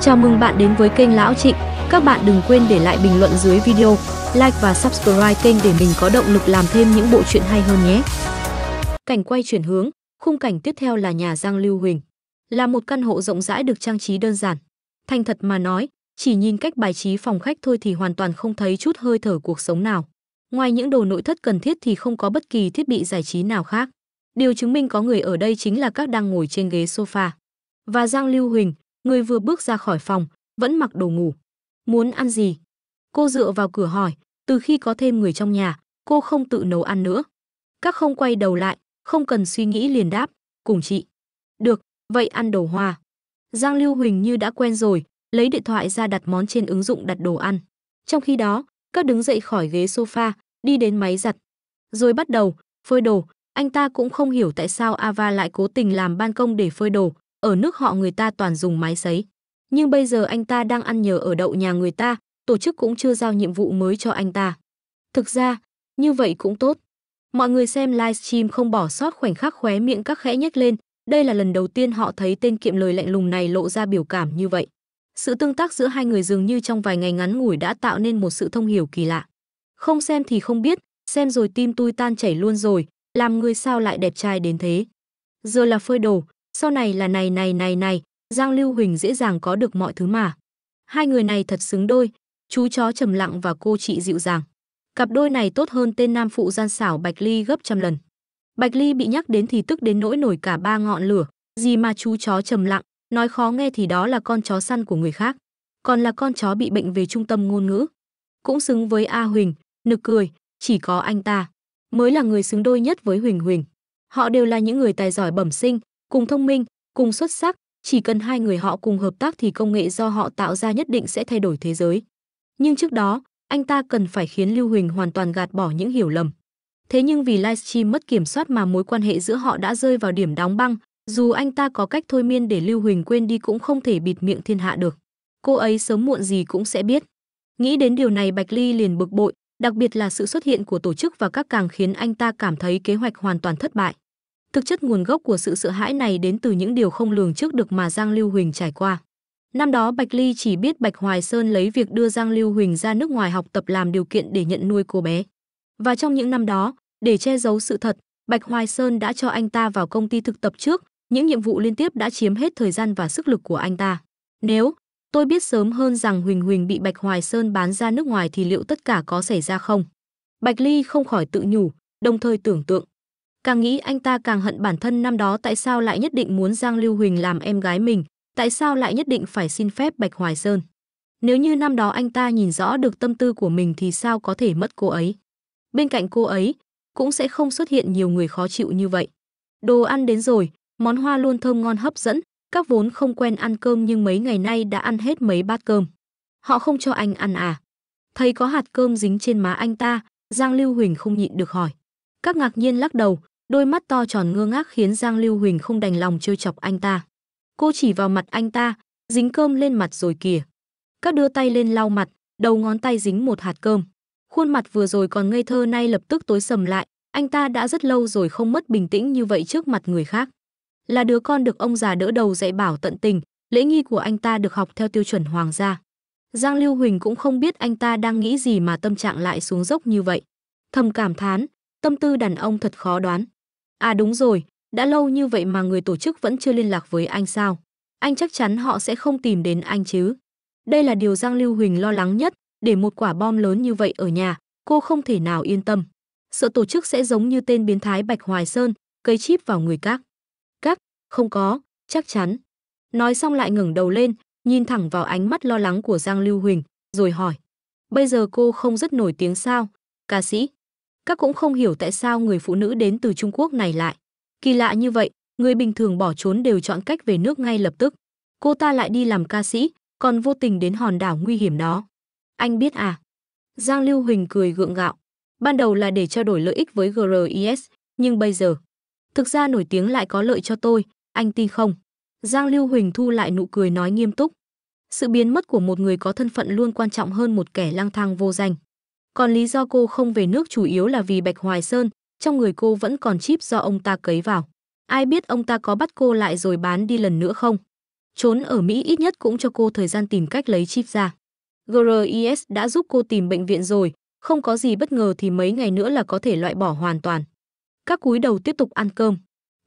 Chào mừng bạn đến với kênh Lão Trịnh. Các bạn đừng quên để lại bình luận dưới video, like và subscribe kênh để mình có động lực làm thêm những bộ truyện hay hơn nhé. Cảnh quay chuyển hướng, khung cảnh tiếp theo là nhà Giang Lưu Huỳnh. Là một căn hộ rộng rãi được trang trí đơn giản. Thành thật mà nói, chỉ nhìn cách bài trí phòng khách thôi thì hoàn toàn không thấy chút hơi thở cuộc sống nào. Ngoài những đồ nội thất cần thiết thì không có bất kỳ thiết bị giải trí nào khác. Điều chứng minh có người ở đây chính là các đang ngồi trên ghế sofa. Và Giang Lưu Huỳnh, Người vừa bước ra khỏi phòng, vẫn mặc đồ ngủ. Muốn ăn gì? Cô dựa vào cửa hỏi, từ khi có thêm người trong nhà, cô không tự nấu ăn nữa. Các không quay đầu lại, không cần suy nghĩ liền đáp, cùng chị. Được, vậy ăn đồ hoa. Giang Lưu Huỳnh như đã quen rồi, lấy điện thoại ra đặt món trên ứng dụng đặt đồ ăn. Trong khi đó, các đứng dậy khỏi ghế sofa, đi đến máy giặt. Rồi bắt đầu, phơi đồ, anh ta cũng không hiểu tại sao Ava lại cố tình làm ban công để phơi đồ, ở nước họ người ta toàn dùng máy sấy. Nhưng bây giờ anh ta đang ăn nhờ ở đậu nhà người ta, tổ chức cũng chưa giao nhiệm vụ mới cho anh ta. Thực ra, như vậy cũng tốt. Mọi người xem livestream không bỏ sót khoảnh khắc khóe miệng các khẽ nhếch lên, đây là lần đầu tiên họ thấy tên kiệm lời lạnh lùng này lộ ra biểu cảm như vậy. Sự tương tác giữa hai người dường như trong vài ngày ngắn ngủi đã tạo nên một sự thông hiểu kỳ lạ. Không xem thì không biết, xem rồi tim tôi tan chảy luôn rồi, làm người sao lại đẹp trai đến thế. Giờ là phơi đồ, sau này là này này này này, Giang Lưu Huỳnh dễ dàng có được mọi thứ mà. Hai người này thật xứng đôi, chú chó trầm lặng và cô chị dịu dàng. Cặp đôi này tốt hơn tên nam phụ gian xảo Bạch Ly gấp trăm lần. Bạch Ly bị nhắc đến thì tức đến nỗi nổi cả ba ngọn lửa, gì mà chú chó trầm lặng, nói khó nghe thì đó là con chó săn của người khác, còn là con chó bị bệnh về trung tâm ngôn ngữ. Cũng xứng với A Huỳnh, nực cười, chỉ có anh ta mới là người xứng đôi nhất với Huỳnh Huỳnh. Họ đều là những người tài giỏi bẩm sinh, cùng thông minh, cùng xuất sắc, chỉ cần hai người họ cùng hợp tác thì công nghệ do họ tạo ra nhất định sẽ thay đổi thế giới. Nhưng trước đó, anh ta cần phải khiến Lưu Huỳnh hoàn toàn gạt bỏ những hiểu lầm. Thế nhưng vì livestream mất kiểm soát mà mối quan hệ giữa họ đã rơi vào điểm đóng băng, dù anh ta có cách thôi miên để Lưu Huỳnh quên đi cũng không thể bịt miệng thiên hạ được. Cô ấy sớm muộn gì cũng sẽ biết. Nghĩ đến điều này Bạch Ly liền bực bội, đặc biệt là sự xuất hiện của tổ chức và các càng khiến anh ta cảm thấy kế hoạch hoàn toàn thất bại. Thực chất nguồn gốc của sự sợ hãi này đến từ những điều không lường trước được mà Giang Lưu Huỳnh trải qua. Năm đó Bạch Ly chỉ biết Bạch Hoài Sơn lấy việc đưa Giang Lưu Huỳnh ra nước ngoài học tập làm điều kiện để nhận nuôi cô bé. Và trong những năm đó, để che giấu sự thật, Bạch Hoài Sơn đã cho anh ta vào công ty thực tập trước, những nhiệm vụ liên tiếp đã chiếm hết thời gian và sức lực của anh ta. Nếu tôi biết sớm hơn rằng Huỳnh Huỳnh bị Bạch Hoài Sơn bán ra nước ngoài thì liệu tất cả có xảy ra không? Bạch Ly không khỏi tự nhủ, đồng thời tưởng tượng. Càng nghĩ anh ta càng hận bản thân năm đó tại sao lại nhất định muốn Giang Lưu Huỳnh làm em gái mình, tại sao lại nhất định phải xin phép Bạch Hoài Sơn. Nếu như năm đó anh ta nhìn rõ được tâm tư của mình thì sao có thể mất cô ấy. Bên cạnh cô ấy, cũng sẽ không xuất hiện nhiều người khó chịu như vậy. Đồ ăn đến rồi, món hoa luôn thơm ngon hấp dẫn, các vốn không quen ăn cơm nhưng mấy ngày nay đã ăn hết mấy bát cơm. Họ không cho anh ăn à? Thấy có hạt cơm dính trên má anh ta, Giang Lưu Huỳnh không nhịn được hỏi. Các ngạc nhiên lắc đầu, Đôi mắt to tròn ngơ ngác khiến Giang Lưu Huỳnh không đành lòng trêu chọc anh ta. Cô chỉ vào mặt anh ta, dính cơm lên mặt rồi kìa. Các đưa tay lên lau mặt, đầu ngón tay dính một hạt cơm. Khuôn mặt vừa rồi còn ngây thơ nay lập tức tối sầm lại, anh ta đã rất lâu rồi không mất bình tĩnh như vậy trước mặt người khác. Là đứa con được ông già đỡ đầu dạy bảo tận tình, lễ nghi của anh ta được học theo tiêu chuẩn hoàng gia. Giang Lưu Huỳnh cũng không biết anh ta đang nghĩ gì mà tâm trạng lại xuống dốc như vậy. Thầm cảm thán, tâm tư đàn ông thật khó đoán. À đúng rồi, đã lâu như vậy mà người tổ chức vẫn chưa liên lạc với anh sao? Anh chắc chắn họ sẽ không tìm đến anh chứ? Đây là điều Giang Lưu Huỳnh lo lắng nhất, để một quả bom lớn như vậy ở nhà, cô không thể nào yên tâm. Sợ tổ chức sẽ giống như tên biến thái Bạch Hoài Sơn, cấy chip vào người các. Các, không có, chắc chắn. Nói xong lại ngẩng đầu lên, nhìn thẳng vào ánh mắt lo lắng của Giang Lưu Huỳnh, rồi hỏi. Bây giờ cô không rất nổi tiếng sao, ca sĩ? các cũng không hiểu tại sao người phụ nữ đến từ Trung Quốc này lại. Kỳ lạ như vậy, người bình thường bỏ trốn đều chọn cách về nước ngay lập tức. Cô ta lại đi làm ca sĩ, còn vô tình đến hòn đảo nguy hiểm đó. Anh biết à? Giang Lưu Huỳnh cười gượng gạo. Ban đầu là để trao đổi lợi ích với GRIS, nhưng bây giờ... Thực ra nổi tiếng lại có lợi cho tôi, anh tin không? Giang Lưu Huỳnh thu lại nụ cười nói nghiêm túc. Sự biến mất của một người có thân phận luôn quan trọng hơn một kẻ lang thang vô danh. Còn lý do cô không về nước chủ yếu là vì Bạch Hoài Sơn, trong người cô vẫn còn chip do ông ta cấy vào. Ai biết ông ta có bắt cô lại rồi bán đi lần nữa không? Trốn ở Mỹ ít nhất cũng cho cô thời gian tìm cách lấy chip ra. GRIS đã giúp cô tìm bệnh viện rồi, không có gì bất ngờ thì mấy ngày nữa là có thể loại bỏ hoàn toàn. Các cúi đầu tiếp tục ăn cơm.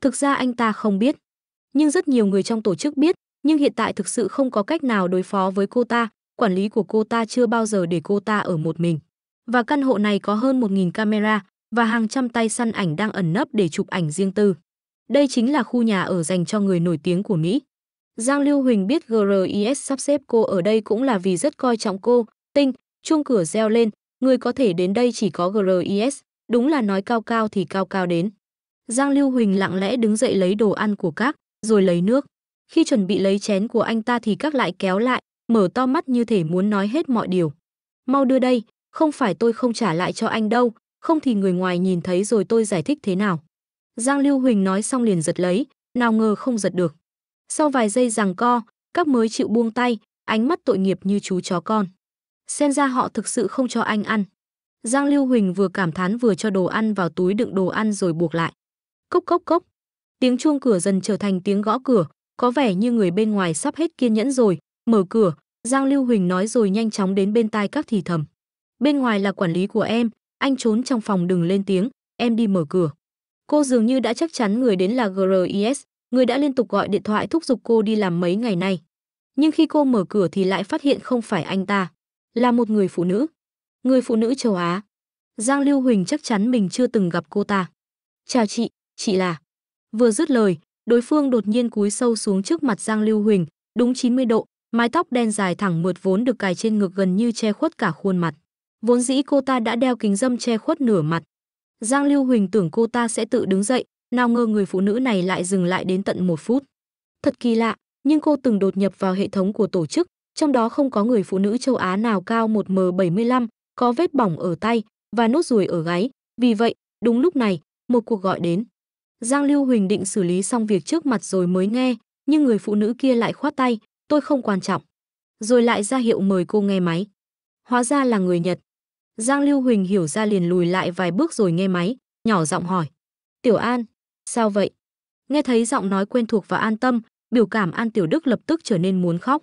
Thực ra anh ta không biết. Nhưng rất nhiều người trong tổ chức biết, nhưng hiện tại thực sự không có cách nào đối phó với cô ta, quản lý của cô ta chưa bao giờ để cô ta ở một mình và căn hộ này có hơn 1.000 camera và hàng trăm tay săn ảnh đang ẩn nấp để chụp ảnh riêng tư. Đây chính là khu nhà ở dành cho người nổi tiếng của Mỹ. Giang Lưu Huỳnh biết GRIS sắp xếp cô ở đây cũng là vì rất coi trọng cô, tinh, chuông cửa reo lên, người có thể đến đây chỉ có GRIS, đúng là nói cao cao thì cao cao đến. Giang Lưu Huỳnh lặng lẽ đứng dậy lấy đồ ăn của các, rồi lấy nước. Khi chuẩn bị lấy chén của anh ta thì các lại kéo lại, mở to mắt như thể muốn nói hết mọi điều. Mau đưa đây, không phải tôi không trả lại cho anh đâu, không thì người ngoài nhìn thấy rồi tôi giải thích thế nào. Giang Lưu Huỳnh nói xong liền giật lấy, nào ngờ không giật được. Sau vài giây giằng co, các mới chịu buông tay, ánh mắt tội nghiệp như chú chó con. Xem ra họ thực sự không cho anh ăn. Giang Lưu Huỳnh vừa cảm thán vừa cho đồ ăn vào túi đựng đồ ăn rồi buộc lại. Cốc cốc cốc. Tiếng chuông cửa dần trở thành tiếng gõ cửa, có vẻ như người bên ngoài sắp hết kiên nhẫn rồi, mở cửa, Giang Lưu Huỳnh nói rồi nhanh chóng đến bên tai các thì thầm. Bên ngoài là quản lý của em, anh trốn trong phòng đừng lên tiếng, em đi mở cửa. Cô dường như đã chắc chắn người đến là GRIS, người đã liên tục gọi điện thoại thúc giục cô đi làm mấy ngày nay. Nhưng khi cô mở cửa thì lại phát hiện không phải anh ta, là một người phụ nữ. Người phụ nữ châu Á. Giang Lưu Huỳnh chắc chắn mình chưa từng gặp cô ta. Chào chị, chị là. Vừa dứt lời, đối phương đột nhiên cúi sâu xuống trước mặt Giang Lưu Huỳnh, đúng 90 độ, mái tóc đen dài thẳng mượt vốn được cài trên ngực gần như che khuất cả khuôn mặt. Vốn dĩ cô ta đã đeo kính dâm che khuất nửa mặt. Giang Lưu Huỳnh tưởng cô ta sẽ tự đứng dậy, nào ngờ người phụ nữ này lại dừng lại đến tận một phút. Thật kỳ lạ, nhưng cô từng đột nhập vào hệ thống của tổ chức, trong đó không có người phụ nữ châu Á nào cao 1m75, có vết bỏng ở tay và nốt ruồi ở gáy. Vì vậy, đúng lúc này, một cuộc gọi đến. Giang Lưu Huỳnh định xử lý xong việc trước mặt rồi mới nghe, nhưng người phụ nữ kia lại khoát tay, tôi không quan trọng. Rồi lại ra hiệu mời cô nghe máy. Hóa ra là người Nhật. Giang Lưu Huỳnh hiểu ra liền lùi lại vài bước rồi nghe máy, nhỏ giọng hỏi. Tiểu An, sao vậy? Nghe thấy giọng nói quen thuộc và an tâm, biểu cảm An Tiểu Đức lập tức trở nên muốn khóc.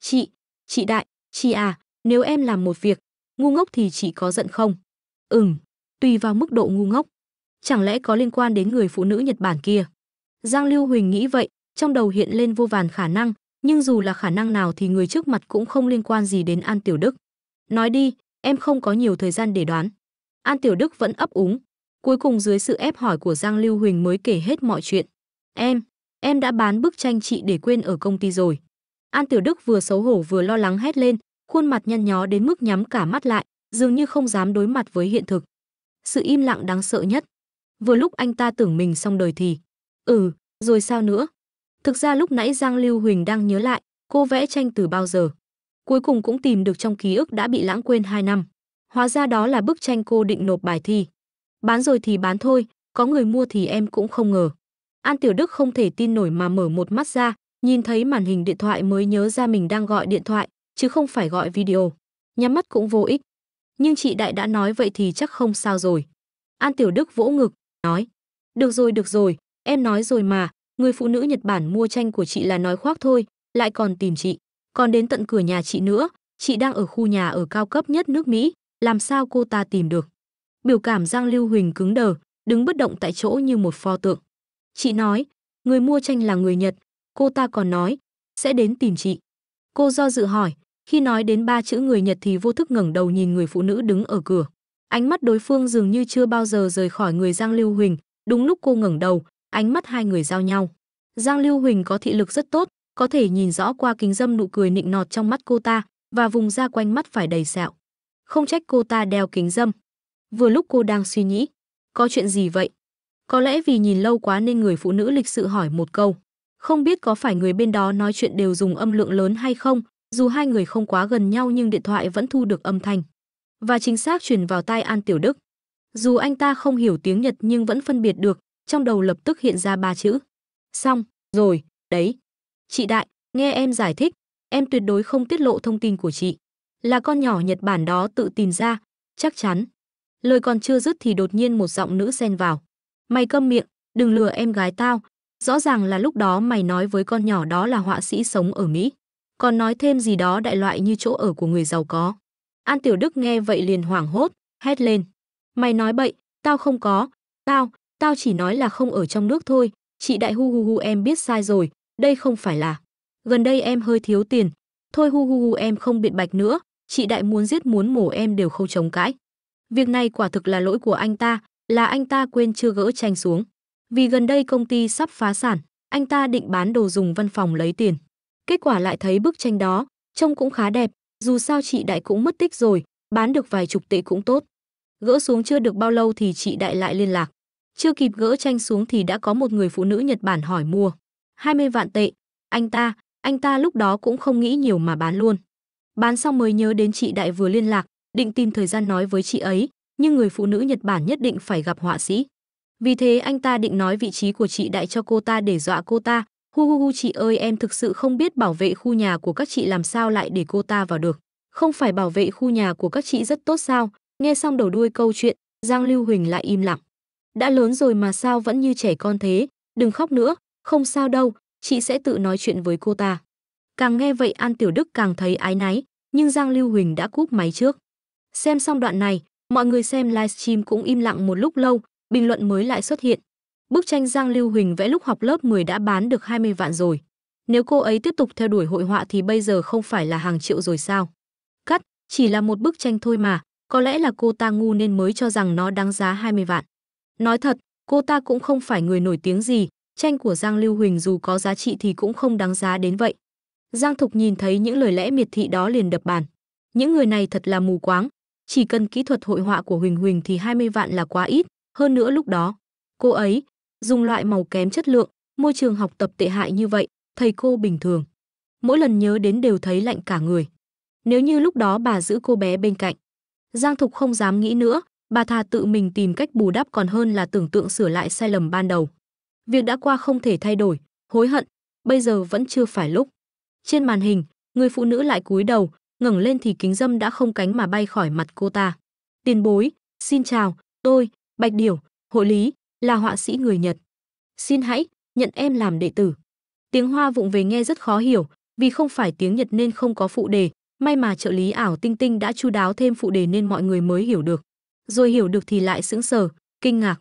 Chị, chị Đại, chị à, nếu em làm một việc, ngu ngốc thì chị có giận không? Ừm, tùy vào mức độ ngu ngốc. Chẳng lẽ có liên quan đến người phụ nữ Nhật Bản kia? Giang Lưu Huỳnh nghĩ vậy, trong đầu hiện lên vô vàn khả năng, nhưng dù là khả năng nào thì người trước mặt cũng không liên quan gì đến An Tiểu Đức. Nói đi, em không có nhiều thời gian để đoán. An Tiểu Đức vẫn ấp úng. Cuối cùng dưới sự ép hỏi của Giang Lưu Huỳnh mới kể hết mọi chuyện. Em, em đã bán bức tranh chị để quên ở công ty rồi. An Tiểu Đức vừa xấu hổ vừa lo lắng hét lên, khuôn mặt nhăn nhó đến mức nhắm cả mắt lại, dường như không dám đối mặt với hiện thực. Sự im lặng đáng sợ nhất. Vừa lúc anh ta tưởng mình xong đời thì, ừ, rồi sao nữa? Thực ra lúc nãy Giang Lưu Huỳnh đang nhớ lại, cô vẽ tranh từ bao giờ? cuối cùng cũng tìm được trong ký ức đã bị lãng quên 2 năm. Hóa ra đó là bức tranh cô định nộp bài thi. Bán rồi thì bán thôi, có người mua thì em cũng không ngờ. An Tiểu Đức không thể tin nổi mà mở một mắt ra, nhìn thấy màn hình điện thoại mới nhớ ra mình đang gọi điện thoại, chứ không phải gọi video. Nhắm mắt cũng vô ích. Nhưng chị Đại đã nói vậy thì chắc không sao rồi. An Tiểu Đức vỗ ngực, nói. Được rồi, được rồi, em nói rồi mà, người phụ nữ Nhật Bản mua tranh của chị là nói khoác thôi, lại còn tìm chị còn đến tận cửa nhà chị nữa, chị đang ở khu nhà ở cao cấp nhất nước Mỹ, làm sao cô ta tìm được. Biểu cảm Giang Lưu Huỳnh cứng đờ, đứng bất động tại chỗ như một pho tượng. Chị nói, người mua tranh là người Nhật, cô ta còn nói, sẽ đến tìm chị. Cô do dự hỏi, khi nói đến ba chữ người Nhật thì vô thức ngẩng đầu nhìn người phụ nữ đứng ở cửa. Ánh mắt đối phương dường như chưa bao giờ rời khỏi người Giang Lưu Huỳnh, đúng lúc cô ngẩng đầu, ánh mắt hai người giao nhau. Giang Lưu Huỳnh có thị lực rất tốt, có thể nhìn rõ qua kính dâm nụ cười nịnh nọt trong mắt cô ta và vùng da quanh mắt phải đầy sẹo. Không trách cô ta đeo kính dâm. Vừa lúc cô đang suy nghĩ, có chuyện gì vậy? Có lẽ vì nhìn lâu quá nên người phụ nữ lịch sự hỏi một câu. Không biết có phải người bên đó nói chuyện đều dùng âm lượng lớn hay không, dù hai người không quá gần nhau nhưng điện thoại vẫn thu được âm thanh. Và chính xác truyền vào tai An Tiểu Đức. Dù anh ta không hiểu tiếng Nhật nhưng vẫn phân biệt được, trong đầu lập tức hiện ra ba chữ. Xong, rồi, đấy. Chị Đại, nghe em giải thích, em tuyệt đối không tiết lộ thông tin của chị. Là con nhỏ Nhật Bản đó tự tìm ra, chắc chắn. Lời còn chưa dứt thì đột nhiên một giọng nữ xen vào. Mày câm miệng, đừng lừa em gái tao. Rõ ràng là lúc đó mày nói với con nhỏ đó là họa sĩ sống ở Mỹ. Còn nói thêm gì đó đại loại như chỗ ở của người giàu có. An Tiểu Đức nghe vậy liền hoảng hốt, hét lên. Mày nói bậy, tao không có, tao, tao chỉ nói là không ở trong nước thôi. Chị đại hu hu hu em biết sai rồi, đây không phải là gần đây em hơi thiếu tiền thôi hu hu hu em không biện bạch nữa chị đại muốn giết muốn mổ em đều không chống cãi việc này quả thực là lỗi của anh ta là anh ta quên chưa gỡ tranh xuống vì gần đây công ty sắp phá sản anh ta định bán đồ dùng văn phòng lấy tiền kết quả lại thấy bức tranh đó trông cũng khá đẹp dù sao chị đại cũng mất tích rồi bán được vài chục tệ cũng tốt gỡ xuống chưa được bao lâu thì chị đại lại liên lạc chưa kịp gỡ tranh xuống thì đã có một người phụ nữ nhật bản hỏi mua 20 vạn tệ. Anh ta, anh ta lúc đó cũng không nghĩ nhiều mà bán luôn. Bán xong mới nhớ đến chị Đại vừa liên lạc, định tìm thời gian nói với chị ấy, nhưng người phụ nữ Nhật Bản nhất định phải gặp họa sĩ. Vì thế anh ta định nói vị trí của chị Đại cho cô ta để dọa cô ta. Hu hu hu chị ơi em thực sự không biết bảo vệ khu nhà của các chị làm sao lại để cô ta vào được. Không phải bảo vệ khu nhà của các chị rất tốt sao? Nghe xong đầu đuôi câu chuyện, Giang Lưu Huỳnh lại im lặng. Đã lớn rồi mà sao vẫn như trẻ con thế, đừng khóc nữa, không sao đâu, chị sẽ tự nói chuyện với cô ta. Càng nghe vậy An Tiểu Đức càng thấy ái náy, nhưng Giang Lưu Huỳnh đã cúp máy trước. Xem xong đoạn này, mọi người xem livestream cũng im lặng một lúc lâu, bình luận mới lại xuất hiện. Bức tranh Giang Lưu Huỳnh vẽ lúc học lớp 10 đã bán được 20 vạn rồi. Nếu cô ấy tiếp tục theo đuổi hội họa thì bây giờ không phải là hàng triệu rồi sao? Cắt, chỉ là một bức tranh thôi mà, có lẽ là cô ta ngu nên mới cho rằng nó đáng giá 20 vạn. Nói thật, cô ta cũng không phải người nổi tiếng gì, tranh của Giang Lưu Huỳnh dù có giá trị thì cũng không đáng giá đến vậy. Giang Thục nhìn thấy những lời lẽ miệt thị đó liền đập bàn. Những người này thật là mù quáng, chỉ cần kỹ thuật hội họa của Huỳnh Huỳnh thì 20 vạn là quá ít, hơn nữa lúc đó, cô ấy dùng loại màu kém chất lượng, môi trường học tập tệ hại như vậy, thầy cô bình thường. Mỗi lần nhớ đến đều thấy lạnh cả người. Nếu như lúc đó bà giữ cô bé bên cạnh, Giang Thục không dám nghĩ nữa, bà thà tự mình tìm cách bù đắp còn hơn là tưởng tượng sửa lại sai lầm ban đầu. Việc đã qua không thể thay đổi, hối hận, bây giờ vẫn chưa phải lúc. Trên màn hình, người phụ nữ lại cúi đầu, ngẩng lên thì kính dâm đã không cánh mà bay khỏi mặt cô ta. Tiền bối, xin chào, tôi, Bạch Điểu, hội lý, là họa sĩ người Nhật. Xin hãy, nhận em làm đệ tử. Tiếng hoa vụng về nghe rất khó hiểu, vì không phải tiếng Nhật nên không có phụ đề, may mà trợ lý ảo tinh tinh đã chu đáo thêm phụ đề nên mọi người mới hiểu được. Rồi hiểu được thì lại sững sờ, kinh ngạc.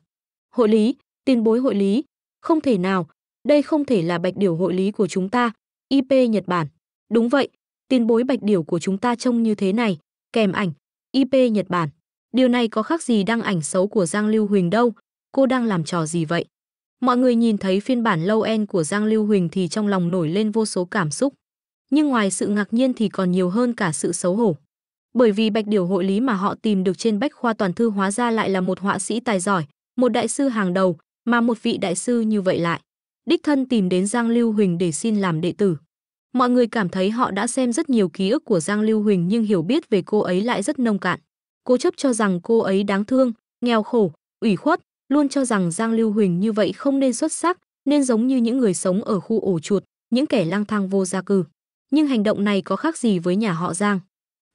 Hội lý, tiền bối hội lý, không thể nào, đây không thể là bạch điểu hội lý của chúng ta, IP Nhật Bản. Đúng vậy, tiền bối bạch điểu của chúng ta trông như thế này, kèm ảnh, IP Nhật Bản. Điều này có khác gì đăng ảnh xấu của Giang Lưu Huỳnh đâu, cô đang làm trò gì vậy? Mọi người nhìn thấy phiên bản lâu end của Giang Lưu Huỳnh thì trong lòng nổi lên vô số cảm xúc. Nhưng ngoài sự ngạc nhiên thì còn nhiều hơn cả sự xấu hổ. Bởi vì bạch điểu hội lý mà họ tìm được trên bách khoa toàn thư hóa ra lại là một họa sĩ tài giỏi, một đại sư hàng đầu, mà một vị đại sư như vậy lại, đích thân tìm đến Giang Lưu Huỳnh để xin làm đệ tử. Mọi người cảm thấy họ đã xem rất nhiều ký ức của Giang Lưu Huỳnh nhưng hiểu biết về cô ấy lại rất nông cạn. Cô chấp cho rằng cô ấy đáng thương, nghèo khổ, ủy khuất, luôn cho rằng Giang Lưu Huỳnh như vậy không nên xuất sắc, nên giống như những người sống ở khu ổ chuột, những kẻ lang thang vô gia cư. Nhưng hành động này có khác gì với nhà họ Giang?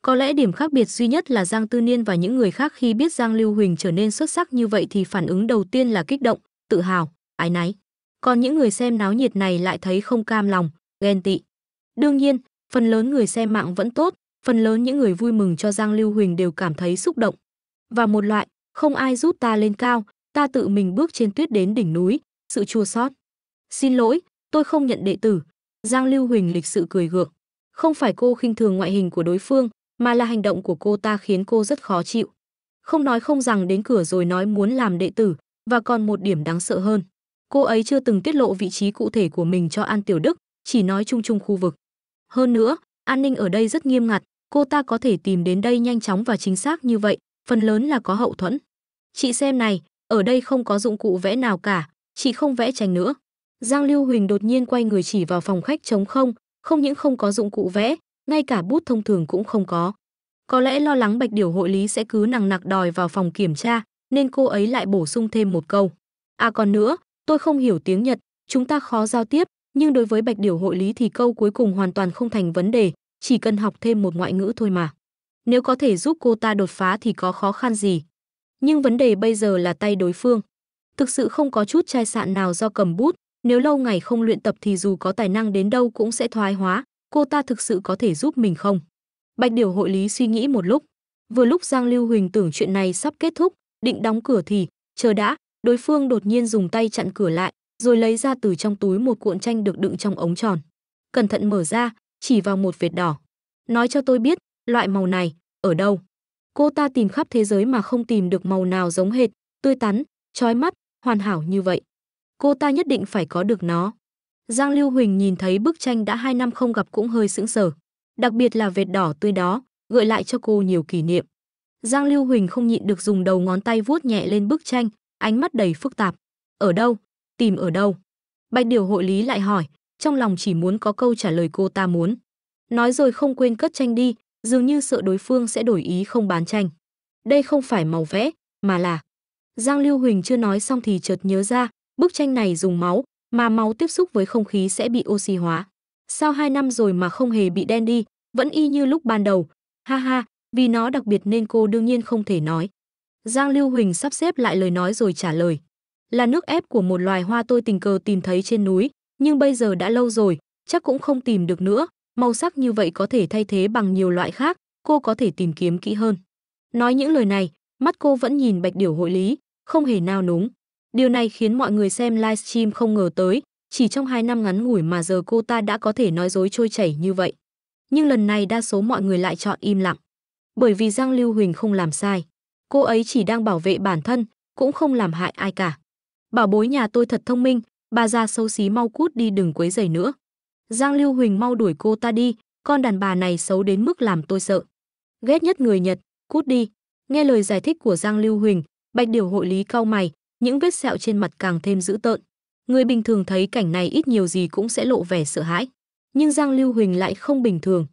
Có lẽ điểm khác biệt duy nhất là Giang Tư Niên và những người khác khi biết Giang Lưu Huỳnh trở nên xuất sắc như vậy thì phản ứng đầu tiên là kích động, tự hào, ái náy. Còn những người xem náo nhiệt này lại thấy không cam lòng, ghen tị. Đương nhiên, phần lớn người xem mạng vẫn tốt, phần lớn những người vui mừng cho Giang Lưu Huỳnh đều cảm thấy xúc động. Và một loại, không ai giúp ta lên cao, ta tự mình bước trên tuyết đến đỉnh núi, sự chua xót. Xin lỗi, tôi không nhận đệ tử. Giang Lưu Huỳnh lịch sự cười gượng. Không phải cô khinh thường ngoại hình của đối phương, mà là hành động của cô ta khiến cô rất khó chịu. Không nói không rằng đến cửa rồi nói muốn làm đệ tử, và còn một điểm đáng sợ hơn, cô ấy chưa từng tiết lộ vị trí cụ thể của mình cho An Tiểu Đức, chỉ nói chung chung khu vực. Hơn nữa, an ninh ở đây rất nghiêm ngặt, cô ta có thể tìm đến đây nhanh chóng và chính xác như vậy, phần lớn là có hậu thuẫn. Chị xem này, ở đây không có dụng cụ vẽ nào cả, chị không vẽ tranh nữa. Giang Lưu Huỳnh đột nhiên quay người chỉ vào phòng khách trống không, không những không có dụng cụ vẽ, ngay cả bút thông thường cũng không có. Có lẽ lo lắng Bạch Điểu hội lý sẽ cứ nằng nặc đòi vào phòng kiểm tra, nên cô ấy lại bổ sung thêm một câu. À còn nữa, tôi không hiểu tiếng Nhật, chúng ta khó giao tiếp, nhưng đối với Bạch Điểu hội lý thì câu cuối cùng hoàn toàn không thành vấn đề, chỉ cần học thêm một ngoại ngữ thôi mà. Nếu có thể giúp cô ta đột phá thì có khó khăn gì. Nhưng vấn đề bây giờ là tay đối phương. Thực sự không có chút chai sạn nào do cầm bút, nếu lâu ngày không luyện tập thì dù có tài năng đến đâu cũng sẽ thoái hóa, cô ta thực sự có thể giúp mình không? Bạch Điểu hội lý suy nghĩ một lúc. Vừa lúc Giang Lưu Huỳnh tưởng chuyện này sắp kết thúc, định đóng cửa thì chờ đã đối phương đột nhiên dùng tay chặn cửa lại rồi lấy ra từ trong túi một cuộn tranh được đựng trong ống tròn cẩn thận mở ra chỉ vào một vệt đỏ nói cho tôi biết loại màu này ở đâu cô ta tìm khắp thế giới mà không tìm được màu nào giống hệt tươi tắn trói mắt hoàn hảo như vậy cô ta nhất định phải có được nó giang lưu huỳnh nhìn thấy bức tranh đã hai năm không gặp cũng hơi sững sờ đặc biệt là vệt đỏ tươi đó gợi lại cho cô nhiều kỷ niệm Giang Lưu Huỳnh không nhịn được dùng đầu ngón tay vuốt nhẹ lên bức tranh, ánh mắt đầy phức tạp. Ở đâu? Tìm ở đâu? Bạch Điều hội lý lại hỏi, trong lòng chỉ muốn có câu trả lời cô ta muốn. Nói rồi không quên cất tranh đi, dường như sợ đối phương sẽ đổi ý không bán tranh. Đây không phải màu vẽ, mà là... Giang Lưu Huỳnh chưa nói xong thì chợt nhớ ra, bức tranh này dùng máu, mà máu tiếp xúc với không khí sẽ bị oxy hóa. Sau hai năm rồi mà không hề bị đen đi, vẫn y như lúc ban đầu. Ha ha, vì nó đặc biệt nên cô đương nhiên không thể nói. Giang Lưu Huỳnh sắp xếp lại lời nói rồi trả lời. Là nước ép của một loài hoa tôi tình cờ tìm thấy trên núi, nhưng bây giờ đã lâu rồi, chắc cũng không tìm được nữa. Màu sắc như vậy có thể thay thế bằng nhiều loại khác, cô có thể tìm kiếm kỹ hơn. Nói những lời này, mắt cô vẫn nhìn Bạch Điểu hội lý, không hề nao núng. Điều này khiến mọi người xem livestream không ngờ tới, chỉ trong 2 năm ngắn ngủi mà giờ cô ta đã có thể nói dối trôi chảy như vậy. Nhưng lần này đa số mọi người lại chọn im lặng bởi vì Giang Lưu Huỳnh không làm sai. Cô ấy chỉ đang bảo vệ bản thân, cũng không làm hại ai cả. Bảo bối nhà tôi thật thông minh, bà già xấu xí mau cút đi đừng quấy rầy nữa. Giang Lưu Huỳnh mau đuổi cô ta đi, con đàn bà này xấu đến mức làm tôi sợ. Ghét nhất người Nhật, cút đi. Nghe lời giải thích của Giang Lưu Huỳnh, Bạch Điều hội lý cau mày, những vết sẹo trên mặt càng thêm dữ tợn. Người bình thường thấy cảnh này ít nhiều gì cũng sẽ lộ vẻ sợ hãi, nhưng Giang Lưu Huỳnh lại không bình thường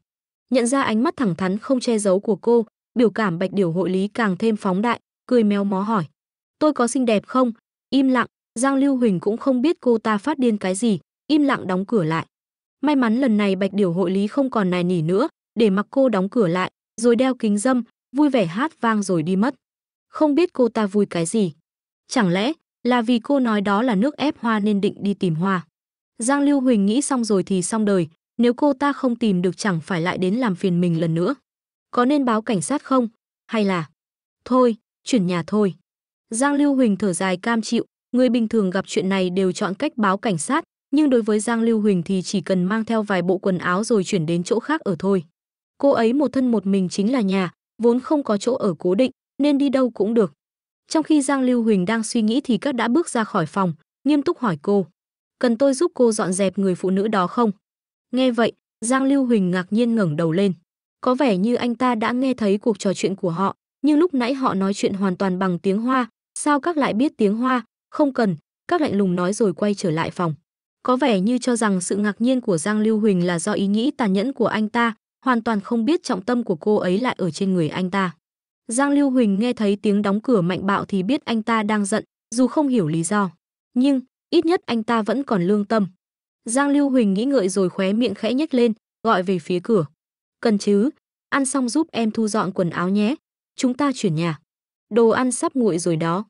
nhận ra ánh mắt thẳng thắn không che giấu của cô, biểu cảm Bạch Điểu hội lý càng thêm phóng đại, cười méo mó hỏi: "Tôi có xinh đẹp không?" Im lặng, Giang Lưu Huỳnh cũng không biết cô ta phát điên cái gì, im lặng đóng cửa lại. May mắn lần này Bạch Điểu hội lý không còn nài nỉ nữa, để mặc cô đóng cửa lại, rồi đeo kính dâm, vui vẻ hát vang rồi đi mất. Không biết cô ta vui cái gì. Chẳng lẽ là vì cô nói đó là nước ép hoa nên định đi tìm hoa. Giang Lưu Huỳnh nghĩ xong rồi thì xong đời, nếu cô ta không tìm được chẳng phải lại đến làm phiền mình lần nữa. Có nên báo cảnh sát không? Hay là... Thôi, chuyển nhà thôi. Giang Lưu Huỳnh thở dài cam chịu, người bình thường gặp chuyện này đều chọn cách báo cảnh sát, nhưng đối với Giang Lưu Huỳnh thì chỉ cần mang theo vài bộ quần áo rồi chuyển đến chỗ khác ở thôi. Cô ấy một thân một mình chính là nhà, vốn không có chỗ ở cố định, nên đi đâu cũng được. Trong khi Giang Lưu Huỳnh đang suy nghĩ thì các đã bước ra khỏi phòng, nghiêm túc hỏi cô. Cần tôi giúp cô dọn dẹp người phụ nữ đó không? Nghe vậy, Giang Lưu Huỳnh ngạc nhiên ngẩng đầu lên. Có vẻ như anh ta đã nghe thấy cuộc trò chuyện của họ, nhưng lúc nãy họ nói chuyện hoàn toàn bằng tiếng Hoa, sao các lại biết tiếng Hoa? Không cần, các lạnh lùng nói rồi quay trở lại phòng. Có vẻ như cho rằng sự ngạc nhiên của Giang Lưu Huỳnh là do ý nghĩ tàn nhẫn của anh ta, hoàn toàn không biết trọng tâm của cô ấy lại ở trên người anh ta. Giang Lưu Huỳnh nghe thấy tiếng đóng cửa mạnh bạo thì biết anh ta đang giận, dù không hiểu lý do. Nhưng, ít nhất anh ta vẫn còn lương tâm. Giang Lưu Huỳnh nghĩ ngợi rồi khóe miệng khẽ nhếch lên, gọi về phía cửa. Cần chứ, ăn xong giúp em thu dọn quần áo nhé, chúng ta chuyển nhà. Đồ ăn sắp nguội rồi đó.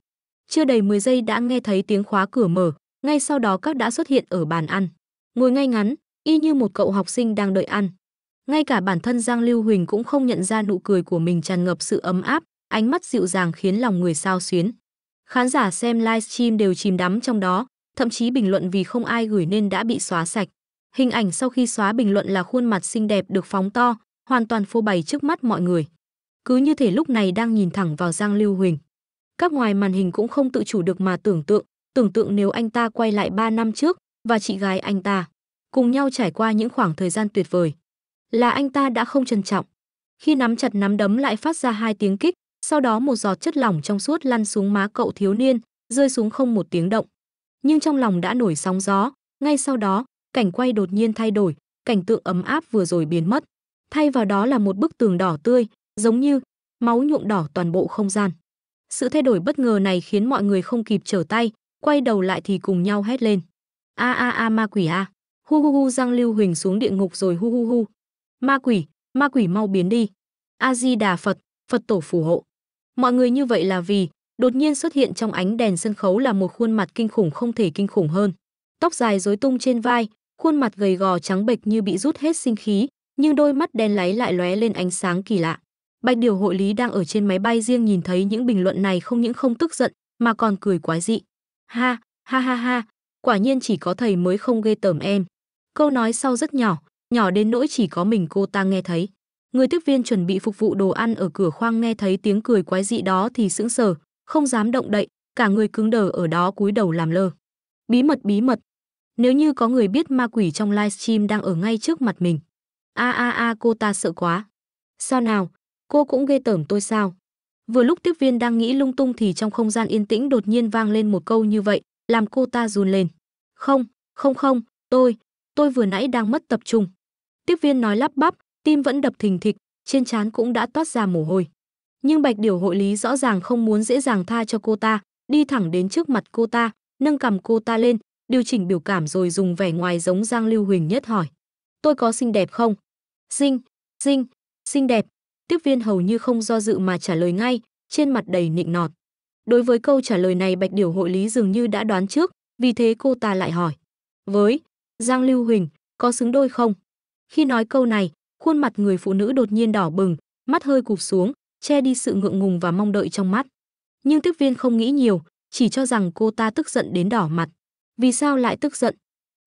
Chưa đầy 10 giây đã nghe thấy tiếng khóa cửa mở, ngay sau đó các đã xuất hiện ở bàn ăn. Ngồi ngay ngắn, y như một cậu học sinh đang đợi ăn. Ngay cả bản thân Giang Lưu Huỳnh cũng không nhận ra nụ cười của mình tràn ngập sự ấm áp, ánh mắt dịu dàng khiến lòng người sao xuyến. Khán giả xem livestream đều chìm đắm trong đó, thậm chí bình luận vì không ai gửi nên đã bị xóa sạch. Hình ảnh sau khi xóa bình luận là khuôn mặt xinh đẹp được phóng to, hoàn toàn phô bày trước mắt mọi người. Cứ như thể lúc này đang nhìn thẳng vào Giang Lưu Huỳnh. Các ngoài màn hình cũng không tự chủ được mà tưởng tượng, tưởng tượng nếu anh ta quay lại 3 năm trước và chị gái anh ta cùng nhau trải qua những khoảng thời gian tuyệt vời. Là anh ta đã không trân trọng. Khi nắm chặt nắm đấm lại phát ra hai tiếng kích, sau đó một giọt chất lỏng trong suốt lăn xuống má cậu thiếu niên, rơi xuống không một tiếng động nhưng trong lòng đã nổi sóng gió ngay sau đó cảnh quay đột nhiên thay đổi cảnh tượng ấm áp vừa rồi biến mất thay vào đó là một bức tường đỏ tươi giống như máu nhuộm đỏ toàn bộ không gian sự thay đổi bất ngờ này khiến mọi người không kịp trở tay quay đầu lại thì cùng nhau hét lên a a a ma quỷ a à. hu hu hu giang lưu huỳnh xuống địa ngục rồi hu hu hu ma quỷ ma quỷ mau biến đi a di đà phật phật tổ phù hộ mọi người như vậy là vì đột nhiên xuất hiện trong ánh đèn sân khấu là một khuôn mặt kinh khủng không thể kinh khủng hơn tóc dài rối tung trên vai khuôn mặt gầy gò trắng bệch như bị rút hết sinh khí nhưng đôi mắt đen láy lại lóe lên ánh sáng kỳ lạ bạch điều hội lý đang ở trên máy bay riêng nhìn thấy những bình luận này không những không tức giận mà còn cười quái dị ha ha ha ha quả nhiên chỉ có thầy mới không ghê tởm em câu nói sau rất nhỏ nhỏ đến nỗi chỉ có mình cô ta nghe thấy người tiếp viên chuẩn bị phục vụ đồ ăn ở cửa khoang nghe thấy tiếng cười quái dị đó thì sững sờ không dám động đậy, cả người cứng đờ ở đó cúi đầu làm lơ. Bí mật bí mật. Nếu như có người biết ma quỷ trong livestream đang ở ngay trước mặt mình. A a a cô ta sợ quá. Sao nào, cô cũng ghê tởm tôi sao? Vừa lúc tiếp viên đang nghĩ lung tung thì trong không gian yên tĩnh đột nhiên vang lên một câu như vậy, làm cô ta run lên. Không, không không, tôi, tôi vừa nãy đang mất tập trung. Tiếp viên nói lắp bắp, tim vẫn đập thình thịch, trên trán cũng đã toát ra mồ hôi nhưng Bạch Điểu hội lý rõ ràng không muốn dễ dàng tha cho cô ta, đi thẳng đến trước mặt cô ta, nâng cầm cô ta lên, điều chỉnh biểu cảm rồi dùng vẻ ngoài giống Giang Lưu Huỳnh nhất hỏi. Tôi có xinh đẹp không? Xinh, xinh, xinh đẹp. Tiếp viên hầu như không do dự mà trả lời ngay, trên mặt đầy nịnh nọt. Đối với câu trả lời này Bạch Điểu hội lý dường như đã đoán trước, vì thế cô ta lại hỏi. Với, Giang Lưu Huỳnh, có xứng đôi không? Khi nói câu này, khuôn mặt người phụ nữ đột nhiên đỏ bừng, mắt hơi cụp xuống, che đi sự ngượng ngùng và mong đợi trong mắt. Nhưng tiếp viên không nghĩ nhiều, chỉ cho rằng cô ta tức giận đến đỏ mặt. Vì sao lại tức giận?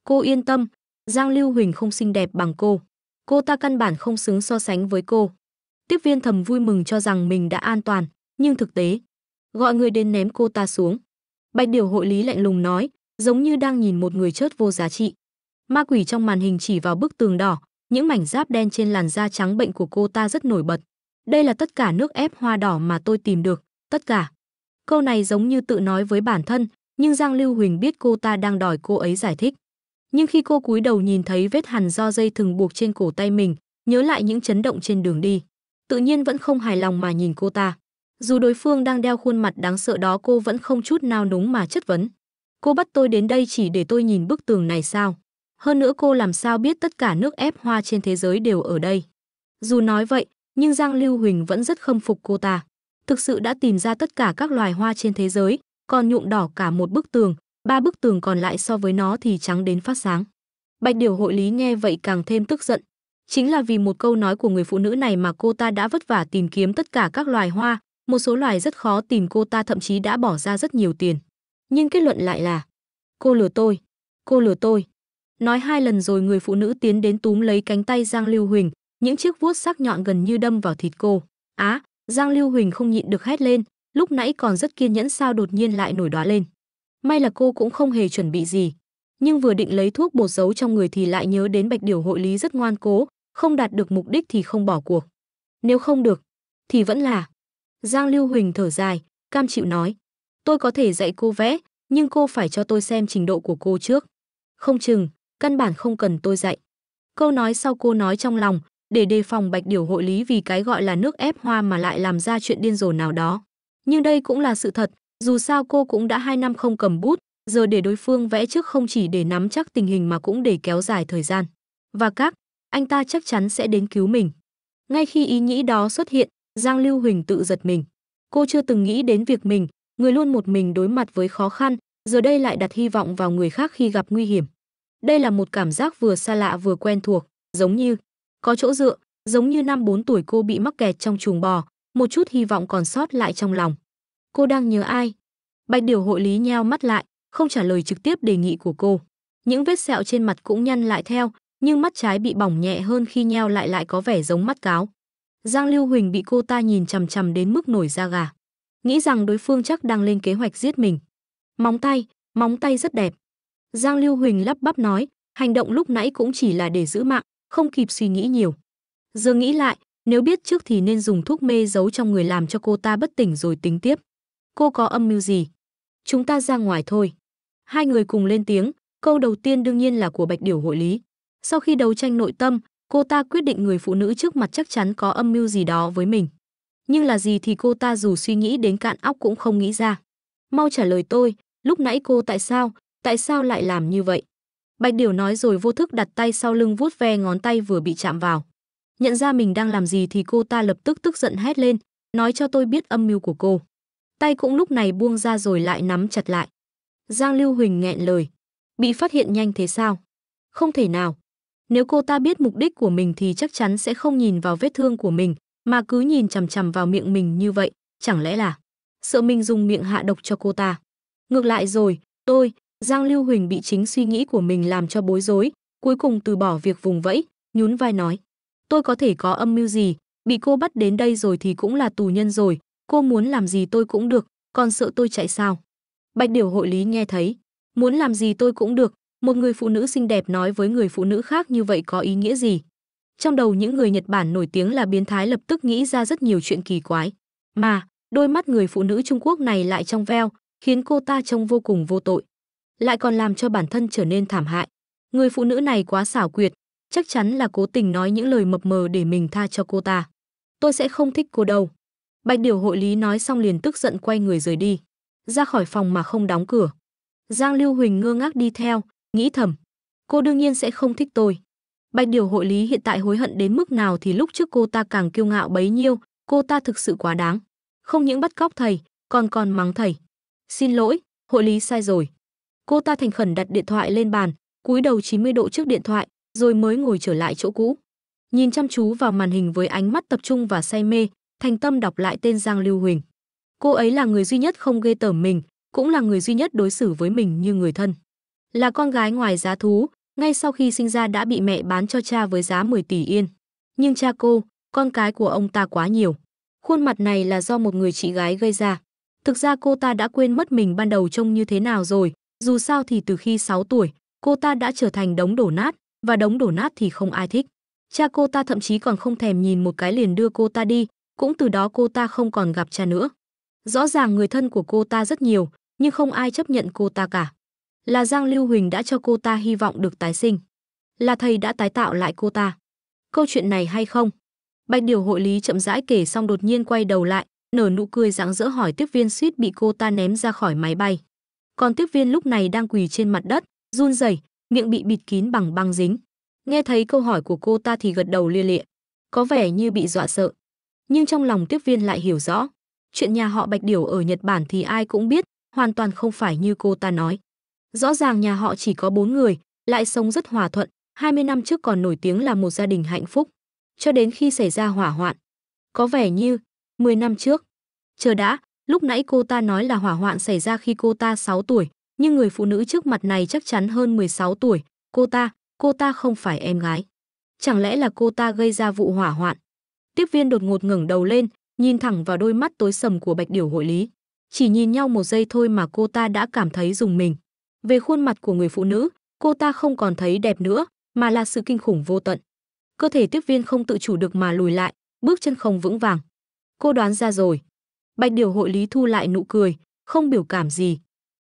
Cô yên tâm, Giang Lưu Huỳnh không xinh đẹp bằng cô. Cô ta căn bản không xứng so sánh với cô. Tiếp viên thầm vui mừng cho rằng mình đã an toàn, nhưng thực tế, gọi người đến ném cô ta xuống. Bạch Điều hội lý lạnh lùng nói, giống như đang nhìn một người chết vô giá trị. Ma quỷ trong màn hình chỉ vào bức tường đỏ, những mảnh giáp đen trên làn da trắng bệnh của cô ta rất nổi bật. Đây là tất cả nước ép hoa đỏ mà tôi tìm được, tất cả. Câu này giống như tự nói với bản thân, nhưng Giang Lưu Huỳnh biết cô ta đang đòi cô ấy giải thích. Nhưng khi cô cúi đầu nhìn thấy vết hằn do dây thừng buộc trên cổ tay mình, nhớ lại những chấn động trên đường đi, tự nhiên vẫn không hài lòng mà nhìn cô ta. Dù đối phương đang đeo khuôn mặt đáng sợ đó cô vẫn không chút nao núng mà chất vấn. Cô bắt tôi đến đây chỉ để tôi nhìn bức tường này sao? Hơn nữa cô làm sao biết tất cả nước ép hoa trên thế giới đều ở đây? Dù nói vậy, nhưng Giang Lưu Huỳnh vẫn rất khâm phục cô ta. Thực sự đã tìm ra tất cả các loài hoa trên thế giới, còn nhuộm đỏ cả một bức tường, ba bức tường còn lại so với nó thì trắng đến phát sáng. Bạch Điều hội lý nghe vậy càng thêm tức giận. Chính là vì một câu nói của người phụ nữ này mà cô ta đã vất vả tìm kiếm tất cả các loài hoa, một số loài rất khó tìm cô ta thậm chí đã bỏ ra rất nhiều tiền. Nhưng kết luận lại là Cô lừa tôi, cô lừa tôi. Nói hai lần rồi người phụ nữ tiến đến túm lấy cánh tay Giang Lưu Huỳnh, những chiếc vuốt sắc nhọn gần như đâm vào thịt cô. Á, Giang Lưu Huỳnh không nhịn được hét lên, lúc nãy còn rất kiên nhẫn sao đột nhiên lại nổi đóa lên. May là cô cũng không hề chuẩn bị gì, nhưng vừa định lấy thuốc bột giấu trong người thì lại nhớ đến Bạch Điểu hội lý rất ngoan cố, không đạt được mục đích thì không bỏ cuộc. Nếu không được, thì vẫn là. Giang Lưu Huỳnh thở dài, cam chịu nói, tôi có thể dạy cô vẽ, nhưng cô phải cho tôi xem trình độ của cô trước. Không chừng, căn bản không cần tôi dạy. Câu nói sau cô nói trong lòng, để đề phòng bạch điểu hội lý vì cái gọi là nước ép hoa mà lại làm ra chuyện điên rồ nào đó. Nhưng đây cũng là sự thật, dù sao cô cũng đã hai năm không cầm bút, giờ để đối phương vẽ trước không chỉ để nắm chắc tình hình mà cũng để kéo dài thời gian. Và các, anh ta chắc chắn sẽ đến cứu mình. Ngay khi ý nghĩ đó xuất hiện, Giang Lưu Huỳnh tự giật mình. Cô chưa từng nghĩ đến việc mình, người luôn một mình đối mặt với khó khăn, giờ đây lại đặt hy vọng vào người khác khi gặp nguy hiểm. Đây là một cảm giác vừa xa lạ vừa quen thuộc, giống như có chỗ dựa, giống như năm 4 tuổi cô bị mắc kẹt trong chuồng bò, một chút hy vọng còn sót lại trong lòng. Cô đang nhớ ai? Bạch Điều hội lý nheo mắt lại, không trả lời trực tiếp đề nghị của cô. Những vết sẹo trên mặt cũng nhăn lại theo, nhưng mắt trái bị bỏng nhẹ hơn khi nheo lại lại có vẻ giống mắt cáo. Giang Lưu Huỳnh bị cô ta nhìn chằm chằm đến mức nổi da gà. Nghĩ rằng đối phương chắc đang lên kế hoạch giết mình. Móng tay, móng tay rất đẹp. Giang Lưu Huỳnh lắp bắp nói, hành động lúc nãy cũng chỉ là để giữ mạng, không kịp suy nghĩ nhiều. Giờ nghĩ lại, nếu biết trước thì nên dùng thuốc mê giấu trong người làm cho cô ta bất tỉnh rồi tính tiếp. Cô có âm mưu gì? Chúng ta ra ngoài thôi. Hai người cùng lên tiếng, câu đầu tiên đương nhiên là của Bạch Điểu hội lý. Sau khi đấu tranh nội tâm, cô ta quyết định người phụ nữ trước mặt chắc chắn có âm mưu gì đó với mình. Nhưng là gì thì cô ta dù suy nghĩ đến cạn óc cũng không nghĩ ra. Mau trả lời tôi, lúc nãy cô tại sao, tại sao lại làm như vậy? Bạch Điểu nói rồi vô thức đặt tay sau lưng vuốt ve ngón tay vừa bị chạm vào. Nhận ra mình đang làm gì thì cô ta lập tức tức giận hét lên, nói cho tôi biết âm mưu của cô. Tay cũng lúc này buông ra rồi lại nắm chặt lại. Giang Lưu Huỳnh nghẹn lời. Bị phát hiện nhanh thế sao? Không thể nào. Nếu cô ta biết mục đích của mình thì chắc chắn sẽ không nhìn vào vết thương của mình, mà cứ nhìn chằm chằm vào miệng mình như vậy, chẳng lẽ là sợ mình dùng miệng hạ độc cho cô ta. Ngược lại rồi, tôi, Giang Lưu Huỳnh bị chính suy nghĩ của mình làm cho bối rối, cuối cùng từ bỏ việc vùng vẫy, nhún vai nói. Tôi có thể có âm mưu gì, bị cô bắt đến đây rồi thì cũng là tù nhân rồi, cô muốn làm gì tôi cũng được, còn sợ tôi chạy sao. Bạch Điểu hội lý nghe thấy, muốn làm gì tôi cũng được, một người phụ nữ xinh đẹp nói với người phụ nữ khác như vậy có ý nghĩa gì. Trong đầu những người Nhật Bản nổi tiếng là biến thái lập tức nghĩ ra rất nhiều chuyện kỳ quái. Mà, đôi mắt người phụ nữ Trung Quốc này lại trong veo, khiến cô ta trông vô cùng vô tội lại còn làm cho bản thân trở nên thảm hại. Người phụ nữ này quá xảo quyệt, chắc chắn là cố tình nói những lời mập mờ để mình tha cho cô ta. Tôi sẽ không thích cô đâu. Bạch Điều hội lý nói xong liền tức giận quay người rời đi, ra khỏi phòng mà không đóng cửa. Giang Lưu Huỳnh ngơ ngác đi theo, nghĩ thầm, cô đương nhiên sẽ không thích tôi. Bạch Điều hội lý hiện tại hối hận đến mức nào thì lúc trước cô ta càng kiêu ngạo bấy nhiêu, cô ta thực sự quá đáng. Không những bắt cóc thầy, còn còn mắng thầy. Xin lỗi, hội lý sai rồi. Cô ta thành khẩn đặt điện thoại lên bàn, cúi đầu 90 độ trước điện thoại, rồi mới ngồi trở lại chỗ cũ. Nhìn chăm chú vào màn hình với ánh mắt tập trung và say mê, thành tâm đọc lại tên Giang Lưu Huỳnh. Cô ấy là người duy nhất không ghê tởm mình, cũng là người duy nhất đối xử với mình như người thân. Là con gái ngoài giá thú, ngay sau khi sinh ra đã bị mẹ bán cho cha với giá 10 tỷ yên. Nhưng cha cô, con cái của ông ta quá nhiều. Khuôn mặt này là do một người chị gái gây ra. Thực ra cô ta đã quên mất mình ban đầu trông như thế nào rồi, dù sao thì từ khi 6 tuổi, cô ta đã trở thành đống đổ nát, và đống đổ nát thì không ai thích. Cha cô ta thậm chí còn không thèm nhìn một cái liền đưa cô ta đi, cũng từ đó cô ta không còn gặp cha nữa. Rõ ràng người thân của cô ta rất nhiều, nhưng không ai chấp nhận cô ta cả. Là Giang Lưu Huỳnh đã cho cô ta hy vọng được tái sinh. Là thầy đã tái tạo lại cô ta. Câu chuyện này hay không? Bạch Điều hội lý chậm rãi kể xong đột nhiên quay đầu lại, nở nụ cười rạng rỡ hỏi tiếp viên suýt bị cô ta ném ra khỏi máy bay còn tiếp viên lúc này đang quỳ trên mặt đất run rẩy miệng bị bịt kín bằng băng dính nghe thấy câu hỏi của cô ta thì gật đầu lia lịa có vẻ như bị dọa sợ nhưng trong lòng tiếp viên lại hiểu rõ chuyện nhà họ bạch điểu ở nhật bản thì ai cũng biết hoàn toàn không phải như cô ta nói rõ ràng nhà họ chỉ có bốn người lại sống rất hòa thuận 20 năm trước còn nổi tiếng là một gia đình hạnh phúc cho đến khi xảy ra hỏa hoạn có vẻ như 10 năm trước chờ đã Lúc nãy cô ta nói là hỏa hoạn xảy ra khi cô ta 6 tuổi, nhưng người phụ nữ trước mặt này chắc chắn hơn 16 tuổi. Cô ta, cô ta không phải em gái. Chẳng lẽ là cô ta gây ra vụ hỏa hoạn? Tiếp viên đột ngột ngẩng đầu lên, nhìn thẳng vào đôi mắt tối sầm của Bạch Điểu hội lý. Chỉ nhìn nhau một giây thôi mà cô ta đã cảm thấy dùng mình. Về khuôn mặt của người phụ nữ, cô ta không còn thấy đẹp nữa, mà là sự kinh khủng vô tận. Cơ thể tiếp viên không tự chủ được mà lùi lại, bước chân không vững vàng. Cô đoán ra rồi, Bạch Điều hội lý thu lại nụ cười, không biểu cảm gì.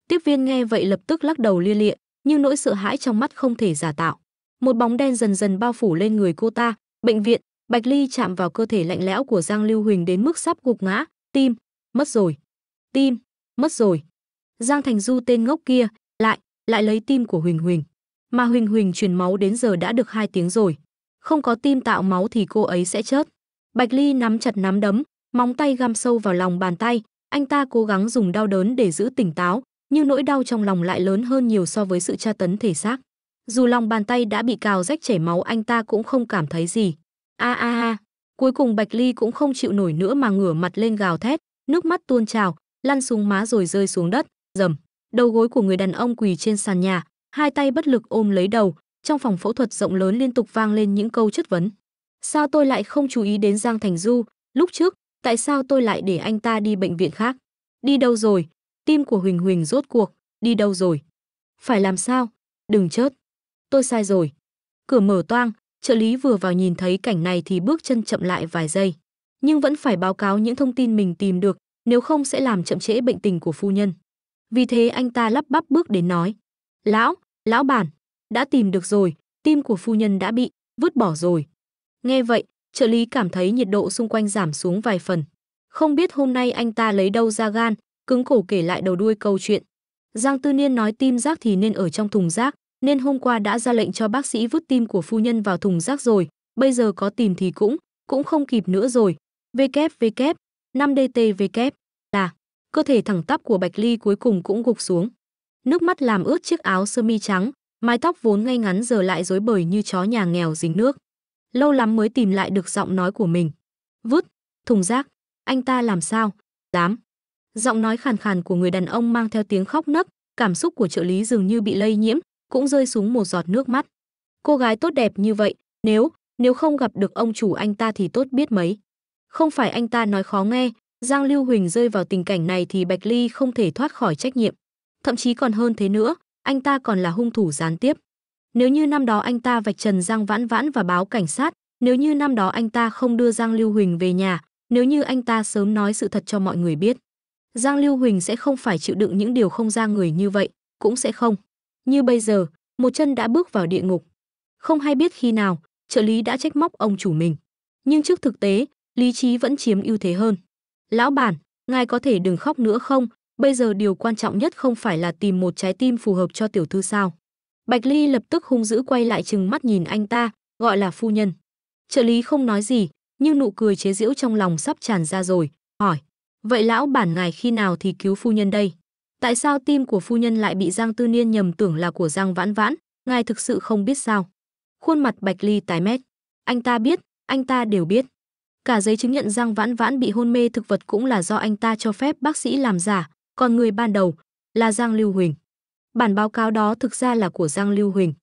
Tiếp viên nghe vậy lập tức lắc đầu lia lịa, nhưng nỗi sợ hãi trong mắt không thể giả tạo. Một bóng đen dần dần bao phủ lên người cô ta, bệnh viện, Bạch Ly chạm vào cơ thể lạnh lẽo của Giang Lưu Huỳnh đến mức sắp gục ngã, tim, mất rồi. Tim, mất rồi. Giang Thành Du tên ngốc kia, lại, lại lấy tim của Huỳnh Huỳnh. Mà Huỳnh Huỳnh truyền máu đến giờ đã được 2 tiếng rồi. Không có tim tạo máu thì cô ấy sẽ chết. Bạch Ly nắm chặt nắm đấm, móng tay găm sâu vào lòng bàn tay, anh ta cố gắng dùng đau đớn để giữ tỉnh táo, nhưng nỗi đau trong lòng lại lớn hơn nhiều so với sự tra tấn thể xác. Dù lòng bàn tay đã bị cào rách chảy máu anh ta cũng không cảm thấy gì. A a a, cuối cùng Bạch Ly cũng không chịu nổi nữa mà ngửa mặt lên gào thét, nước mắt tuôn trào, lăn xuống má rồi rơi xuống đất, rầm. Đầu gối của người đàn ông quỳ trên sàn nhà, hai tay bất lực ôm lấy đầu, trong phòng phẫu thuật rộng lớn liên tục vang lên những câu chất vấn. Sao tôi lại không chú ý đến Giang Thành Du, lúc trước Tại sao tôi lại để anh ta đi bệnh viện khác? Đi đâu rồi? Tim của Huỳnh Huỳnh rốt cuộc, đi đâu rồi? Phải làm sao? Đừng chớt. Tôi sai rồi. Cửa mở toang, trợ lý vừa vào nhìn thấy cảnh này thì bước chân chậm lại vài giây. Nhưng vẫn phải báo cáo những thông tin mình tìm được, nếu không sẽ làm chậm trễ bệnh tình của phu nhân. Vì thế anh ta lắp bắp bước đến nói. Lão, lão bản, đã tìm được rồi, tim của phu nhân đã bị, vứt bỏ rồi. Nghe vậy, trợ lý cảm thấy nhiệt độ xung quanh giảm xuống vài phần. Không biết hôm nay anh ta lấy đâu ra gan, cứng cổ kể lại đầu đuôi câu chuyện. Giang Tư Niên nói tim rác thì nên ở trong thùng rác, nên hôm qua đã ra lệnh cho bác sĩ vứt tim của phu nhân vào thùng rác rồi, bây giờ có tìm thì cũng, cũng không kịp nữa rồi. WW, 5DTW là cơ thể thẳng tắp của Bạch Ly cuối cùng cũng gục xuống. Nước mắt làm ướt chiếc áo sơ mi trắng, mái tóc vốn ngay ngắn giờ lại rối bời như chó nhà nghèo dính nước lâu lắm mới tìm lại được giọng nói của mình. Vứt, thùng rác, anh ta làm sao? Dám. Giọng nói khàn khàn của người đàn ông mang theo tiếng khóc nấc, cảm xúc của trợ lý dường như bị lây nhiễm, cũng rơi xuống một giọt nước mắt. Cô gái tốt đẹp như vậy, nếu, nếu không gặp được ông chủ anh ta thì tốt biết mấy. Không phải anh ta nói khó nghe, Giang Lưu Huỳnh rơi vào tình cảnh này thì Bạch Ly không thể thoát khỏi trách nhiệm. Thậm chí còn hơn thế nữa, anh ta còn là hung thủ gián tiếp. Nếu như năm đó anh ta vạch trần Giang Vãn Vãn và báo cảnh sát, nếu như năm đó anh ta không đưa Giang Lưu Huỳnh về nhà, nếu như anh ta sớm nói sự thật cho mọi người biết, Giang Lưu Huỳnh sẽ không phải chịu đựng những điều không ra người như vậy, cũng sẽ không. Như bây giờ, một chân đã bước vào địa ngục. Không hay biết khi nào, trợ lý đã trách móc ông chủ mình. Nhưng trước thực tế, lý trí vẫn chiếm ưu thế hơn. Lão bản, ngài có thể đừng khóc nữa không? Bây giờ điều quan trọng nhất không phải là tìm một trái tim phù hợp cho tiểu thư sao? Bạch Ly lập tức hung dữ quay lại chừng mắt nhìn anh ta, gọi là phu nhân. Trợ lý không nói gì, nhưng nụ cười chế giễu trong lòng sắp tràn ra rồi, hỏi: "Vậy lão bản ngài khi nào thì cứu phu nhân đây? Tại sao tim của phu nhân lại bị Giang Tư Niên nhầm tưởng là của Giang Vãn Vãn, ngài thực sự không biết sao?" Khuôn mặt Bạch Ly tái mét, anh ta biết, anh ta đều biết. Cả giấy chứng nhận Giang Vãn Vãn bị hôn mê thực vật cũng là do anh ta cho phép bác sĩ làm giả, còn người ban đầu là Giang Lưu Huỳnh. Bản báo cáo đó thực ra là của Giang Lưu Huỳnh.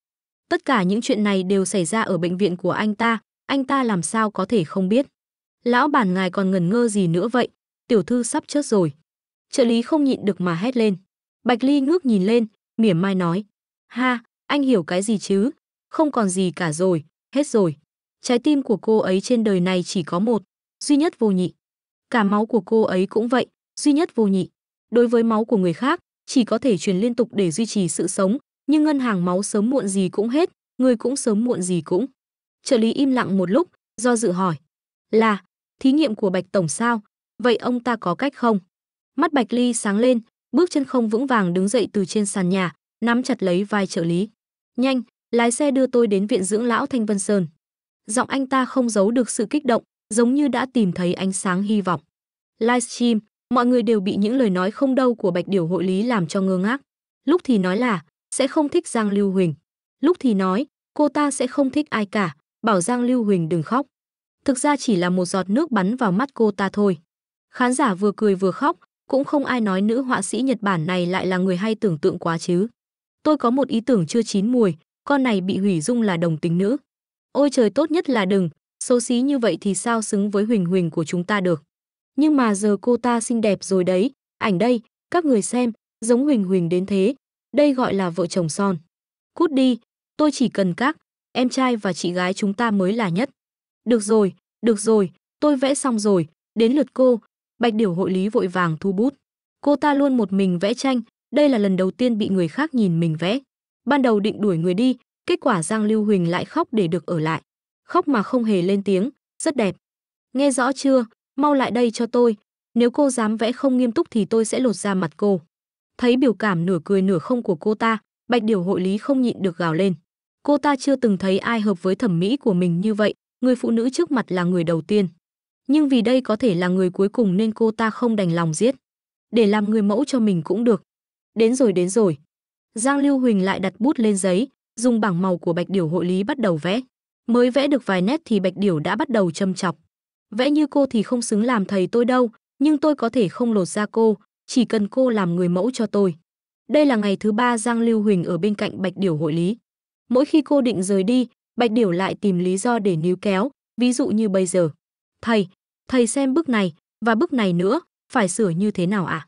Tất cả những chuyện này đều xảy ra ở bệnh viện của anh ta, anh ta làm sao có thể không biết. Lão bản ngài còn ngần ngơ gì nữa vậy, tiểu thư sắp chết rồi. Trợ lý không nhịn được mà hét lên. Bạch Ly ngước nhìn lên, mỉa mai nói. Ha, anh hiểu cái gì chứ, không còn gì cả rồi, hết rồi. Trái tim của cô ấy trên đời này chỉ có một, duy nhất vô nhị. Cả máu của cô ấy cũng vậy, duy nhất vô nhị. Đối với máu của người khác, chỉ có thể truyền liên tục để duy trì sự sống, nhưng ngân hàng máu sớm muộn gì cũng hết, người cũng sớm muộn gì cũng. Trợ lý im lặng một lúc, do dự hỏi: "Là thí nghiệm của Bạch tổng sao? Vậy ông ta có cách không?" Mắt Bạch Ly sáng lên, bước chân không vững vàng đứng dậy từ trên sàn nhà, nắm chặt lấy vai trợ lý. "Nhanh, lái xe đưa tôi đến viện dưỡng lão Thanh Vân Sơn." Giọng anh ta không giấu được sự kích động, giống như đã tìm thấy ánh sáng hy vọng. Livestream, Mọi người đều bị những lời nói không đâu của Bạch Điểu hội lý làm cho ngơ ngác. Lúc thì nói là sẽ không thích Giang Lưu Huỳnh, lúc thì nói cô ta sẽ không thích ai cả, bảo Giang Lưu Huỳnh đừng khóc. Thực ra chỉ là một giọt nước bắn vào mắt cô ta thôi. Khán giả vừa cười vừa khóc, cũng không ai nói nữ họa sĩ Nhật Bản này lại là người hay tưởng tượng quá chứ. Tôi có một ý tưởng chưa chín mùi, con này bị hủy dung là đồng tính nữ. Ôi trời tốt nhất là đừng, xấu xí như vậy thì sao xứng với Huỳnh Huỳnh của chúng ta được nhưng mà giờ cô ta xinh đẹp rồi đấy, ảnh đây, các người xem, giống Huỳnh Huỳnh đến thế, đây gọi là vợ chồng son. Cút đi, tôi chỉ cần các, em trai và chị gái chúng ta mới là nhất. Được rồi, được rồi, tôi vẽ xong rồi, đến lượt cô, Bạch Điểu hội lý vội vàng thu bút. Cô ta luôn một mình vẽ tranh, đây là lần đầu tiên bị người khác nhìn mình vẽ. Ban đầu định đuổi người đi, kết quả Giang Lưu Huỳnh lại khóc để được ở lại. Khóc mà không hề lên tiếng, rất đẹp. Nghe rõ chưa, mau lại đây cho tôi, nếu cô dám vẽ không nghiêm túc thì tôi sẽ lột ra mặt cô. Thấy biểu cảm nửa cười nửa không của cô ta, Bạch Điểu hội lý không nhịn được gào lên. Cô ta chưa từng thấy ai hợp với thẩm mỹ của mình như vậy, người phụ nữ trước mặt là người đầu tiên. Nhưng vì đây có thể là người cuối cùng nên cô ta không đành lòng giết. Để làm người mẫu cho mình cũng được. Đến rồi đến rồi. Giang Lưu Huỳnh lại đặt bút lên giấy, dùng bảng màu của Bạch Điểu hội lý bắt đầu vẽ. Mới vẽ được vài nét thì Bạch Điểu đã bắt đầu châm chọc vẽ như cô thì không xứng làm thầy tôi đâu, nhưng tôi có thể không lột ra cô, chỉ cần cô làm người mẫu cho tôi. Đây là ngày thứ ba Giang Lưu Huỳnh ở bên cạnh Bạch Điểu hội lý. Mỗi khi cô định rời đi, Bạch Điểu lại tìm lý do để níu kéo, ví dụ như bây giờ. Thầy, thầy xem bức này, và bức này nữa, phải sửa như thế nào ạ? À?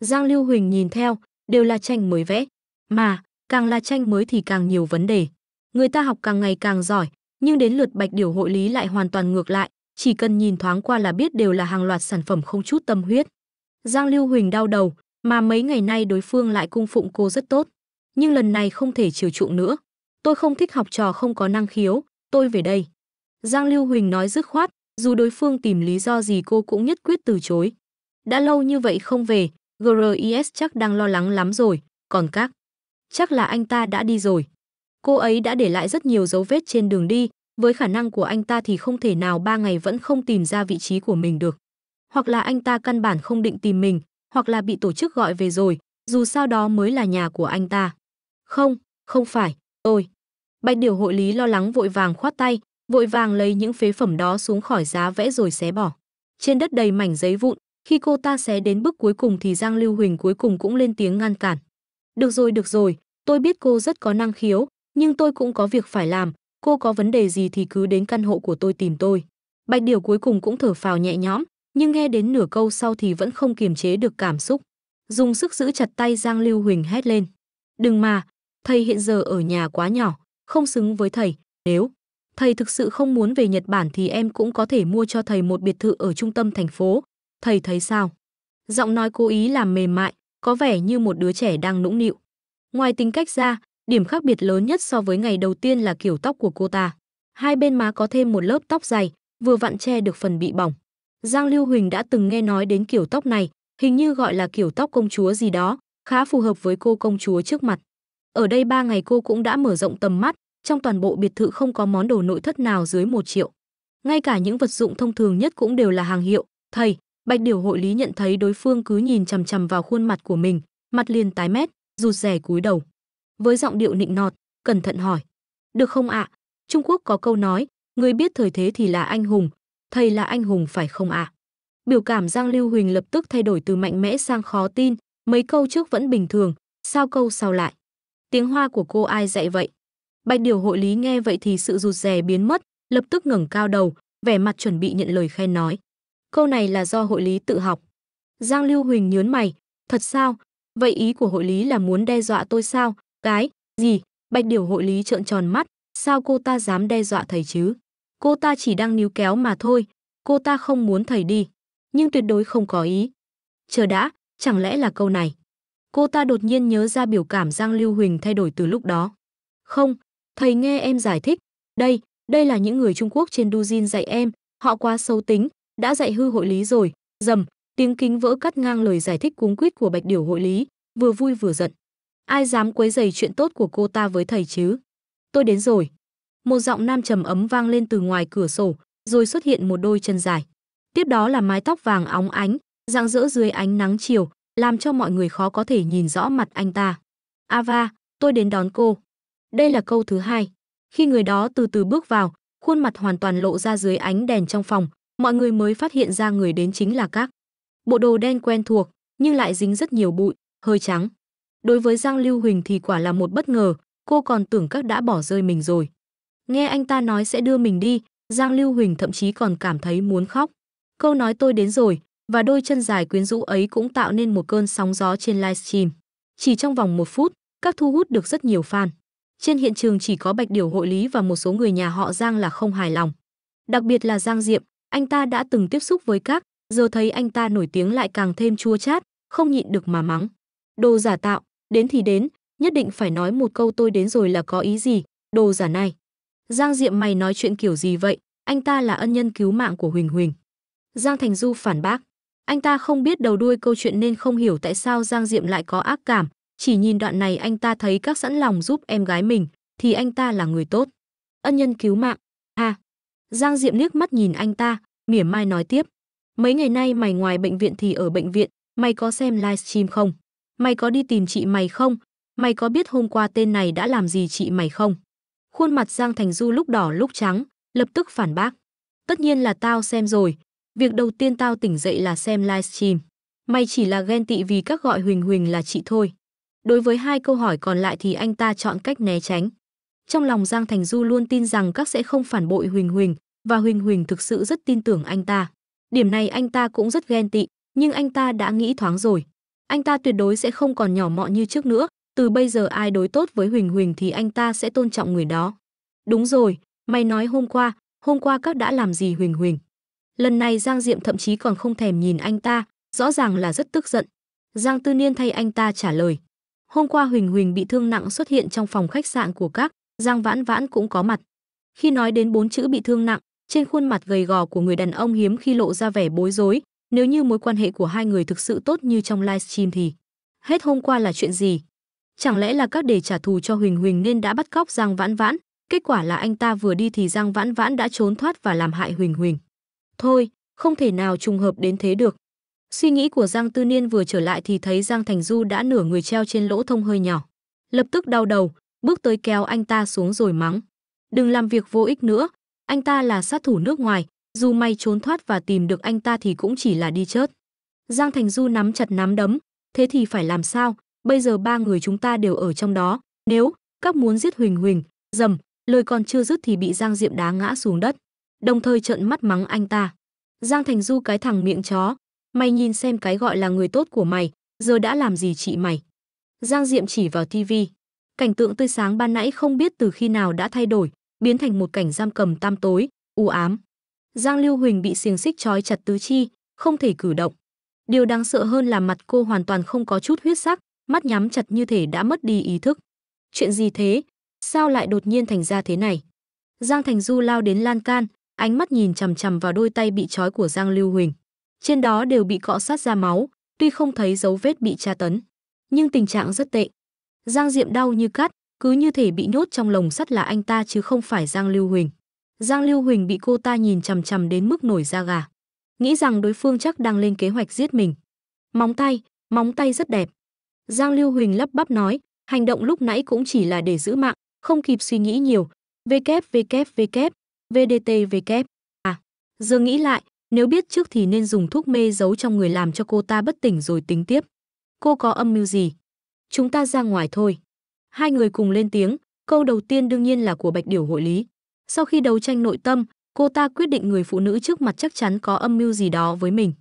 Giang Lưu Huỳnh nhìn theo, đều là tranh mới vẽ. Mà, càng là tranh mới thì càng nhiều vấn đề. Người ta học càng ngày càng giỏi, nhưng đến lượt Bạch Điểu hội lý lại hoàn toàn ngược lại, chỉ cần nhìn thoáng qua là biết đều là hàng loạt sản phẩm không chút tâm huyết. Giang Lưu Huỳnh đau đầu, mà mấy ngày nay đối phương lại cung phụng cô rất tốt. Nhưng lần này không thể chiều chuộng nữa. Tôi không thích học trò không có năng khiếu, tôi về đây. Giang Lưu Huỳnh nói dứt khoát, dù đối phương tìm lý do gì cô cũng nhất quyết từ chối. Đã lâu như vậy không về, GRIS chắc đang lo lắng lắm rồi, còn các. Chắc là anh ta đã đi rồi. Cô ấy đã để lại rất nhiều dấu vết trên đường đi, với khả năng của anh ta thì không thể nào ba ngày vẫn không tìm ra vị trí của mình được. Hoặc là anh ta căn bản không định tìm mình, hoặc là bị tổ chức gọi về rồi, dù sao đó mới là nhà của anh ta. Không, không phải, tôi. Bạch điều hội lý lo lắng vội vàng khoát tay, vội vàng lấy những phế phẩm đó xuống khỏi giá vẽ rồi xé bỏ. Trên đất đầy mảnh giấy vụn, khi cô ta xé đến bước cuối cùng thì Giang Lưu Huỳnh cuối cùng cũng lên tiếng ngăn cản. Được rồi, được rồi, tôi biết cô rất có năng khiếu, nhưng tôi cũng có việc phải làm, cô có vấn đề gì thì cứ đến căn hộ của tôi tìm tôi. Bạch Điều cuối cùng cũng thở phào nhẹ nhõm, nhưng nghe đến nửa câu sau thì vẫn không kiềm chế được cảm xúc. Dùng sức giữ chặt tay Giang Lưu Huỳnh hét lên. Đừng mà, thầy hiện giờ ở nhà quá nhỏ, không xứng với thầy, nếu thầy thực sự không muốn về Nhật Bản thì em cũng có thể mua cho thầy một biệt thự ở trung tâm thành phố. Thầy thấy sao? Giọng nói cố ý làm mềm mại, có vẻ như một đứa trẻ đang nũng nịu. Ngoài tính cách ra, Điểm khác biệt lớn nhất so với ngày đầu tiên là kiểu tóc của cô ta. Hai bên má có thêm một lớp tóc dày, vừa vặn che được phần bị bỏng. Giang Lưu Huỳnh đã từng nghe nói đến kiểu tóc này, hình như gọi là kiểu tóc công chúa gì đó, khá phù hợp với cô công chúa trước mặt. Ở đây ba ngày cô cũng đã mở rộng tầm mắt, trong toàn bộ biệt thự không có món đồ nội thất nào dưới một triệu. Ngay cả những vật dụng thông thường nhất cũng đều là hàng hiệu. Thầy, Bạch Điều hội lý nhận thấy đối phương cứ nhìn chằm chằm vào khuôn mặt của mình, mặt liền tái mét, rụt rè cúi đầu với giọng điệu nịnh nọt, cẩn thận hỏi. Được không ạ? Trung Quốc có câu nói, người biết thời thế thì là anh hùng, thầy là anh hùng phải không ạ? Biểu cảm Giang Lưu Huỳnh lập tức thay đổi từ mạnh mẽ sang khó tin, mấy câu trước vẫn bình thường, sao câu sau lại? Tiếng hoa của cô ai dạy vậy? Bạch Điều hội lý nghe vậy thì sự rụt rè biến mất, lập tức ngẩng cao đầu, vẻ mặt chuẩn bị nhận lời khen nói. Câu này là do hội lý tự học. Giang Lưu Huỳnh nhớn mày, thật sao? Vậy ý của hội lý là muốn đe dọa tôi sao? Cái, gì? Bạch Điểu hội lý trợn tròn mắt, sao cô ta dám đe dọa thầy chứ? Cô ta chỉ đang níu kéo mà thôi, cô ta không muốn thầy đi, nhưng tuyệt đối không có ý. Chờ đã, chẳng lẽ là câu này? Cô ta đột nhiên nhớ ra biểu cảm Giang Lưu Huỳnh thay đổi từ lúc đó. Không, thầy nghe em giải thích, đây, đây là những người Trung Quốc trên Dujin dạy em, họ quá xấu tính, đã dạy hư hội lý rồi, dầm, tiếng kính vỡ cắt ngang lời giải thích cuống quýt của Bạch Điểu hội lý, vừa vui vừa giận. Ai dám quấy rầy chuyện tốt của cô ta với thầy chứ? Tôi đến rồi. Một giọng nam trầm ấm vang lên từ ngoài cửa sổ, rồi xuất hiện một đôi chân dài. Tiếp đó là mái tóc vàng óng ánh, rạng rỡ dưới ánh nắng chiều, làm cho mọi người khó có thể nhìn rõ mặt anh ta. Ava, tôi đến đón cô. Đây là câu thứ hai. Khi người đó từ từ bước vào, khuôn mặt hoàn toàn lộ ra dưới ánh đèn trong phòng, mọi người mới phát hiện ra người đến chính là các. Bộ đồ đen quen thuộc, nhưng lại dính rất nhiều bụi, hơi trắng. Đối với Giang Lưu Huỳnh thì quả là một bất ngờ, cô còn tưởng các đã bỏ rơi mình rồi. Nghe anh ta nói sẽ đưa mình đi, Giang Lưu Huỳnh thậm chí còn cảm thấy muốn khóc. Câu nói tôi đến rồi, và đôi chân dài quyến rũ ấy cũng tạo nên một cơn sóng gió trên livestream. Chỉ trong vòng một phút, các thu hút được rất nhiều fan. Trên hiện trường chỉ có Bạch Điều hội lý và một số người nhà họ Giang là không hài lòng. Đặc biệt là Giang Diệm, anh ta đã từng tiếp xúc với các, giờ thấy anh ta nổi tiếng lại càng thêm chua chát, không nhịn được mà mắng. Đồ giả tạo, đến thì đến, nhất định phải nói một câu tôi đến rồi là có ý gì, đồ giả này. Giang Diệm mày nói chuyện kiểu gì vậy, anh ta là ân nhân cứu mạng của Huỳnh Huỳnh. Giang Thành Du phản bác, anh ta không biết đầu đuôi câu chuyện nên không hiểu tại sao Giang Diệm lại có ác cảm, chỉ nhìn đoạn này anh ta thấy các sẵn lòng giúp em gái mình, thì anh ta là người tốt. Ân nhân cứu mạng, ha. À. Giang Diệm liếc mắt nhìn anh ta, mỉa mai nói tiếp. Mấy ngày nay mày ngoài bệnh viện thì ở bệnh viện, mày có xem livestream không? Mày có đi tìm chị mày không? Mày có biết hôm qua tên này đã làm gì chị mày không? Khuôn mặt Giang Thành Du lúc đỏ lúc trắng, lập tức phản bác. Tất nhiên là tao xem rồi. Việc đầu tiên tao tỉnh dậy là xem livestream. Mày chỉ là ghen tị vì các gọi Huỳnh Huỳnh là chị thôi. Đối với hai câu hỏi còn lại thì anh ta chọn cách né tránh. Trong lòng Giang Thành Du luôn tin rằng các sẽ không phản bội Huỳnh Huỳnh và Huỳnh Huỳnh thực sự rất tin tưởng anh ta. Điểm này anh ta cũng rất ghen tị, nhưng anh ta đã nghĩ thoáng rồi anh ta tuyệt đối sẽ không còn nhỏ mọ như trước nữa, từ bây giờ ai đối tốt với Huỳnh Huỳnh thì anh ta sẽ tôn trọng người đó. Đúng rồi, mày nói hôm qua, hôm qua các đã làm gì Huỳnh Huỳnh? Lần này Giang Diệm thậm chí còn không thèm nhìn anh ta, rõ ràng là rất tức giận. Giang Tư Niên thay anh ta trả lời. Hôm qua Huỳnh Huỳnh bị thương nặng xuất hiện trong phòng khách sạn của các, Giang Vãn Vãn cũng có mặt. Khi nói đến bốn chữ bị thương nặng, trên khuôn mặt gầy gò của người đàn ông hiếm khi lộ ra vẻ bối rối, nếu như mối quan hệ của hai người thực sự tốt như trong livestream thì hết hôm qua là chuyện gì? Chẳng lẽ là các để trả thù cho Huỳnh Huỳnh nên đã bắt cóc Giang Vãn Vãn, kết quả là anh ta vừa đi thì Giang Vãn Vãn đã trốn thoát và làm hại Huỳnh Huỳnh. Thôi, không thể nào trùng hợp đến thế được. Suy nghĩ của Giang Tư Niên vừa trở lại thì thấy Giang Thành Du đã nửa người treo trên lỗ thông hơi nhỏ. Lập tức đau đầu, bước tới kéo anh ta xuống rồi mắng. Đừng làm việc vô ích nữa, anh ta là sát thủ nước ngoài, dù may trốn thoát và tìm được anh ta thì cũng chỉ là đi chớt. Giang Thành Du nắm chặt nắm đấm, thế thì phải làm sao, bây giờ ba người chúng ta đều ở trong đó, nếu các muốn giết Huỳnh Huỳnh, dầm, lời còn chưa dứt thì bị Giang Diệm đá ngã xuống đất, đồng thời trợn mắt mắng anh ta. Giang Thành Du cái thằng miệng chó, mày nhìn xem cái gọi là người tốt của mày, giờ đã làm gì chị mày. Giang Diệm chỉ vào TV, cảnh tượng tươi sáng ban nãy không biết từ khi nào đã thay đổi, biến thành một cảnh giam cầm tam tối, u ám. Giang Lưu Huỳnh bị xiềng xích trói chặt tứ chi, không thể cử động. Điều đáng sợ hơn là mặt cô hoàn toàn không có chút huyết sắc, mắt nhắm chặt như thể đã mất đi ý thức. Chuyện gì thế? Sao lại đột nhiên thành ra thế này? Giang Thành Du lao đến lan can, ánh mắt nhìn chằm chằm vào đôi tay bị trói của Giang Lưu Huỳnh. Trên đó đều bị cọ sát ra máu, tuy không thấy dấu vết bị tra tấn, nhưng tình trạng rất tệ. Giang Diệm đau như cắt, cứ như thể bị nhốt trong lồng sắt là anh ta chứ không phải Giang Lưu Huỳnh. Giang Lưu Huỳnh bị cô ta nhìn chằm chằm đến mức nổi da gà. Nghĩ rằng đối phương chắc đang lên kế hoạch giết mình. Móng tay, móng tay rất đẹp. Giang Lưu Huỳnh lắp bắp nói, hành động lúc nãy cũng chỉ là để giữ mạng, không kịp suy nghĩ nhiều. WWW, VDTW. À, giờ nghĩ lại, nếu biết trước thì nên dùng thuốc mê giấu trong người làm cho cô ta bất tỉnh rồi tính tiếp. Cô có âm mưu gì? Chúng ta ra ngoài thôi. Hai người cùng lên tiếng, câu đầu tiên đương nhiên là của Bạch Điểu hội lý. Sau khi đấu tranh nội tâm, cô ta quyết định người phụ nữ trước mặt chắc chắn có âm mưu gì đó với mình.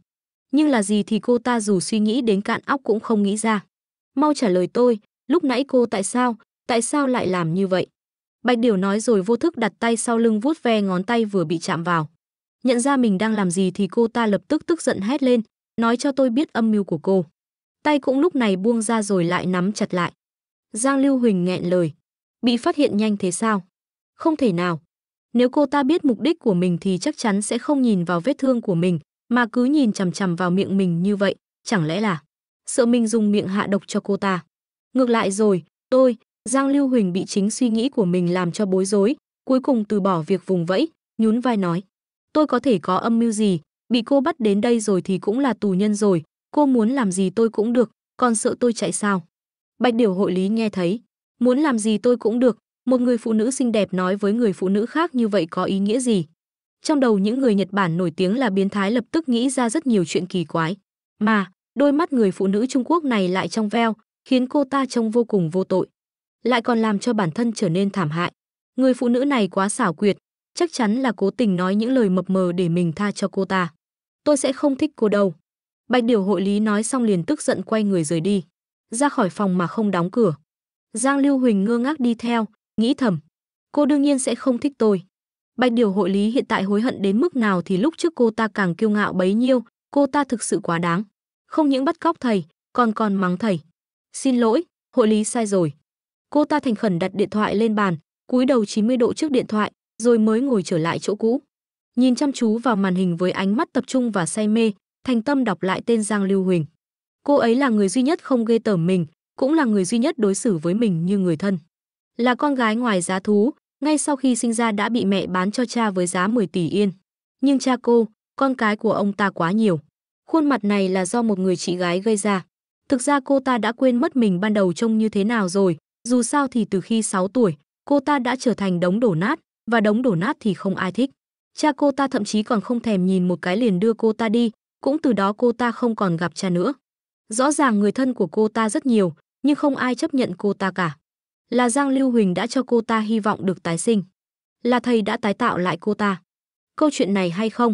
Nhưng là gì thì cô ta dù suy nghĩ đến cạn óc cũng không nghĩ ra. Mau trả lời tôi, lúc nãy cô tại sao, tại sao lại làm như vậy? Bạch điều nói rồi vô thức đặt tay sau lưng vuốt ve ngón tay vừa bị chạm vào. Nhận ra mình đang làm gì thì cô ta lập tức tức giận hét lên, nói cho tôi biết âm mưu của cô. Tay cũng lúc này buông ra rồi lại nắm chặt lại. Giang Lưu Huỳnh nghẹn lời. Bị phát hiện nhanh thế sao? Không thể nào, nếu cô ta biết mục đích của mình thì chắc chắn sẽ không nhìn vào vết thương của mình, mà cứ nhìn chằm chằm vào miệng mình như vậy, chẳng lẽ là sợ mình dùng miệng hạ độc cho cô ta. Ngược lại rồi, tôi, Giang Lưu Huỳnh bị chính suy nghĩ của mình làm cho bối rối, cuối cùng từ bỏ việc vùng vẫy, nhún vai nói. Tôi có thể có âm mưu gì, bị cô bắt đến đây rồi thì cũng là tù nhân rồi, cô muốn làm gì tôi cũng được, còn sợ tôi chạy sao. Bạch Điều hội lý nghe thấy, muốn làm gì tôi cũng được, một người phụ nữ xinh đẹp nói với người phụ nữ khác như vậy có ý nghĩa gì trong đầu những người nhật bản nổi tiếng là biến thái lập tức nghĩ ra rất nhiều chuyện kỳ quái mà đôi mắt người phụ nữ trung quốc này lại trong veo khiến cô ta trông vô cùng vô tội lại còn làm cho bản thân trở nên thảm hại người phụ nữ này quá xảo quyệt chắc chắn là cố tình nói những lời mập mờ để mình tha cho cô ta tôi sẽ không thích cô đâu bạch điều hội lý nói xong liền tức giận quay người rời đi ra khỏi phòng mà không đóng cửa giang lưu huỳnh ngơ ngác đi theo Nghĩ thầm, cô đương nhiên sẽ không thích tôi. Bạch Điều hội lý hiện tại hối hận đến mức nào thì lúc trước cô ta càng kiêu ngạo bấy nhiêu, cô ta thực sự quá đáng. Không những bắt cóc thầy, còn còn mắng thầy. Xin lỗi, hội lý sai rồi. Cô ta thành khẩn đặt điện thoại lên bàn, cúi đầu 90 độ trước điện thoại, rồi mới ngồi trở lại chỗ cũ. Nhìn chăm chú vào màn hình với ánh mắt tập trung và say mê, thành tâm đọc lại tên Giang Lưu Huỳnh. Cô ấy là người duy nhất không ghê tởm mình, cũng là người duy nhất đối xử với mình như người thân là con gái ngoài giá thú, ngay sau khi sinh ra đã bị mẹ bán cho cha với giá 10 tỷ yên. Nhưng cha cô, con cái của ông ta quá nhiều. Khuôn mặt này là do một người chị gái gây ra. Thực ra cô ta đã quên mất mình ban đầu trông như thế nào rồi, dù sao thì từ khi 6 tuổi, cô ta đã trở thành đống đổ nát, và đống đổ nát thì không ai thích. Cha cô ta thậm chí còn không thèm nhìn một cái liền đưa cô ta đi, cũng từ đó cô ta không còn gặp cha nữa. Rõ ràng người thân của cô ta rất nhiều, nhưng không ai chấp nhận cô ta cả là Giang Lưu Huỳnh đã cho cô ta hy vọng được tái sinh. Là thầy đã tái tạo lại cô ta. Câu chuyện này hay không?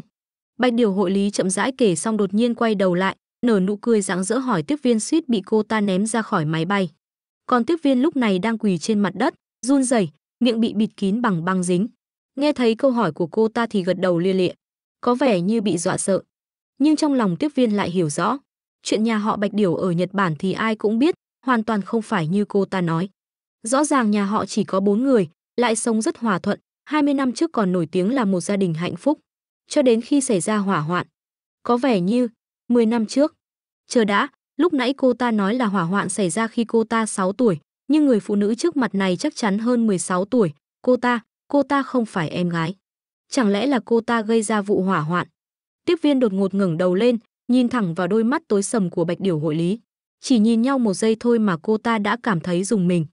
Bạch Điều hội lý chậm rãi kể xong đột nhiên quay đầu lại, nở nụ cười rạng rỡ hỏi tiếp viên suýt bị cô ta ném ra khỏi máy bay. Còn tiếp viên lúc này đang quỳ trên mặt đất, run rẩy, miệng bị bịt kín bằng băng dính. Nghe thấy câu hỏi của cô ta thì gật đầu lia lịa, có vẻ như bị dọa sợ. Nhưng trong lòng tiếp viên lại hiểu rõ, chuyện nhà họ Bạch Điểu ở Nhật Bản thì ai cũng biết, hoàn toàn không phải như cô ta nói. Rõ ràng nhà họ chỉ có bốn người, lại sống rất hòa thuận, 20 năm trước còn nổi tiếng là một gia đình hạnh phúc, cho đến khi xảy ra hỏa hoạn. Có vẻ như 10 năm trước. Chờ đã, lúc nãy cô ta nói là hỏa hoạn xảy ra khi cô ta 6 tuổi, nhưng người phụ nữ trước mặt này chắc chắn hơn 16 tuổi, cô ta, cô ta không phải em gái. Chẳng lẽ là cô ta gây ra vụ hỏa hoạn? Tiếp viên đột ngột ngẩng đầu lên, nhìn thẳng vào đôi mắt tối sầm của Bạch Điểu hội lý. Chỉ nhìn nhau một giây thôi mà cô ta đã cảm thấy dùng mình.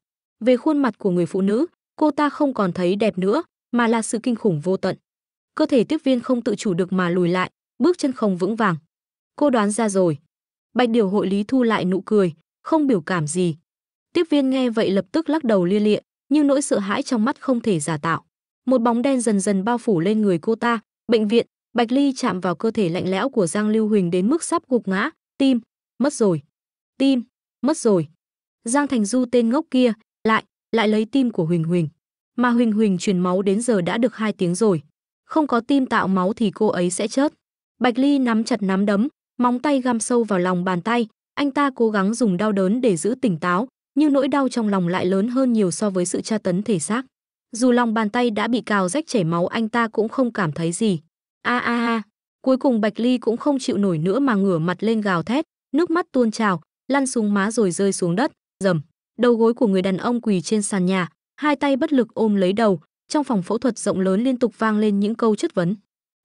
Về khuôn mặt của người phụ nữ, cô ta không còn thấy đẹp nữa, mà là sự kinh khủng vô tận. Cơ thể tiếp viên không tự chủ được mà lùi lại, bước chân không vững vàng. Cô đoán ra rồi. Bạch điều hội lý thu lại nụ cười, không biểu cảm gì. Tiếp viên nghe vậy lập tức lắc đầu lia lịa, nhưng nỗi sợ hãi trong mắt không thể giả tạo. Một bóng đen dần dần bao phủ lên người cô ta, bệnh viện, Bạch Ly chạm vào cơ thể lạnh lẽo của Giang Lưu Huỳnh đến mức sắp gục ngã, tim, mất rồi. Tim, mất rồi. Giang Thành Du tên ngốc kia, lại lấy tim của Huỳnh Huỳnh. Mà Huỳnh Huỳnh truyền máu đến giờ đã được 2 tiếng rồi. Không có tim tạo máu thì cô ấy sẽ chết. Bạch Ly nắm chặt nắm đấm, móng tay găm sâu vào lòng bàn tay, anh ta cố gắng dùng đau đớn để giữ tỉnh táo, nhưng nỗi đau trong lòng lại lớn hơn nhiều so với sự tra tấn thể xác. Dù lòng bàn tay đã bị cào rách chảy máu anh ta cũng không cảm thấy gì. A a a, cuối cùng Bạch Ly cũng không chịu nổi nữa mà ngửa mặt lên gào thét, nước mắt tuôn trào, lăn xuống má rồi rơi xuống đất, rầm đầu gối của người đàn ông quỳ trên sàn nhà, hai tay bất lực ôm lấy đầu, trong phòng phẫu thuật rộng lớn liên tục vang lên những câu chất vấn.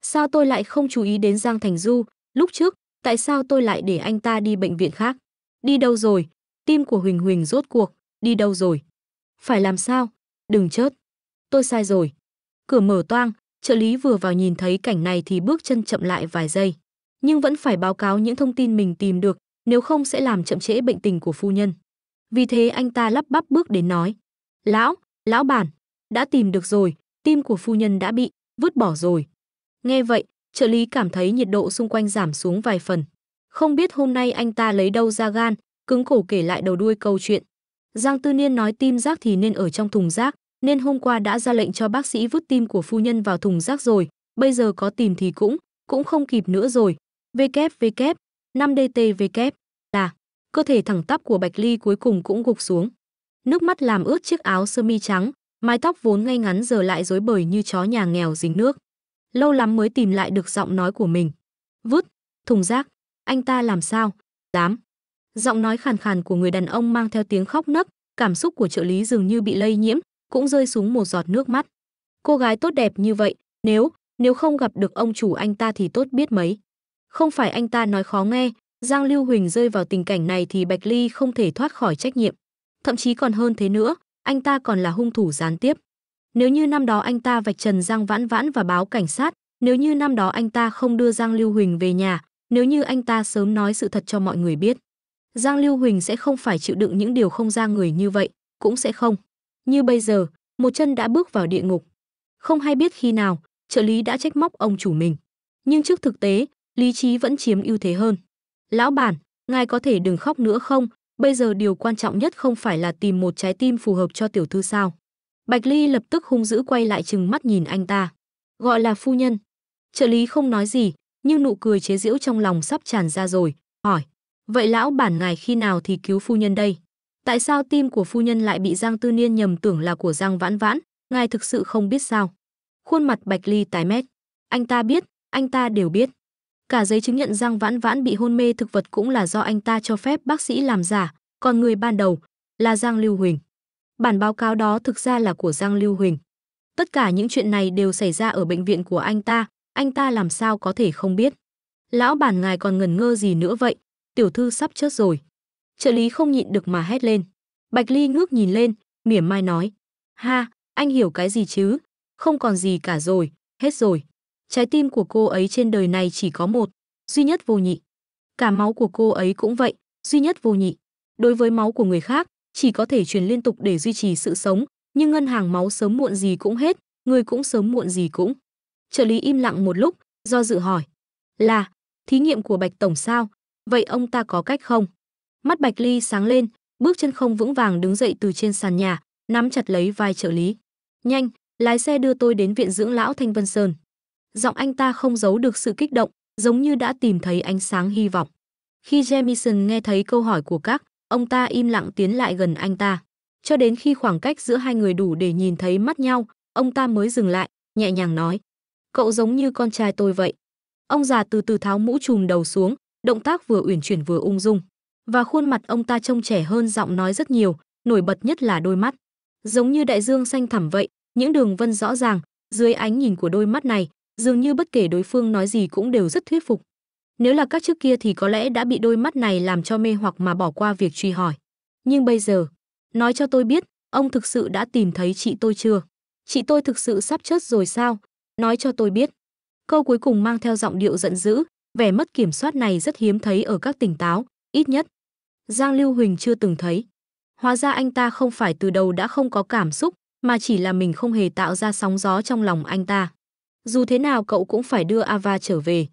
Sao tôi lại không chú ý đến Giang Thành Du, lúc trước, tại sao tôi lại để anh ta đi bệnh viện khác? Đi đâu rồi? Tim của Huỳnh Huỳnh rốt cuộc, đi đâu rồi? Phải làm sao? Đừng chết! Tôi sai rồi. Cửa mở toang, trợ lý vừa vào nhìn thấy cảnh này thì bước chân chậm lại vài giây. Nhưng vẫn phải báo cáo những thông tin mình tìm được, nếu không sẽ làm chậm trễ bệnh tình của phu nhân vì thế anh ta lắp bắp bước đến nói lão lão bản đã tìm được rồi tim của phu nhân đã bị vứt bỏ rồi nghe vậy trợ lý cảm thấy nhiệt độ xung quanh giảm xuống vài phần không biết hôm nay anh ta lấy đâu ra gan cứng cổ kể lại đầu đuôi câu chuyện giang tư niên nói tim rác thì nên ở trong thùng rác nên hôm qua đã ra lệnh cho bác sĩ vứt tim của phu nhân vào thùng rác rồi bây giờ có tìm thì cũng cũng không kịp nữa rồi vkvk 5 dtvk cơ thể thẳng tắp của Bạch Ly cuối cùng cũng gục xuống. Nước mắt làm ướt chiếc áo sơ mi trắng, mái tóc vốn ngay ngắn giờ lại rối bời như chó nhà nghèo dính nước. Lâu lắm mới tìm lại được giọng nói của mình. Vứt, thùng rác, anh ta làm sao? Dám. Giọng nói khàn khàn của người đàn ông mang theo tiếng khóc nấc, cảm xúc của trợ lý dường như bị lây nhiễm, cũng rơi xuống một giọt nước mắt. Cô gái tốt đẹp như vậy, nếu, nếu không gặp được ông chủ anh ta thì tốt biết mấy. Không phải anh ta nói khó nghe, Giang Lưu Huỳnh rơi vào tình cảnh này thì Bạch Ly không thể thoát khỏi trách nhiệm. Thậm chí còn hơn thế nữa, anh ta còn là hung thủ gián tiếp. Nếu như năm đó anh ta vạch trần Giang Vãn Vãn và báo cảnh sát, nếu như năm đó anh ta không đưa Giang Lưu Huỳnh về nhà, nếu như anh ta sớm nói sự thật cho mọi người biết, Giang Lưu Huỳnh sẽ không phải chịu đựng những điều không ra người như vậy, cũng sẽ không. Như bây giờ, một chân đã bước vào địa ngục. Không hay biết khi nào, trợ lý đã trách móc ông chủ mình. Nhưng trước thực tế, lý trí vẫn chiếm ưu thế hơn. Lão bản, ngài có thể đừng khóc nữa không? Bây giờ điều quan trọng nhất không phải là tìm một trái tim phù hợp cho tiểu thư sao. Bạch Ly lập tức hung dữ quay lại chừng mắt nhìn anh ta. Gọi là phu nhân. Trợ lý không nói gì, nhưng nụ cười chế giễu trong lòng sắp tràn ra rồi, hỏi. Vậy lão bản ngài khi nào thì cứu phu nhân đây? Tại sao tim của phu nhân lại bị Giang Tư Niên nhầm tưởng là của Giang Vãn Vãn, ngài thực sự không biết sao? Khuôn mặt Bạch Ly tái mét. Anh ta biết, anh ta đều biết. Cả giấy chứng nhận Giang Vãn Vãn bị hôn mê thực vật cũng là do anh ta cho phép bác sĩ làm giả, còn người ban đầu là Giang Lưu Huỳnh. Bản báo cáo đó thực ra là của Giang Lưu Huỳnh. Tất cả những chuyện này đều xảy ra ở bệnh viện của anh ta, anh ta làm sao có thể không biết. Lão bản ngài còn ngần ngơ gì nữa vậy, tiểu thư sắp chết rồi. Trợ lý không nhịn được mà hét lên. Bạch Ly ngước nhìn lên, mỉa mai nói. Ha, anh hiểu cái gì chứ, không còn gì cả rồi, hết rồi trái tim của cô ấy trên đời này chỉ có một, duy nhất vô nhị. Cả máu của cô ấy cũng vậy, duy nhất vô nhị. Đối với máu của người khác, chỉ có thể truyền liên tục để duy trì sự sống, nhưng ngân hàng máu sớm muộn gì cũng hết, người cũng sớm muộn gì cũng. Trợ lý im lặng một lúc, do dự hỏi. Là, thí nghiệm của Bạch Tổng sao? Vậy ông ta có cách không? Mắt Bạch Ly sáng lên, bước chân không vững vàng đứng dậy từ trên sàn nhà, nắm chặt lấy vai trợ lý. Nhanh, lái xe đưa tôi đến viện dưỡng lão Thanh Vân Sơn giọng anh ta không giấu được sự kích động, giống như đã tìm thấy ánh sáng hy vọng. Khi Jamison nghe thấy câu hỏi của các, ông ta im lặng tiến lại gần anh ta. Cho đến khi khoảng cách giữa hai người đủ để nhìn thấy mắt nhau, ông ta mới dừng lại, nhẹ nhàng nói. Cậu giống như con trai tôi vậy. Ông già từ từ tháo mũ trùm đầu xuống, động tác vừa uyển chuyển vừa ung dung. Và khuôn mặt ông ta trông trẻ hơn giọng nói rất nhiều, nổi bật nhất là đôi mắt. Giống như đại dương xanh thẳm vậy, những đường vân rõ ràng, dưới ánh nhìn của đôi mắt này, dường như bất kể đối phương nói gì cũng đều rất thuyết phục. Nếu là các trước kia thì có lẽ đã bị đôi mắt này làm cho mê hoặc mà bỏ qua việc truy hỏi. Nhưng bây giờ, nói cho tôi biết, ông thực sự đã tìm thấy chị tôi chưa? Chị tôi thực sự sắp chết rồi sao? Nói cho tôi biết. Câu cuối cùng mang theo giọng điệu giận dữ, vẻ mất kiểm soát này rất hiếm thấy ở các tỉnh táo, ít nhất. Giang Lưu Huỳnh chưa từng thấy. Hóa ra anh ta không phải từ đầu đã không có cảm xúc, mà chỉ là mình không hề tạo ra sóng gió trong lòng anh ta dù thế nào cậu cũng phải đưa Ava trở về.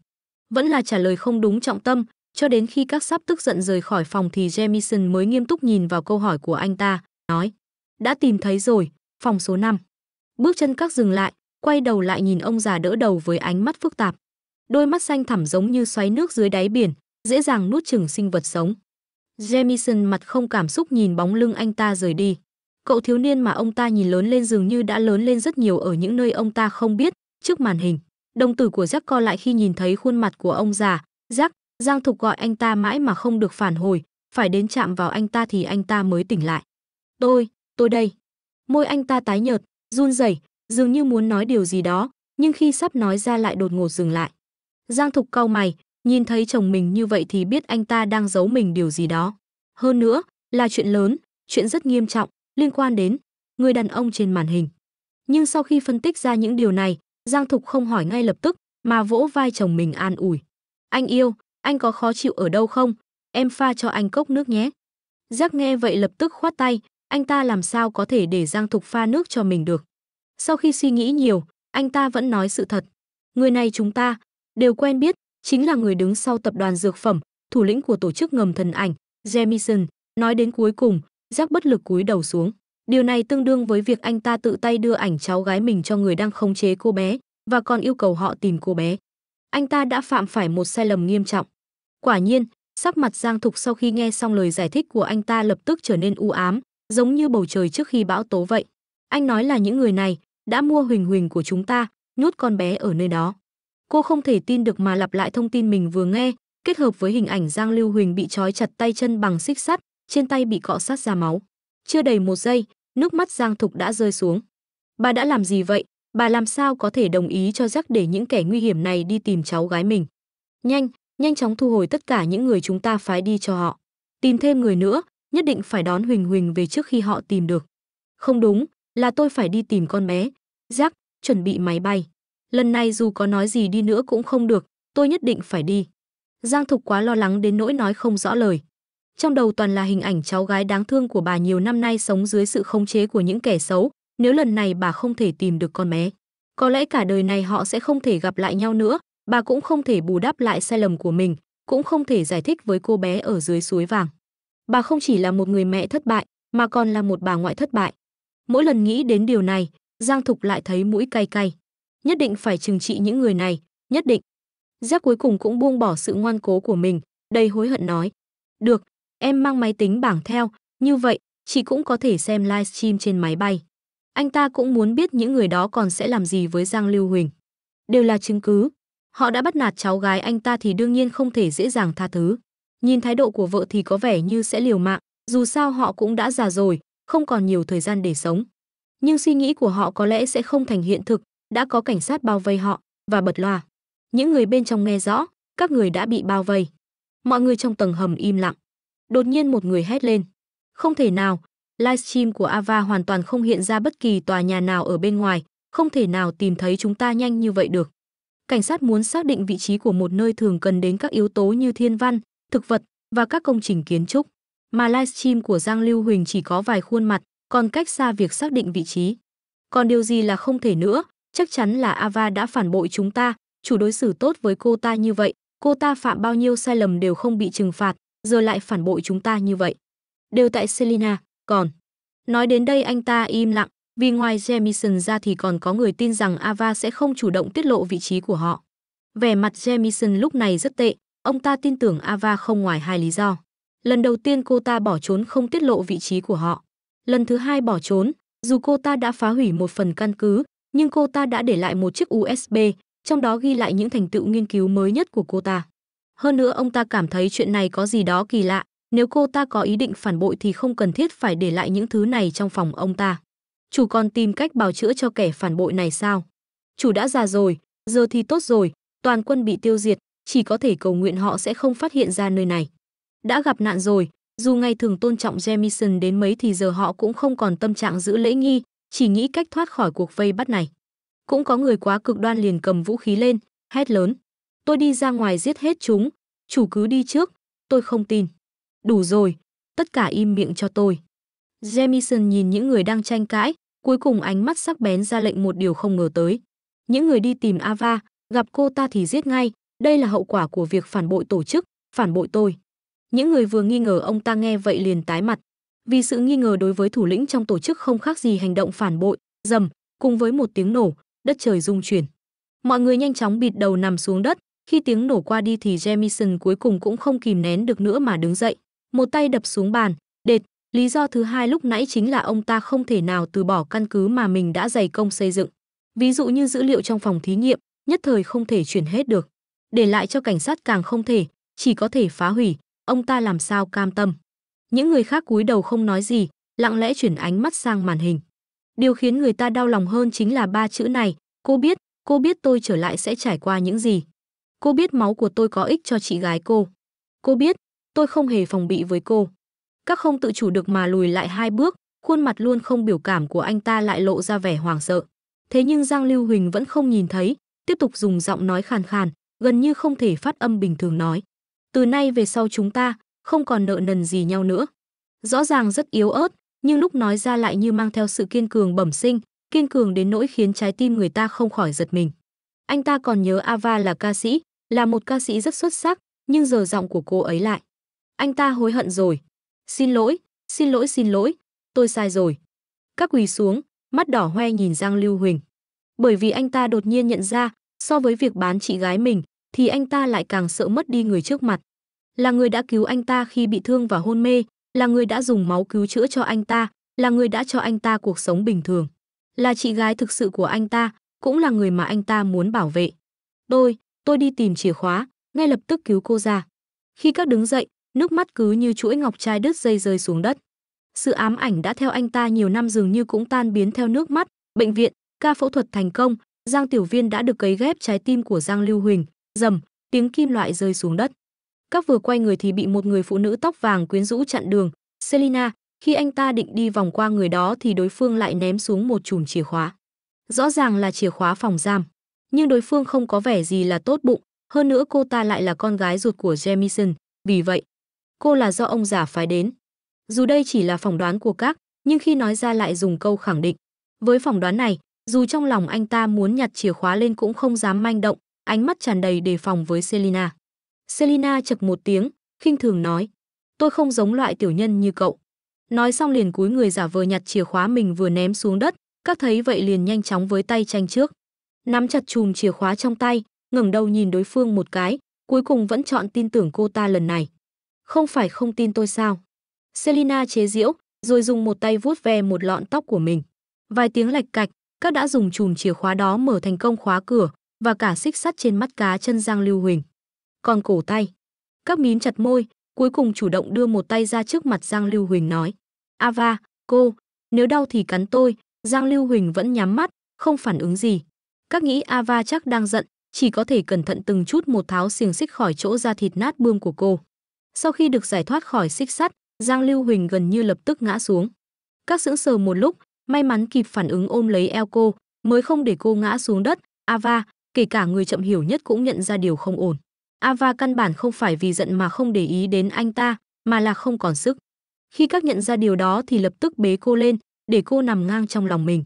Vẫn là trả lời không đúng trọng tâm, cho đến khi các sắp tức giận rời khỏi phòng thì Jamison mới nghiêm túc nhìn vào câu hỏi của anh ta, nói. Đã tìm thấy rồi, phòng số 5. Bước chân các dừng lại, quay đầu lại nhìn ông già đỡ đầu với ánh mắt phức tạp. Đôi mắt xanh thẳm giống như xoáy nước dưới đáy biển, dễ dàng nuốt chửng sinh vật sống. Jamison mặt không cảm xúc nhìn bóng lưng anh ta rời đi. Cậu thiếu niên mà ông ta nhìn lớn lên dường như đã lớn lên rất nhiều ở những nơi ông ta không biết, trước màn hình đồng tử của Jack co lại khi nhìn thấy khuôn mặt của ông già Jack. giang thục gọi anh ta mãi mà không được phản hồi phải đến chạm vào anh ta thì anh ta mới tỉnh lại tôi tôi đây môi anh ta tái nhợt run rẩy dường như muốn nói điều gì đó nhưng khi sắp nói ra lại đột ngột dừng lại giang thục cau mày nhìn thấy chồng mình như vậy thì biết anh ta đang giấu mình điều gì đó hơn nữa là chuyện lớn chuyện rất nghiêm trọng liên quan đến người đàn ông trên màn hình nhưng sau khi phân tích ra những điều này Giang Thục không hỏi ngay lập tức, mà vỗ vai chồng mình an ủi. Anh yêu, anh có khó chịu ở đâu không? Em pha cho anh cốc nước nhé. Giác nghe vậy lập tức khoát tay, anh ta làm sao có thể để Giang Thục pha nước cho mình được. Sau khi suy nghĩ nhiều, anh ta vẫn nói sự thật. Người này chúng ta đều quen biết, chính là người đứng sau tập đoàn dược phẩm, thủ lĩnh của tổ chức ngầm thần ảnh, Jamison. Nói đến cuối cùng, Giác bất lực cúi đầu xuống. Điều này tương đương với việc anh ta tự tay đưa ảnh cháu gái mình cho người đang khống chế cô bé và còn yêu cầu họ tìm cô bé. Anh ta đã phạm phải một sai lầm nghiêm trọng. Quả nhiên, sắc mặt Giang Thục sau khi nghe xong lời giải thích của anh ta lập tức trở nên u ám, giống như bầu trời trước khi bão tố vậy. Anh nói là những người này đã mua huỳnh huỳnh của chúng ta, nhốt con bé ở nơi đó. Cô không thể tin được mà lặp lại thông tin mình vừa nghe, kết hợp với hình ảnh Giang Lưu Huỳnh bị trói chặt tay chân bằng xích sắt, trên tay bị cọ sát ra máu. Chưa đầy một giây, nước mắt Giang Thục đã rơi xuống. Bà đã làm gì vậy? Bà làm sao có thể đồng ý cho rắc để những kẻ nguy hiểm này đi tìm cháu gái mình? Nhanh, nhanh chóng thu hồi tất cả những người chúng ta phái đi cho họ. Tìm thêm người nữa, nhất định phải đón Huỳnh Huỳnh về trước khi họ tìm được. Không đúng, là tôi phải đi tìm con bé. Giác, chuẩn bị máy bay. Lần này dù có nói gì đi nữa cũng không được, tôi nhất định phải đi. Giang Thục quá lo lắng đến nỗi nói không rõ lời trong đầu toàn là hình ảnh cháu gái đáng thương của bà nhiều năm nay sống dưới sự khống chế của những kẻ xấu, nếu lần này bà không thể tìm được con bé, có lẽ cả đời này họ sẽ không thể gặp lại nhau nữa, bà cũng không thể bù đắp lại sai lầm của mình, cũng không thể giải thích với cô bé ở dưới suối vàng. Bà không chỉ là một người mẹ thất bại, mà còn là một bà ngoại thất bại. Mỗi lần nghĩ đến điều này, Giang Thục lại thấy mũi cay cay. Nhất định phải trừng trị những người này, nhất định. Giác cuối cùng cũng buông bỏ sự ngoan cố của mình, đầy hối hận nói. Được, Em mang máy tính bảng theo, như vậy, chị cũng có thể xem livestream trên máy bay. Anh ta cũng muốn biết những người đó còn sẽ làm gì với Giang Lưu Huỳnh. Đều là chứng cứ. Họ đã bắt nạt cháu gái anh ta thì đương nhiên không thể dễ dàng tha thứ. Nhìn thái độ của vợ thì có vẻ như sẽ liều mạng, dù sao họ cũng đã già rồi, không còn nhiều thời gian để sống. Nhưng suy nghĩ của họ có lẽ sẽ không thành hiện thực, đã có cảnh sát bao vây họ và bật loa. Những người bên trong nghe rõ, các người đã bị bao vây. Mọi người trong tầng hầm im lặng. Đột nhiên một người hét lên. Không thể nào, livestream của Ava hoàn toàn không hiện ra bất kỳ tòa nhà nào ở bên ngoài, không thể nào tìm thấy chúng ta nhanh như vậy được. Cảnh sát muốn xác định vị trí của một nơi thường cần đến các yếu tố như thiên văn, thực vật và các công trình kiến trúc. Mà livestream của Giang Lưu Huỳnh chỉ có vài khuôn mặt, còn cách xa việc xác định vị trí. Còn điều gì là không thể nữa, chắc chắn là Ava đã phản bội chúng ta, chủ đối xử tốt với cô ta như vậy, cô ta phạm bao nhiêu sai lầm đều không bị trừng phạt, giờ lại phản bội chúng ta như vậy. Đều tại Selina, còn. Nói đến đây anh ta im lặng, vì ngoài Jamison ra thì còn có người tin rằng Ava sẽ không chủ động tiết lộ vị trí của họ. Vẻ mặt Jamison lúc này rất tệ, ông ta tin tưởng Ava không ngoài hai lý do. Lần đầu tiên cô ta bỏ trốn không tiết lộ vị trí của họ. Lần thứ hai bỏ trốn, dù cô ta đã phá hủy một phần căn cứ, nhưng cô ta đã để lại một chiếc USB, trong đó ghi lại những thành tựu nghiên cứu mới nhất của cô ta. Hơn nữa ông ta cảm thấy chuyện này có gì đó kỳ lạ, nếu cô ta có ý định phản bội thì không cần thiết phải để lại những thứ này trong phòng ông ta. Chủ còn tìm cách bào chữa cho kẻ phản bội này sao? Chủ đã già rồi, giờ thì tốt rồi, toàn quân bị tiêu diệt, chỉ có thể cầu nguyện họ sẽ không phát hiện ra nơi này. Đã gặp nạn rồi, dù ngày thường tôn trọng jemison đến mấy thì giờ họ cũng không còn tâm trạng giữ lễ nghi, chỉ nghĩ cách thoát khỏi cuộc vây bắt này. Cũng có người quá cực đoan liền cầm vũ khí lên, hét lớn, tôi đi ra ngoài giết hết chúng, chủ cứ đi trước, tôi không tin. Đủ rồi, tất cả im miệng cho tôi. jemison nhìn những người đang tranh cãi, cuối cùng ánh mắt sắc bén ra lệnh một điều không ngờ tới. Những người đi tìm Ava, gặp cô ta thì giết ngay, đây là hậu quả của việc phản bội tổ chức, phản bội tôi. Những người vừa nghi ngờ ông ta nghe vậy liền tái mặt. Vì sự nghi ngờ đối với thủ lĩnh trong tổ chức không khác gì hành động phản bội, dầm, cùng với một tiếng nổ, đất trời rung chuyển. Mọi người nhanh chóng bịt đầu nằm xuống đất, khi tiếng nổ qua đi thì Jamison cuối cùng cũng không kìm nén được nữa mà đứng dậy, một tay đập xuống bàn, đệt. Lý do thứ hai lúc nãy chính là ông ta không thể nào từ bỏ căn cứ mà mình đã dày công xây dựng. Ví dụ như dữ liệu trong phòng thí nghiệm, nhất thời không thể chuyển hết được. Để lại cho cảnh sát càng không thể, chỉ có thể phá hủy, ông ta làm sao cam tâm. Những người khác cúi đầu không nói gì, lặng lẽ chuyển ánh mắt sang màn hình. Điều khiến người ta đau lòng hơn chính là ba chữ này, cô biết, cô biết tôi trở lại sẽ trải qua những gì. Cô biết máu của tôi có ích cho chị gái cô. Cô biết, tôi không hề phòng bị với cô. Các không tự chủ được mà lùi lại hai bước, khuôn mặt luôn không biểu cảm của anh ta lại lộ ra vẻ hoảng sợ. Thế nhưng Giang Lưu Huỳnh vẫn không nhìn thấy, tiếp tục dùng giọng nói khàn khàn, gần như không thể phát âm bình thường nói. Từ nay về sau chúng ta không còn nợ nần gì nhau nữa. Rõ ràng rất yếu ớt, nhưng lúc nói ra lại như mang theo sự kiên cường bẩm sinh, kiên cường đến nỗi khiến trái tim người ta không khỏi giật mình. Anh ta còn nhớ Ava là ca sĩ, là một ca sĩ rất xuất sắc, nhưng giờ giọng của cô ấy lại. Anh ta hối hận rồi. Xin lỗi, xin lỗi xin lỗi, tôi sai rồi. Các quỳ xuống, mắt đỏ hoe nhìn Giang Lưu Huỳnh. Bởi vì anh ta đột nhiên nhận ra, so với việc bán chị gái mình, thì anh ta lại càng sợ mất đi người trước mặt. Là người đã cứu anh ta khi bị thương và hôn mê, là người đã dùng máu cứu chữa cho anh ta, là người đã cho anh ta cuộc sống bình thường. Là chị gái thực sự của anh ta, cũng là người mà anh ta muốn bảo vệ. Tôi, tôi đi tìm chìa khóa, ngay lập tức cứu cô ra. Khi các đứng dậy, nước mắt cứ như chuỗi ngọc trai đứt dây rơi xuống đất. Sự ám ảnh đã theo anh ta nhiều năm dường như cũng tan biến theo nước mắt, bệnh viện, ca phẫu thuật thành công, Giang Tiểu Viên đã được cấy ghép trái tim của Giang Lưu Huỳnh, dầm, tiếng kim loại rơi xuống đất. Các vừa quay người thì bị một người phụ nữ tóc vàng quyến rũ chặn đường, Selina, khi anh ta định đi vòng qua người đó thì đối phương lại ném xuống một chùm chìa khóa. Rõ ràng là chìa khóa phòng giam nhưng đối phương không có vẻ gì là tốt bụng, hơn nữa cô ta lại là con gái ruột của Jamison, vì vậy, cô là do ông giả phái đến. Dù đây chỉ là phỏng đoán của các, nhưng khi nói ra lại dùng câu khẳng định. Với phỏng đoán này, dù trong lòng anh ta muốn nhặt chìa khóa lên cũng không dám manh động, ánh mắt tràn đầy đề phòng với Selina. Selina chập một tiếng, khinh thường nói, tôi không giống loại tiểu nhân như cậu. Nói xong liền cúi người giả vờ nhặt chìa khóa mình vừa ném xuống đất, các thấy vậy liền nhanh chóng với tay tranh trước nắm chặt chùm chìa khóa trong tay, ngẩng đầu nhìn đối phương một cái, cuối cùng vẫn chọn tin tưởng cô ta lần này. Không phải không tin tôi sao? Selina chế giễu, rồi dùng một tay vuốt ve một lọn tóc của mình. Vài tiếng lạch cạch, các đã dùng chùm chìa khóa đó mở thành công khóa cửa và cả xích sắt trên mắt cá chân Giang Lưu Huỳnh. Còn cổ tay, các mím chặt môi, cuối cùng chủ động đưa một tay ra trước mặt Giang Lưu Huỳnh nói: "Ava, cô, nếu đau thì cắn tôi." Giang Lưu Huỳnh vẫn nhắm mắt, không phản ứng gì các nghĩ Ava chắc đang giận, chỉ có thể cẩn thận từng chút một tháo xiềng xích khỏi chỗ da thịt nát bươm của cô. Sau khi được giải thoát khỏi xích sắt, Giang Lưu Huỳnh gần như lập tức ngã xuống. Các sững sờ một lúc, may mắn kịp phản ứng ôm lấy eo cô, mới không để cô ngã xuống đất. Ava, kể cả người chậm hiểu nhất cũng nhận ra điều không ổn. Ava căn bản không phải vì giận mà không để ý đến anh ta, mà là không còn sức. Khi các nhận ra điều đó thì lập tức bế cô lên, để cô nằm ngang trong lòng mình.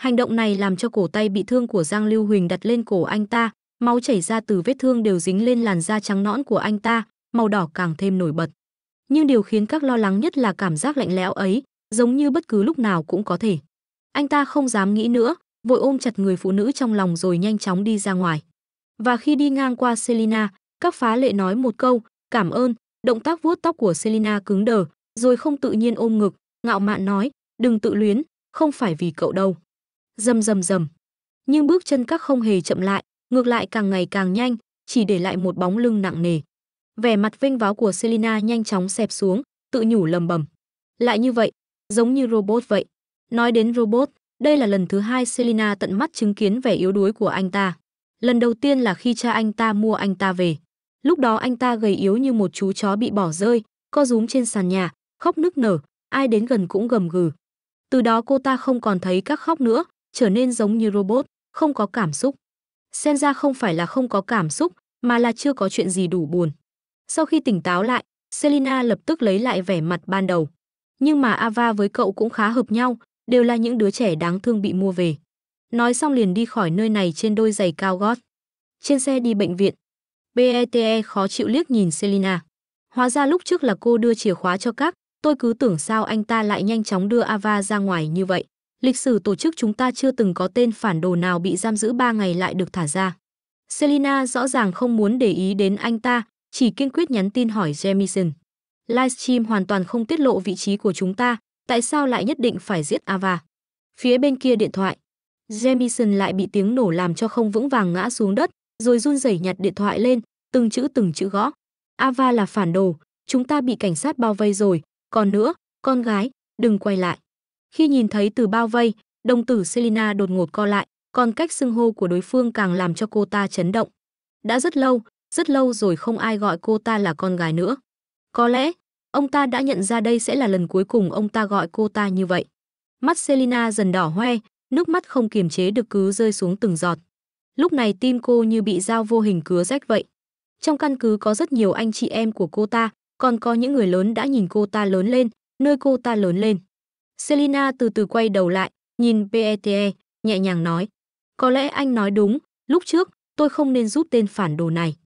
Hành động này làm cho cổ tay bị thương của Giang Lưu Huỳnh đặt lên cổ anh ta, máu chảy ra từ vết thương đều dính lên làn da trắng nõn của anh ta, màu đỏ càng thêm nổi bật. Nhưng điều khiến các lo lắng nhất là cảm giác lạnh lẽo ấy, giống như bất cứ lúc nào cũng có thể. Anh ta không dám nghĩ nữa, vội ôm chặt người phụ nữ trong lòng rồi nhanh chóng đi ra ngoài. Và khi đi ngang qua Selina, các phá lệ nói một câu, cảm ơn, động tác vuốt tóc của Selina cứng đờ, rồi không tự nhiên ôm ngực, ngạo mạn nói, đừng tự luyến, không phải vì cậu đâu rầm rầm rầm. Nhưng bước chân các không hề chậm lại, ngược lại càng ngày càng nhanh, chỉ để lại một bóng lưng nặng nề. Vẻ mặt vênh váo của Selina nhanh chóng xẹp xuống, tự nhủ lầm bầm. Lại như vậy, giống như robot vậy. Nói đến robot, đây là lần thứ hai Selina tận mắt chứng kiến vẻ yếu đuối của anh ta. Lần đầu tiên là khi cha anh ta mua anh ta về. Lúc đó anh ta gầy yếu như một chú chó bị bỏ rơi, co rúm trên sàn nhà, khóc nức nở, ai đến gần cũng gầm gừ. Từ đó cô ta không còn thấy các khóc nữa, trở nên giống như robot, không có cảm xúc. Senja không phải là không có cảm xúc, mà là chưa có chuyện gì đủ buồn. Sau khi tỉnh táo lại, Selina lập tức lấy lại vẻ mặt ban đầu. Nhưng mà Ava với cậu cũng khá hợp nhau, đều là những đứa trẻ đáng thương bị mua về. Nói xong liền đi khỏi nơi này trên đôi giày cao gót. Trên xe đi bệnh viện, BETE e khó chịu liếc nhìn Selina. Hóa ra lúc trước là cô đưa chìa khóa cho các, tôi cứ tưởng sao anh ta lại nhanh chóng đưa Ava ra ngoài như vậy. Lịch sử tổ chức chúng ta chưa từng có tên phản đồ nào bị giam giữ 3 ngày lại được thả ra. Selina rõ ràng không muốn để ý đến anh ta, chỉ kiên quyết nhắn tin hỏi Jamison. Livestream hoàn toàn không tiết lộ vị trí của chúng ta, tại sao lại nhất định phải giết Ava? Phía bên kia điện thoại, Jamison lại bị tiếng nổ làm cho không vững vàng ngã xuống đất, rồi run rẩy nhặt điện thoại lên, từng chữ từng chữ gõ. Ava là phản đồ, chúng ta bị cảnh sát bao vây rồi, còn nữa, con gái, đừng quay lại. Khi nhìn thấy từ bao vây, đồng tử Selina đột ngột co lại, còn cách xưng hô của đối phương càng làm cho cô ta chấn động. Đã rất lâu, rất lâu rồi không ai gọi cô ta là con gái nữa. Có lẽ, ông ta đã nhận ra đây sẽ là lần cuối cùng ông ta gọi cô ta như vậy. Mắt Selina dần đỏ hoe, nước mắt không kiềm chế được cứ rơi xuống từng giọt. Lúc này tim cô như bị dao vô hình cứa rách vậy. Trong căn cứ có rất nhiều anh chị em của cô ta, còn có những người lớn đã nhìn cô ta lớn lên, nơi cô ta lớn lên. Selina từ từ quay đầu lại, nhìn PETE, e, nhẹ nhàng nói. Có lẽ anh nói đúng, lúc trước, tôi không nên giúp tên phản đồ này.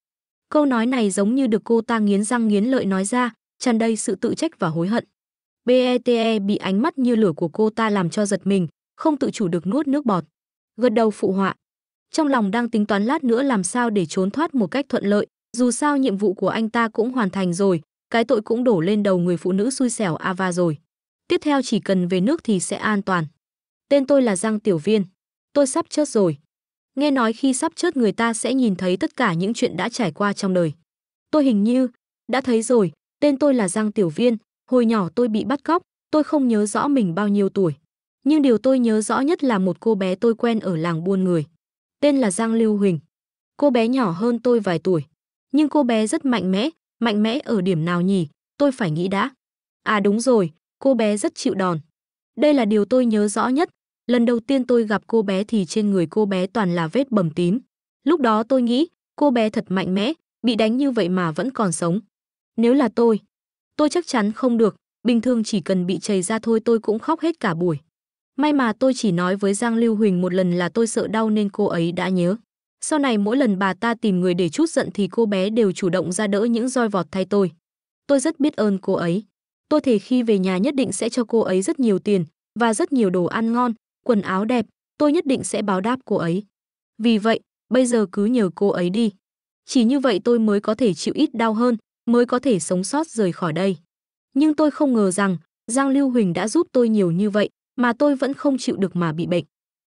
Câu nói này giống như được cô ta nghiến răng nghiến lợi nói ra, tràn đầy sự tự trách và hối hận. Pete e bị ánh mắt như lửa của cô ta làm cho giật mình, không tự chủ được nuốt nước bọt. Gật đầu phụ họa. Trong lòng đang tính toán lát nữa làm sao để trốn thoát một cách thuận lợi, dù sao nhiệm vụ của anh ta cũng hoàn thành rồi, cái tội cũng đổ lên đầu người phụ nữ xui xẻo Ava rồi. Tiếp theo chỉ cần về nước thì sẽ an toàn. Tên tôi là Giang Tiểu Viên. Tôi sắp chết rồi. Nghe nói khi sắp chết người ta sẽ nhìn thấy tất cả những chuyện đã trải qua trong đời. Tôi hình như đã thấy rồi, tên tôi là Giang Tiểu Viên, hồi nhỏ tôi bị bắt cóc, tôi không nhớ rõ mình bao nhiêu tuổi. Nhưng điều tôi nhớ rõ nhất là một cô bé tôi quen ở làng buôn người. Tên là Giang Lưu Huỳnh. Cô bé nhỏ hơn tôi vài tuổi. Nhưng cô bé rất mạnh mẽ, mạnh mẽ ở điểm nào nhỉ, tôi phải nghĩ đã. À đúng rồi, cô bé rất chịu đòn. Đây là điều tôi nhớ rõ nhất, lần đầu tiên tôi gặp cô bé thì trên người cô bé toàn là vết bầm tím. Lúc đó tôi nghĩ, cô bé thật mạnh mẽ, bị đánh như vậy mà vẫn còn sống. Nếu là tôi, tôi chắc chắn không được, bình thường chỉ cần bị chảy ra thôi tôi cũng khóc hết cả buổi. May mà tôi chỉ nói với Giang Lưu Huỳnh một lần là tôi sợ đau nên cô ấy đã nhớ. Sau này mỗi lần bà ta tìm người để chút giận thì cô bé đều chủ động ra đỡ những roi vọt thay tôi. Tôi rất biết ơn cô ấy. Tôi thề khi về nhà nhất định sẽ cho cô ấy rất nhiều tiền và rất nhiều đồ ăn ngon, quần áo đẹp, tôi nhất định sẽ báo đáp cô ấy. Vì vậy, bây giờ cứ nhờ cô ấy đi. Chỉ như vậy tôi mới có thể chịu ít đau hơn, mới có thể sống sót rời khỏi đây. Nhưng tôi không ngờ rằng Giang Lưu Huỳnh đã giúp tôi nhiều như vậy mà tôi vẫn không chịu được mà bị bệnh.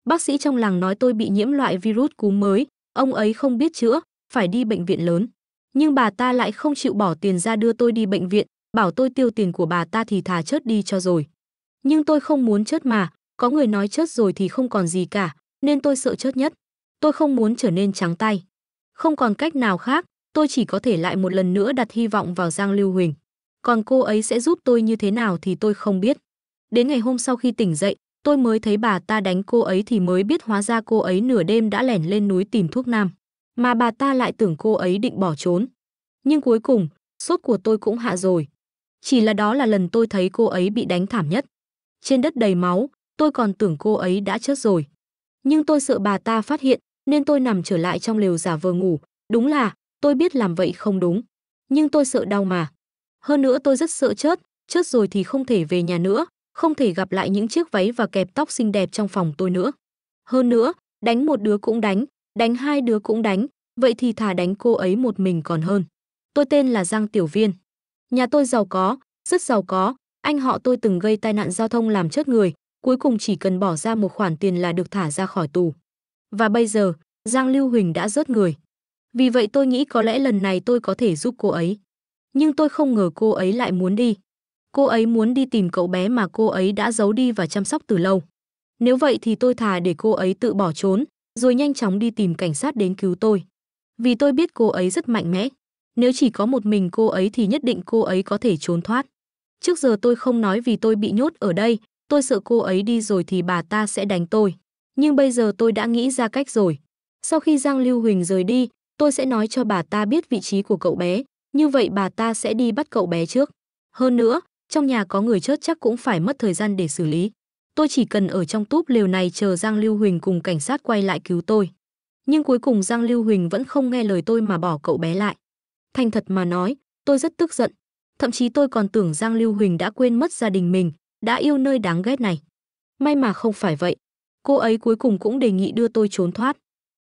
Bác sĩ trong làng nói tôi bị nhiễm loại virus cúm mới, ông ấy không biết chữa, phải đi bệnh viện lớn. Nhưng bà ta lại không chịu bỏ tiền ra đưa tôi đi bệnh viện, bảo tôi tiêu tiền của bà ta thì thà chớt đi cho rồi. Nhưng tôi không muốn chớt mà, có người nói chớt rồi thì không còn gì cả, nên tôi sợ chớt nhất. Tôi không muốn trở nên trắng tay. Không còn cách nào khác, tôi chỉ có thể lại một lần nữa đặt hy vọng vào Giang Lưu Huỳnh. Còn cô ấy sẽ giúp tôi như thế nào thì tôi không biết. Đến ngày hôm sau khi tỉnh dậy, tôi mới thấy bà ta đánh cô ấy thì mới biết hóa ra cô ấy nửa đêm đã lẻn lên núi tìm thuốc nam. Mà bà ta lại tưởng cô ấy định bỏ trốn. Nhưng cuối cùng, sốt của tôi cũng hạ rồi chỉ là đó là lần tôi thấy cô ấy bị đánh thảm nhất. Trên đất đầy máu, tôi còn tưởng cô ấy đã chết rồi. Nhưng tôi sợ bà ta phát hiện, nên tôi nằm trở lại trong lều giả vờ ngủ. Đúng là, tôi biết làm vậy không đúng. Nhưng tôi sợ đau mà. Hơn nữa tôi rất sợ chết, chết rồi thì không thể về nhà nữa, không thể gặp lại những chiếc váy và kẹp tóc xinh đẹp trong phòng tôi nữa. Hơn nữa, đánh một đứa cũng đánh, đánh hai đứa cũng đánh, vậy thì thà đánh cô ấy một mình còn hơn. Tôi tên là Giang Tiểu Viên. Nhà tôi giàu có, rất giàu có, anh họ tôi từng gây tai nạn giao thông làm chết người, cuối cùng chỉ cần bỏ ra một khoản tiền là được thả ra khỏi tù. Và bây giờ, Giang Lưu Huỳnh đã rớt người. Vì vậy tôi nghĩ có lẽ lần này tôi có thể giúp cô ấy. Nhưng tôi không ngờ cô ấy lại muốn đi. Cô ấy muốn đi tìm cậu bé mà cô ấy đã giấu đi và chăm sóc từ lâu. Nếu vậy thì tôi thà để cô ấy tự bỏ trốn, rồi nhanh chóng đi tìm cảnh sát đến cứu tôi. Vì tôi biết cô ấy rất mạnh mẽ nếu chỉ có một mình cô ấy thì nhất định cô ấy có thể trốn thoát. Trước giờ tôi không nói vì tôi bị nhốt ở đây, tôi sợ cô ấy đi rồi thì bà ta sẽ đánh tôi. Nhưng bây giờ tôi đã nghĩ ra cách rồi. Sau khi Giang Lưu Huỳnh rời đi, tôi sẽ nói cho bà ta biết vị trí của cậu bé, như vậy bà ta sẽ đi bắt cậu bé trước. Hơn nữa, trong nhà có người chết chắc cũng phải mất thời gian để xử lý. Tôi chỉ cần ở trong túp lều này chờ Giang Lưu Huỳnh cùng cảnh sát quay lại cứu tôi. Nhưng cuối cùng Giang Lưu Huỳnh vẫn không nghe lời tôi mà bỏ cậu bé lại. Thành thật mà nói, tôi rất tức giận. Thậm chí tôi còn tưởng Giang Lưu Huỳnh đã quên mất gia đình mình, đã yêu nơi đáng ghét này. May mà không phải vậy. Cô ấy cuối cùng cũng đề nghị đưa tôi trốn thoát.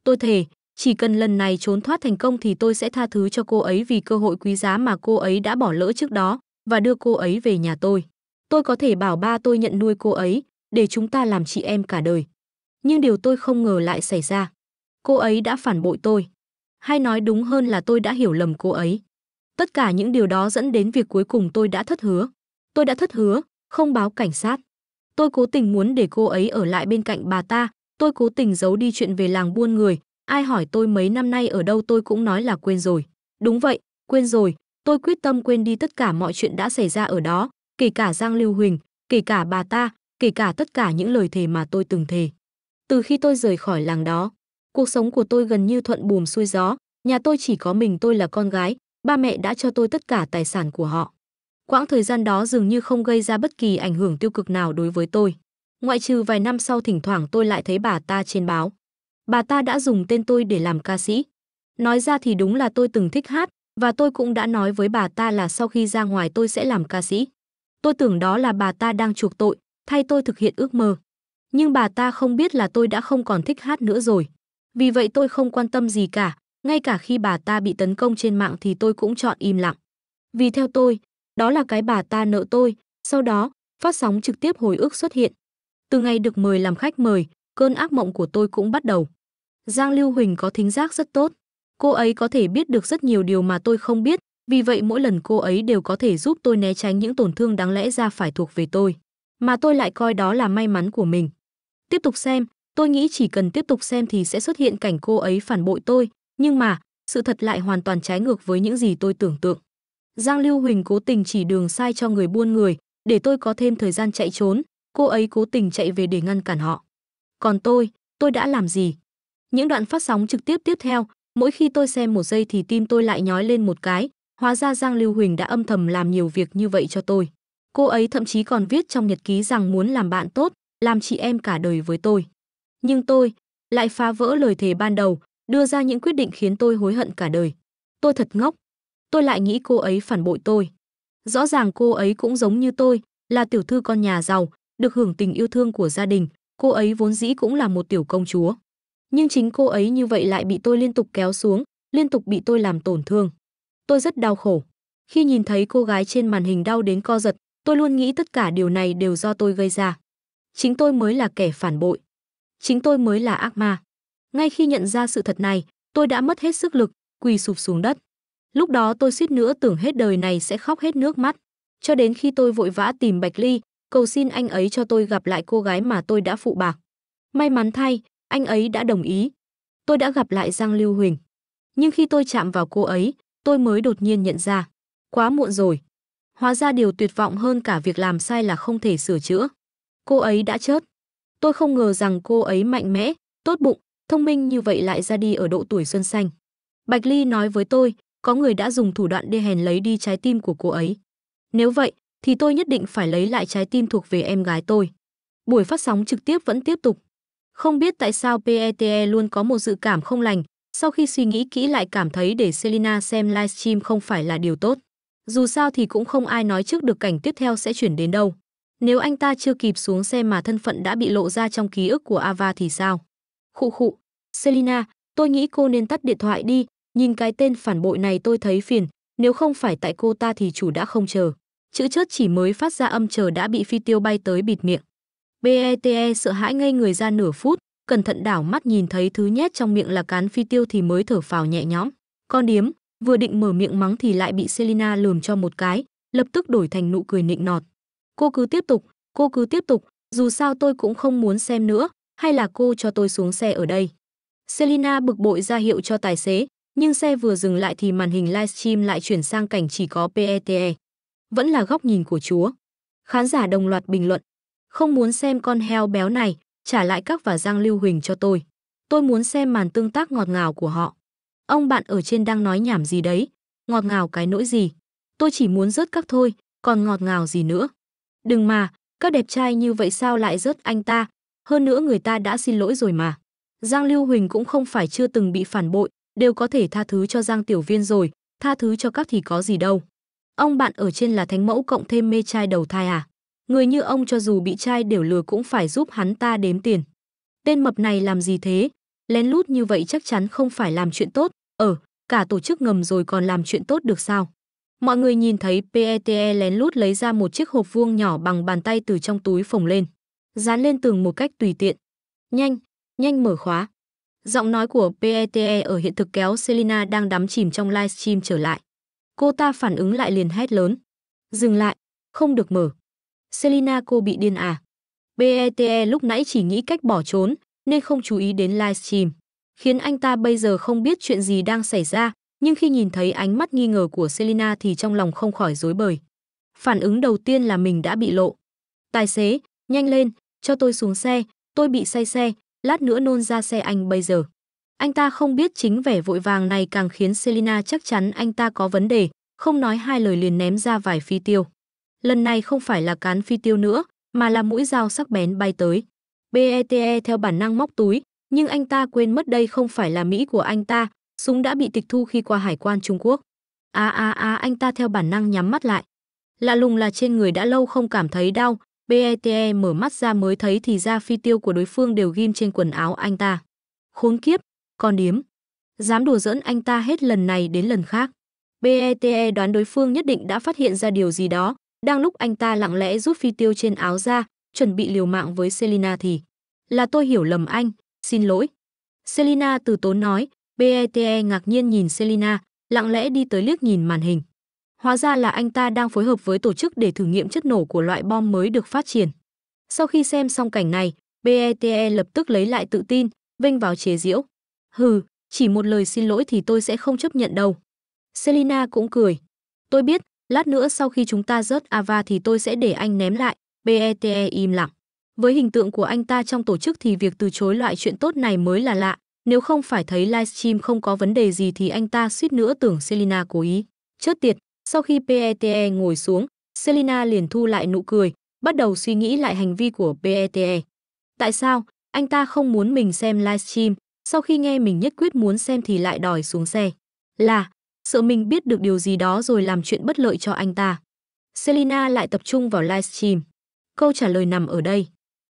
Tôi thề, chỉ cần lần này trốn thoát thành công thì tôi sẽ tha thứ cho cô ấy vì cơ hội quý giá mà cô ấy đã bỏ lỡ trước đó và đưa cô ấy về nhà tôi. Tôi có thể bảo ba tôi nhận nuôi cô ấy, để chúng ta làm chị em cả đời. Nhưng điều tôi không ngờ lại xảy ra. Cô ấy đã phản bội tôi hay nói đúng hơn là tôi đã hiểu lầm cô ấy. Tất cả những điều đó dẫn đến việc cuối cùng tôi đã thất hứa. Tôi đã thất hứa, không báo cảnh sát. Tôi cố tình muốn để cô ấy ở lại bên cạnh bà ta, tôi cố tình giấu đi chuyện về làng buôn người, ai hỏi tôi mấy năm nay ở đâu tôi cũng nói là quên rồi. Đúng vậy, quên rồi, tôi quyết tâm quên đi tất cả mọi chuyện đã xảy ra ở đó, kể cả Giang Lưu Huỳnh, kể cả bà ta, kể cả tất cả những lời thề mà tôi từng thề. Từ khi tôi rời khỏi làng đó, Cuộc sống của tôi gần như thuận buồm xuôi gió, nhà tôi chỉ có mình tôi là con gái, ba mẹ đã cho tôi tất cả tài sản của họ. Quãng thời gian đó dường như không gây ra bất kỳ ảnh hưởng tiêu cực nào đối với tôi. Ngoại trừ vài năm sau thỉnh thoảng tôi lại thấy bà ta trên báo. Bà ta đã dùng tên tôi để làm ca sĩ. Nói ra thì đúng là tôi từng thích hát, và tôi cũng đã nói với bà ta là sau khi ra ngoài tôi sẽ làm ca sĩ. Tôi tưởng đó là bà ta đang chuộc tội, thay tôi thực hiện ước mơ. Nhưng bà ta không biết là tôi đã không còn thích hát nữa rồi. Vì vậy tôi không quan tâm gì cả, ngay cả khi bà ta bị tấn công trên mạng thì tôi cũng chọn im lặng. Vì theo tôi, đó là cái bà ta nợ tôi, sau đó, phát sóng trực tiếp hồi ức xuất hiện. Từ ngày được mời làm khách mời, cơn ác mộng của tôi cũng bắt đầu. Giang Lưu Huỳnh có thính giác rất tốt. Cô ấy có thể biết được rất nhiều điều mà tôi không biết, vì vậy mỗi lần cô ấy đều có thể giúp tôi né tránh những tổn thương đáng lẽ ra phải thuộc về tôi. Mà tôi lại coi đó là may mắn của mình. Tiếp tục xem, Tôi nghĩ chỉ cần tiếp tục xem thì sẽ xuất hiện cảnh cô ấy phản bội tôi, nhưng mà, sự thật lại hoàn toàn trái ngược với những gì tôi tưởng tượng. Giang Lưu Huỳnh cố tình chỉ đường sai cho người buôn người, để tôi có thêm thời gian chạy trốn, cô ấy cố tình chạy về để ngăn cản họ. Còn tôi, tôi đã làm gì? Những đoạn phát sóng trực tiếp tiếp theo, mỗi khi tôi xem một giây thì tim tôi lại nhói lên một cái, hóa ra Giang Lưu Huỳnh đã âm thầm làm nhiều việc như vậy cho tôi. Cô ấy thậm chí còn viết trong nhật ký rằng muốn làm bạn tốt, làm chị em cả đời với tôi nhưng tôi lại phá vỡ lời thề ban đầu, đưa ra những quyết định khiến tôi hối hận cả đời. Tôi thật ngốc. Tôi lại nghĩ cô ấy phản bội tôi. Rõ ràng cô ấy cũng giống như tôi, là tiểu thư con nhà giàu, được hưởng tình yêu thương của gia đình, cô ấy vốn dĩ cũng là một tiểu công chúa. Nhưng chính cô ấy như vậy lại bị tôi liên tục kéo xuống, liên tục bị tôi làm tổn thương. Tôi rất đau khổ. Khi nhìn thấy cô gái trên màn hình đau đến co giật, tôi luôn nghĩ tất cả điều này đều do tôi gây ra. Chính tôi mới là kẻ phản bội chính tôi mới là ác ma. Ngay khi nhận ra sự thật này, tôi đã mất hết sức lực, quỳ sụp xuống đất. Lúc đó tôi suýt nữa tưởng hết đời này sẽ khóc hết nước mắt. Cho đến khi tôi vội vã tìm Bạch Ly, cầu xin anh ấy cho tôi gặp lại cô gái mà tôi đã phụ bạc. May mắn thay, anh ấy đã đồng ý. Tôi đã gặp lại Giang Lưu Huỳnh. Nhưng khi tôi chạm vào cô ấy, tôi mới đột nhiên nhận ra. Quá muộn rồi. Hóa ra điều tuyệt vọng hơn cả việc làm sai là không thể sửa chữa. Cô ấy đã chết. Tôi không ngờ rằng cô ấy mạnh mẽ, tốt bụng, thông minh như vậy lại ra đi ở độ tuổi xuân xanh. Bạch Ly nói với tôi, có người đã dùng thủ đoạn đê hèn lấy đi trái tim của cô ấy. Nếu vậy, thì tôi nhất định phải lấy lại trái tim thuộc về em gái tôi. Buổi phát sóng trực tiếp vẫn tiếp tục. Không biết tại sao PETE e luôn có một dự cảm không lành, sau khi suy nghĩ kỹ lại cảm thấy để Selina xem livestream không phải là điều tốt. Dù sao thì cũng không ai nói trước được cảnh tiếp theo sẽ chuyển đến đâu. Nếu anh ta chưa kịp xuống xe mà thân phận đã bị lộ ra trong ký ức của Ava thì sao? Khụ khụ, Selina, tôi nghĩ cô nên tắt điện thoại đi, nhìn cái tên phản bội này tôi thấy phiền, nếu không phải tại cô ta thì chủ đã không chờ. Chữ chớt chỉ mới phát ra âm chờ đã bị phi tiêu bay tới bịt miệng. BETE e sợ hãi ngây người ra nửa phút, cẩn thận đảo mắt nhìn thấy thứ nhét trong miệng là cán phi tiêu thì mới thở phào nhẹ nhõm. Con điếm, vừa định mở miệng mắng thì lại bị Selina lườm cho một cái, lập tức đổi thành nụ cười nịnh nọt. Cô cứ tiếp tục, cô cứ tiếp tục, dù sao tôi cũng không muốn xem nữa, hay là cô cho tôi xuống xe ở đây. Selina bực bội ra hiệu cho tài xế, nhưng xe vừa dừng lại thì màn hình livestream lại chuyển sang cảnh chỉ có PETE. E. Vẫn là góc nhìn của Chúa. Khán giả đồng loạt bình luận. Không muốn xem con heo béo này, trả lại các và Giang Lưu Huỳnh cho tôi. Tôi muốn xem màn tương tác ngọt ngào của họ. Ông bạn ở trên đang nói nhảm gì đấy, ngọt ngào cái nỗi gì. Tôi chỉ muốn rớt các thôi, còn ngọt ngào gì nữa. Đừng mà, các đẹp trai như vậy sao lại rớt anh ta, hơn nữa người ta đã xin lỗi rồi mà. Giang Lưu Huỳnh cũng không phải chưa từng bị phản bội, đều có thể tha thứ cho Giang Tiểu Viên rồi, tha thứ cho các thì có gì đâu. Ông bạn ở trên là thánh mẫu cộng thêm mê trai đầu thai à? Người như ông cho dù bị trai đều lừa cũng phải giúp hắn ta đếm tiền. Tên mập này làm gì thế? Lén lút như vậy chắc chắn không phải làm chuyện tốt, ở, ờ, cả tổ chức ngầm rồi còn làm chuyện tốt được sao? Mọi người nhìn thấy PETE e lén lút lấy ra một chiếc hộp vuông nhỏ bằng bàn tay từ trong túi phồng lên, dán lên tường một cách tùy tiện. Nhanh, nhanh mở khóa. Giọng nói của PETE e ở hiện thực kéo Selina đang đắm chìm trong livestream trở lại. Cô ta phản ứng lại liền hét lớn. Dừng lại, không được mở. Selina cô bị điên à. PETE e lúc nãy chỉ nghĩ cách bỏ trốn, nên không chú ý đến livestream. Khiến anh ta bây giờ không biết chuyện gì đang xảy ra, nhưng khi nhìn thấy ánh mắt nghi ngờ của Selina thì trong lòng không khỏi rối bời. Phản ứng đầu tiên là mình đã bị lộ. Tài xế, nhanh lên, cho tôi xuống xe, tôi bị say xe, lát nữa nôn ra xe anh bây giờ. Anh ta không biết chính vẻ vội vàng này càng khiến Selina chắc chắn anh ta có vấn đề, không nói hai lời liền ném ra vài phi tiêu. Lần này không phải là cán phi tiêu nữa, mà là mũi dao sắc bén bay tới. BETE e theo bản năng móc túi, nhưng anh ta quên mất đây không phải là Mỹ của anh ta, súng đã bị tịch thu khi qua hải quan Trung Quốc. Á á á anh ta theo bản năng nhắm mắt lại. Lạ lùng là trên người đã lâu không cảm thấy đau, BETE e mở mắt ra mới thấy thì ra phi tiêu của đối phương đều ghim trên quần áo anh ta. Khốn kiếp, con điếm. Dám đùa giỡn anh ta hết lần này đến lần khác. BETE e đoán đối phương nhất định đã phát hiện ra điều gì đó, đang lúc anh ta lặng lẽ rút phi tiêu trên áo ra, chuẩn bị liều mạng với Selina thì. Là tôi hiểu lầm anh, xin lỗi. Selina từ tốn nói, Bete e ngạc nhiên nhìn Selina, lặng lẽ đi tới liếc nhìn màn hình. Hóa ra là anh ta đang phối hợp với tổ chức để thử nghiệm chất nổ của loại bom mới được phát triển. Sau khi xem xong cảnh này, Bete e lập tức lấy lại tự tin, vênh vào chế giễu. Hừ, chỉ một lời xin lỗi thì tôi sẽ không chấp nhận đâu. Selina cũng cười. Tôi biết, lát nữa sau khi chúng ta rớt Ava thì tôi sẽ để anh ném lại. Bete e im lặng. Với hình tượng của anh ta trong tổ chức thì việc từ chối loại chuyện tốt này mới là lạ, nếu không phải thấy livestream không có vấn đề gì thì anh ta suýt nữa tưởng Selina cố ý. Chớt tiệt, sau khi PETE e ngồi xuống, Selina liền thu lại nụ cười, bắt đầu suy nghĩ lại hành vi của PETE. E. Tại sao, anh ta không muốn mình xem livestream, sau khi nghe mình nhất quyết muốn xem thì lại đòi xuống xe. Là, sợ mình biết được điều gì đó rồi làm chuyện bất lợi cho anh ta. Selina lại tập trung vào livestream. Câu trả lời nằm ở đây.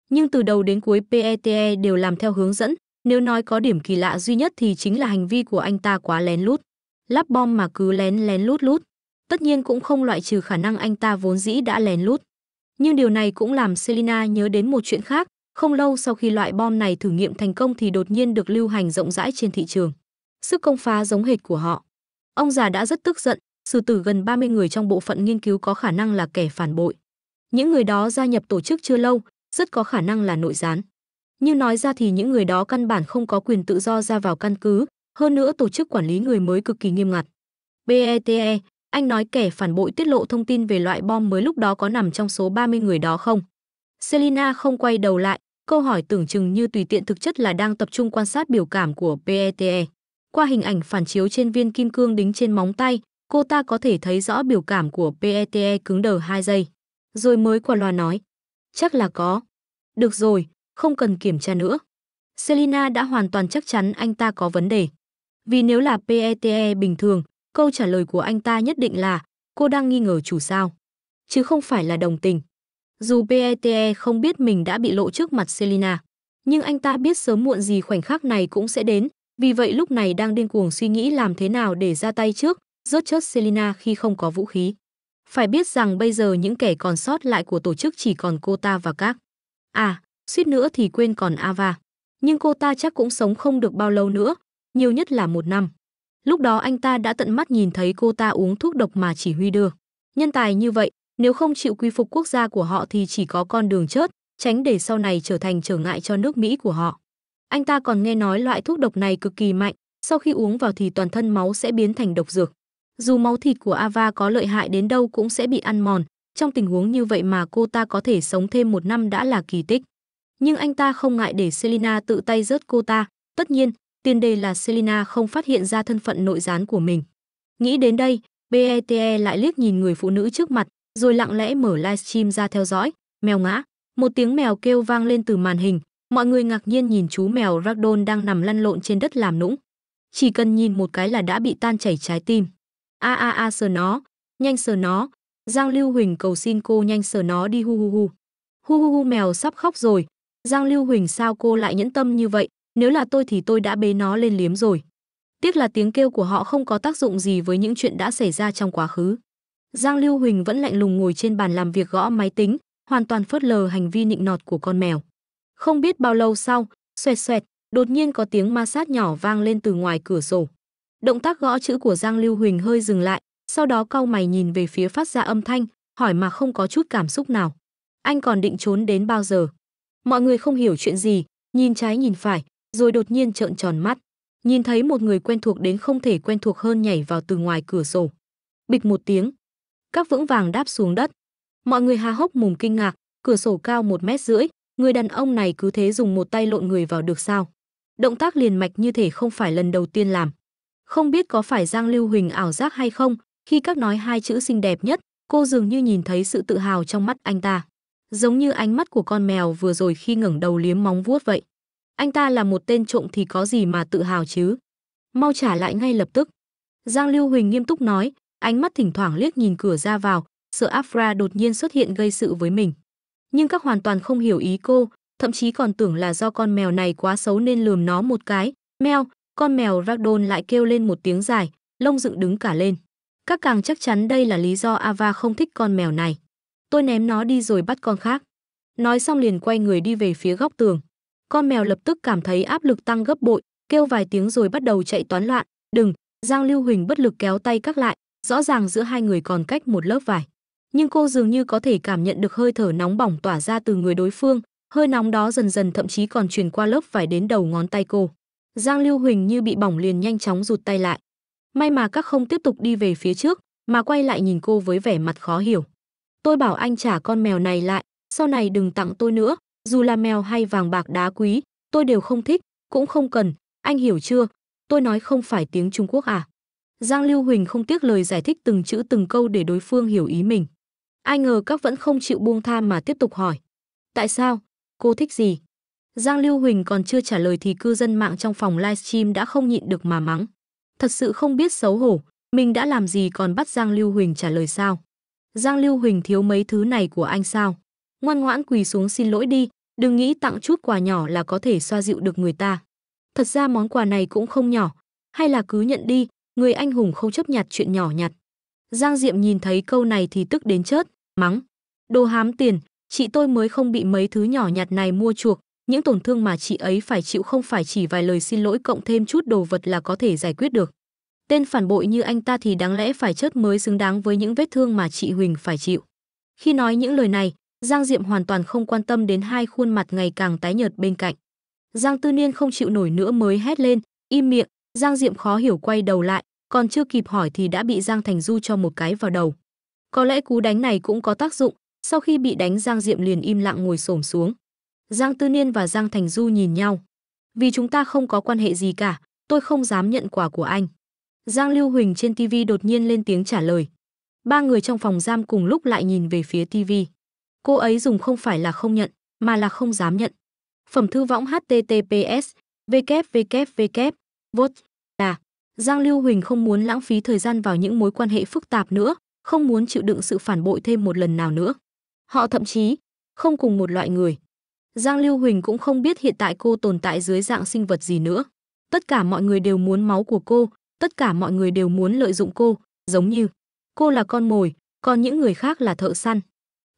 Nhưng từ đầu đến cuối PETE e đều làm theo hướng dẫn, nếu nói có điểm kỳ lạ duy nhất thì chính là hành vi của anh ta quá lén lút. Lắp bom mà cứ lén lén lút lút. Tất nhiên cũng không loại trừ khả năng anh ta vốn dĩ đã lén lút. Nhưng điều này cũng làm Selina nhớ đến một chuyện khác. Không lâu sau khi loại bom này thử nghiệm thành công thì đột nhiên được lưu hành rộng rãi trên thị trường. Sức công phá giống hệt của họ. Ông già đã rất tức giận, xử tử gần 30 người trong bộ phận nghiên cứu có khả năng là kẻ phản bội. Những người đó gia nhập tổ chức chưa lâu, rất có khả năng là nội gián. Như nói ra thì những người đó căn bản không có quyền tự do ra vào căn cứ, hơn nữa tổ chức quản lý người mới cực kỳ nghiêm ngặt. BETE, e, anh nói kẻ phản bội tiết lộ thông tin về loại bom mới lúc đó có nằm trong số 30 người đó không? Selina không quay đầu lại, câu hỏi tưởng chừng như tùy tiện thực chất là đang tập trung quan sát biểu cảm của PETE. E. Qua hình ảnh phản chiếu trên viên kim cương đính trên móng tay, cô ta có thể thấy rõ biểu cảm của PETE e cứng đờ 2 giây. Rồi mới quả loa nói. Chắc là có. Được rồi, không cần kiểm tra nữa. Selina đã hoàn toàn chắc chắn anh ta có vấn đề. Vì nếu là PETE e bình thường, câu trả lời của anh ta nhất định là cô đang nghi ngờ chủ sao, chứ không phải là đồng tình. Dù PETE e không biết mình đã bị lộ trước mặt Selina, nhưng anh ta biết sớm muộn gì khoảnh khắc này cũng sẽ đến, vì vậy lúc này đang điên cuồng suy nghĩ làm thế nào để ra tay trước, rớt chớt Selina khi không có vũ khí. Phải biết rằng bây giờ những kẻ còn sót lại của tổ chức chỉ còn cô ta và các. À, suýt nữa thì quên còn Ava. Nhưng cô ta chắc cũng sống không được bao lâu nữa, nhiều nhất là một năm. Lúc đó anh ta đã tận mắt nhìn thấy cô ta uống thuốc độc mà chỉ huy đưa. Nhân tài như vậy, nếu không chịu quy phục quốc gia của họ thì chỉ có con đường chết tránh để sau này trở thành trở ngại cho nước Mỹ của họ. Anh ta còn nghe nói loại thuốc độc này cực kỳ mạnh, sau khi uống vào thì toàn thân máu sẽ biến thành độc dược. Dù máu thịt của Ava có lợi hại đến đâu cũng sẽ bị ăn mòn, trong tình huống như vậy mà cô ta có thể sống thêm một năm đã là kỳ tích nhưng anh ta không ngại để Selina tự tay rớt cô ta. Tất nhiên, tiền đề là Selina không phát hiện ra thân phận nội gián của mình. Nghĩ đến đây, BETE e lại liếc nhìn người phụ nữ trước mặt, rồi lặng lẽ mở livestream ra theo dõi. Mèo ngã, một tiếng mèo kêu vang lên từ màn hình, mọi người ngạc nhiên nhìn chú mèo Ragdoll đang nằm lăn lộn trên đất làm nũng. Chỉ cần nhìn một cái là đã bị tan chảy trái tim. A a a sờ nó, nhanh sờ nó. Giang Lưu Huỳnh cầu xin cô nhanh sờ nó đi hu hu hu. Hu hu hu mèo sắp khóc rồi, Giang Lưu Huỳnh sao cô lại nhẫn tâm như vậy, nếu là tôi thì tôi đã bế nó lên liếm rồi. Tiếc là tiếng kêu của họ không có tác dụng gì với những chuyện đã xảy ra trong quá khứ. Giang Lưu Huỳnh vẫn lạnh lùng ngồi trên bàn làm việc gõ máy tính, hoàn toàn phớt lờ hành vi nịnh nọt của con mèo. Không biết bao lâu sau, xoẹt xoẹt, đột nhiên có tiếng ma sát nhỏ vang lên từ ngoài cửa sổ. Động tác gõ chữ của Giang Lưu Huỳnh hơi dừng lại, sau đó cau mày nhìn về phía phát ra âm thanh, hỏi mà không có chút cảm xúc nào. Anh còn định trốn đến bao giờ? Mọi người không hiểu chuyện gì, nhìn trái nhìn phải, rồi đột nhiên trợn tròn mắt. Nhìn thấy một người quen thuộc đến không thể quen thuộc hơn nhảy vào từ ngoài cửa sổ. Bịch một tiếng. Các vững vàng đáp xuống đất. Mọi người há hốc mồm kinh ngạc, cửa sổ cao một mét rưỡi, người đàn ông này cứ thế dùng một tay lộn người vào được sao. Động tác liền mạch như thể không phải lần đầu tiên làm. Không biết có phải Giang Lưu Huỳnh ảo giác hay không, khi các nói hai chữ xinh đẹp nhất, cô dường như nhìn thấy sự tự hào trong mắt anh ta giống như ánh mắt của con mèo vừa rồi khi ngẩng đầu liếm móng vuốt vậy. Anh ta là một tên trộm thì có gì mà tự hào chứ? Mau trả lại ngay lập tức. Giang Lưu Huỳnh nghiêm túc nói, ánh mắt thỉnh thoảng liếc nhìn cửa ra vào, sợ Afra đột nhiên xuất hiện gây sự với mình. Nhưng các hoàn toàn không hiểu ý cô, thậm chí còn tưởng là do con mèo này quá xấu nên lườm nó một cái. Mèo, con mèo Ragdon lại kêu lên một tiếng dài, lông dựng đứng cả lên. Các càng chắc chắn đây là lý do Ava không thích con mèo này. Tôi ném nó đi rồi bắt con khác. Nói xong liền quay người đi về phía góc tường. Con mèo lập tức cảm thấy áp lực tăng gấp bội, kêu vài tiếng rồi bắt đầu chạy toán loạn. Đừng, Giang Lưu Huỳnh bất lực kéo tay các lại, rõ ràng giữa hai người còn cách một lớp vải. Nhưng cô dường như có thể cảm nhận được hơi thở nóng bỏng tỏa ra từ người đối phương, hơi nóng đó dần dần thậm chí còn truyền qua lớp vải đến đầu ngón tay cô. Giang Lưu Huỳnh như bị bỏng liền nhanh chóng rụt tay lại. May mà các không tiếp tục đi về phía trước, mà quay lại nhìn cô với vẻ mặt khó hiểu. Tôi bảo anh trả con mèo này lại, sau này đừng tặng tôi nữa, dù là mèo hay vàng bạc đá quý, tôi đều không thích, cũng không cần, anh hiểu chưa? Tôi nói không phải tiếng Trung Quốc à? Giang Lưu Huỳnh không tiếc lời giải thích từng chữ từng câu để đối phương hiểu ý mình. Ai ngờ các vẫn không chịu buông tha mà tiếp tục hỏi. Tại sao? Cô thích gì? Giang Lưu Huỳnh còn chưa trả lời thì cư dân mạng trong phòng livestream đã không nhịn được mà mắng. Thật sự không biết xấu hổ, mình đã làm gì còn bắt Giang Lưu Huỳnh trả lời sao? Giang Lưu Huỳnh thiếu mấy thứ này của anh sao? Ngoan ngoãn quỳ xuống xin lỗi đi, đừng nghĩ tặng chút quà nhỏ là có thể xoa dịu được người ta. Thật ra món quà này cũng không nhỏ, hay là cứ nhận đi, người anh hùng không chấp nhặt chuyện nhỏ nhặt. Giang Diệm nhìn thấy câu này thì tức đến chớt, mắng. Đồ hám tiền, chị tôi mới không bị mấy thứ nhỏ nhặt này mua chuộc, những tổn thương mà chị ấy phải chịu không phải chỉ vài lời xin lỗi cộng thêm chút đồ vật là có thể giải quyết được. Tên phản bội như anh ta thì đáng lẽ phải chết mới xứng đáng với những vết thương mà chị Huỳnh phải chịu. Khi nói những lời này, Giang Diệm hoàn toàn không quan tâm đến hai khuôn mặt ngày càng tái nhợt bên cạnh. Giang Tư Niên không chịu nổi nữa mới hét lên, im miệng, Giang Diệm khó hiểu quay đầu lại, còn chưa kịp hỏi thì đã bị Giang Thành Du cho một cái vào đầu. Có lẽ cú đánh này cũng có tác dụng, sau khi bị đánh Giang Diệm liền im lặng ngồi xổm xuống. Giang Tư Niên và Giang Thành Du nhìn nhau. Vì chúng ta không có quan hệ gì cả, tôi không dám nhận quà của anh. Giang Lưu Huỳnh trên TV đột nhiên lên tiếng trả lời. Ba người trong phòng giam cùng lúc lại nhìn về phía TV. Cô ấy dùng không phải là không nhận, mà là không dám nhận. Phẩm thư võng https www vote là Giang Lưu Huỳnh không muốn lãng phí thời gian vào những mối quan hệ phức tạp nữa, không muốn chịu đựng sự phản bội thêm một lần nào nữa. Họ thậm chí không cùng một loại người. Giang Lưu Huỳnh cũng không biết hiện tại cô tồn tại dưới dạng sinh vật gì nữa. Tất cả mọi người đều muốn máu của cô, tất cả mọi người đều muốn lợi dụng cô, giống như cô là con mồi, còn những người khác là thợ săn.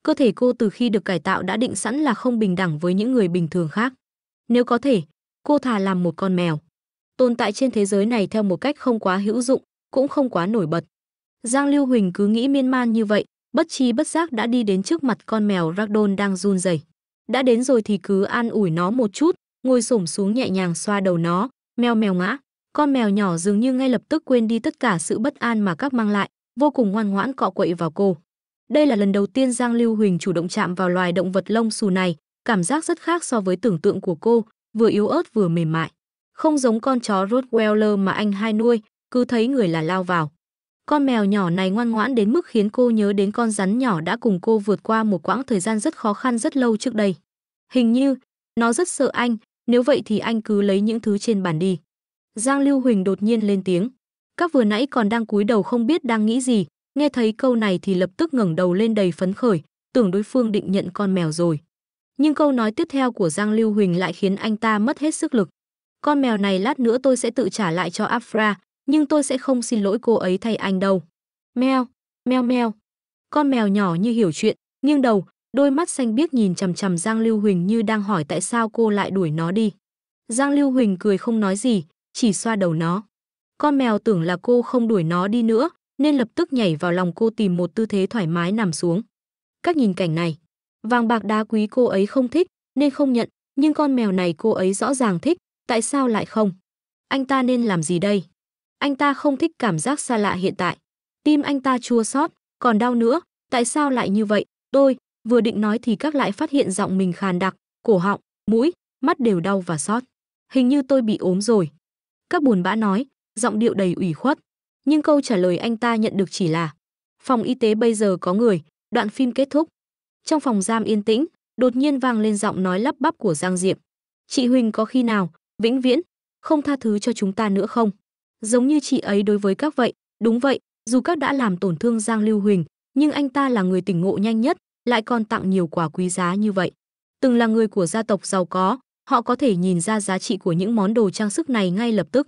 Cơ thể cô từ khi được cải tạo đã định sẵn là không bình đẳng với những người bình thường khác. Nếu có thể, cô thà làm một con mèo. Tồn tại trên thế giới này theo một cách không quá hữu dụng, cũng không quá nổi bật. Giang Lưu Huỳnh cứ nghĩ miên man như vậy, bất chi bất giác đã đi đến trước mặt con mèo Ragdon đang run rẩy. Đã đến rồi thì cứ an ủi nó một chút, ngồi xổm xuống nhẹ nhàng xoa đầu nó, mèo mèo ngã con mèo nhỏ dường như ngay lập tức quên đi tất cả sự bất an mà các mang lại, vô cùng ngoan ngoãn cọ quậy vào cô. Đây là lần đầu tiên Giang Lưu Huỳnh chủ động chạm vào loài động vật lông xù này, cảm giác rất khác so với tưởng tượng của cô, vừa yếu ớt vừa mềm mại. Không giống con chó Rottweiler mà anh hai nuôi, cứ thấy người là lao vào. Con mèo nhỏ này ngoan ngoãn đến mức khiến cô nhớ đến con rắn nhỏ đã cùng cô vượt qua một quãng thời gian rất khó khăn rất lâu trước đây. Hình như, nó rất sợ anh, nếu vậy thì anh cứ lấy những thứ trên bàn đi. Giang Lưu Huỳnh đột nhiên lên tiếng. Các vừa nãy còn đang cúi đầu không biết đang nghĩ gì, nghe thấy câu này thì lập tức ngẩng đầu lên đầy phấn khởi, tưởng đối phương định nhận con mèo rồi. Nhưng câu nói tiếp theo của Giang Lưu Huỳnh lại khiến anh ta mất hết sức lực. Con mèo này lát nữa tôi sẽ tự trả lại cho Afra, nhưng tôi sẽ không xin lỗi cô ấy thay anh đâu. Mèo, meo meo. Con mèo nhỏ như hiểu chuyện, nghiêng đầu, đôi mắt xanh biếc nhìn chằm chằm Giang Lưu Huỳnh như đang hỏi tại sao cô lại đuổi nó đi. Giang Lưu Huỳnh cười không nói gì, chỉ xoa đầu nó. Con mèo tưởng là cô không đuổi nó đi nữa, nên lập tức nhảy vào lòng cô tìm một tư thế thoải mái nằm xuống. Các nhìn cảnh này, vàng bạc đá quý cô ấy không thích nên không nhận, nhưng con mèo này cô ấy rõ ràng thích, tại sao lại không? Anh ta nên làm gì đây? Anh ta không thích cảm giác xa lạ hiện tại. Tim anh ta chua xót, còn đau nữa, tại sao lại như vậy? Tôi, vừa định nói thì các lại phát hiện giọng mình khàn đặc, cổ họng, mũi, mắt đều đau và xót. Hình như tôi bị ốm rồi. Các buồn bã nói, giọng điệu đầy ủy khuất. Nhưng câu trả lời anh ta nhận được chỉ là Phòng y tế bây giờ có người, đoạn phim kết thúc. Trong phòng giam yên tĩnh, đột nhiên vang lên giọng nói lắp bắp của Giang Diệp. Chị Huỳnh có khi nào, vĩnh viễn, không tha thứ cho chúng ta nữa không? Giống như chị ấy đối với các vậy, đúng vậy, dù các đã làm tổn thương Giang Lưu Huỳnh, nhưng anh ta là người tỉnh ngộ nhanh nhất, lại còn tặng nhiều quả quý giá như vậy. Từng là người của gia tộc giàu có, họ có thể nhìn ra giá trị của những món đồ trang sức này ngay lập tức.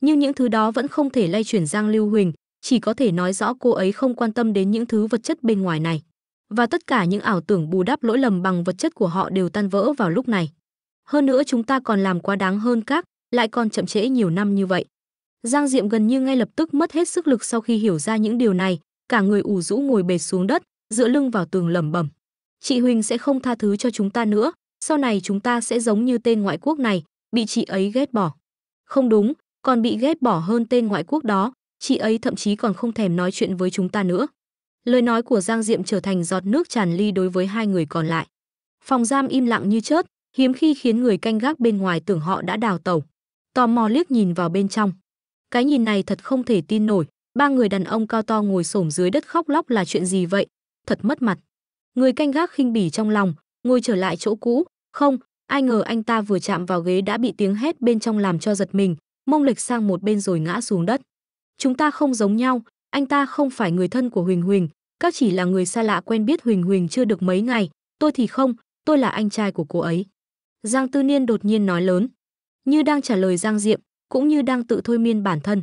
Nhưng những thứ đó vẫn không thể lay chuyển Giang Lưu Huỳnh, chỉ có thể nói rõ cô ấy không quan tâm đến những thứ vật chất bên ngoài này. Và tất cả những ảo tưởng bù đắp lỗi lầm bằng vật chất của họ đều tan vỡ vào lúc này. Hơn nữa chúng ta còn làm quá đáng hơn các, lại còn chậm trễ nhiều năm như vậy. Giang Diệm gần như ngay lập tức mất hết sức lực sau khi hiểu ra những điều này, cả người ủ rũ ngồi bệt xuống đất, dựa lưng vào tường lẩm bẩm. Chị Huỳnh sẽ không tha thứ cho chúng ta nữa, sau này chúng ta sẽ giống như tên ngoại quốc này, bị chị ấy ghét bỏ. Không đúng, còn bị ghét bỏ hơn tên ngoại quốc đó, chị ấy thậm chí còn không thèm nói chuyện với chúng ta nữa. Lời nói của Giang Diệm trở thành giọt nước tràn ly đối với hai người còn lại. Phòng giam im lặng như chớp, hiếm khi khiến người canh gác bên ngoài tưởng họ đã đào tẩu. Tò mò liếc nhìn vào bên trong. Cái nhìn này thật không thể tin nổi, ba người đàn ông cao to ngồi xổm dưới đất khóc lóc là chuyện gì vậy? Thật mất mặt. Người canh gác khinh bỉ trong lòng, ngồi trở lại chỗ cũ, không, ai ngờ anh ta vừa chạm vào ghế đã bị tiếng hét bên trong làm cho giật mình, mông lệch sang một bên rồi ngã xuống đất. Chúng ta không giống nhau, anh ta không phải người thân của Huỳnh Huỳnh, các chỉ là người xa lạ quen biết Huỳnh Huỳnh chưa được mấy ngày, tôi thì không, tôi là anh trai của cô ấy. Giang Tư Niên đột nhiên nói lớn, như đang trả lời Giang Diệm, cũng như đang tự thôi miên bản thân.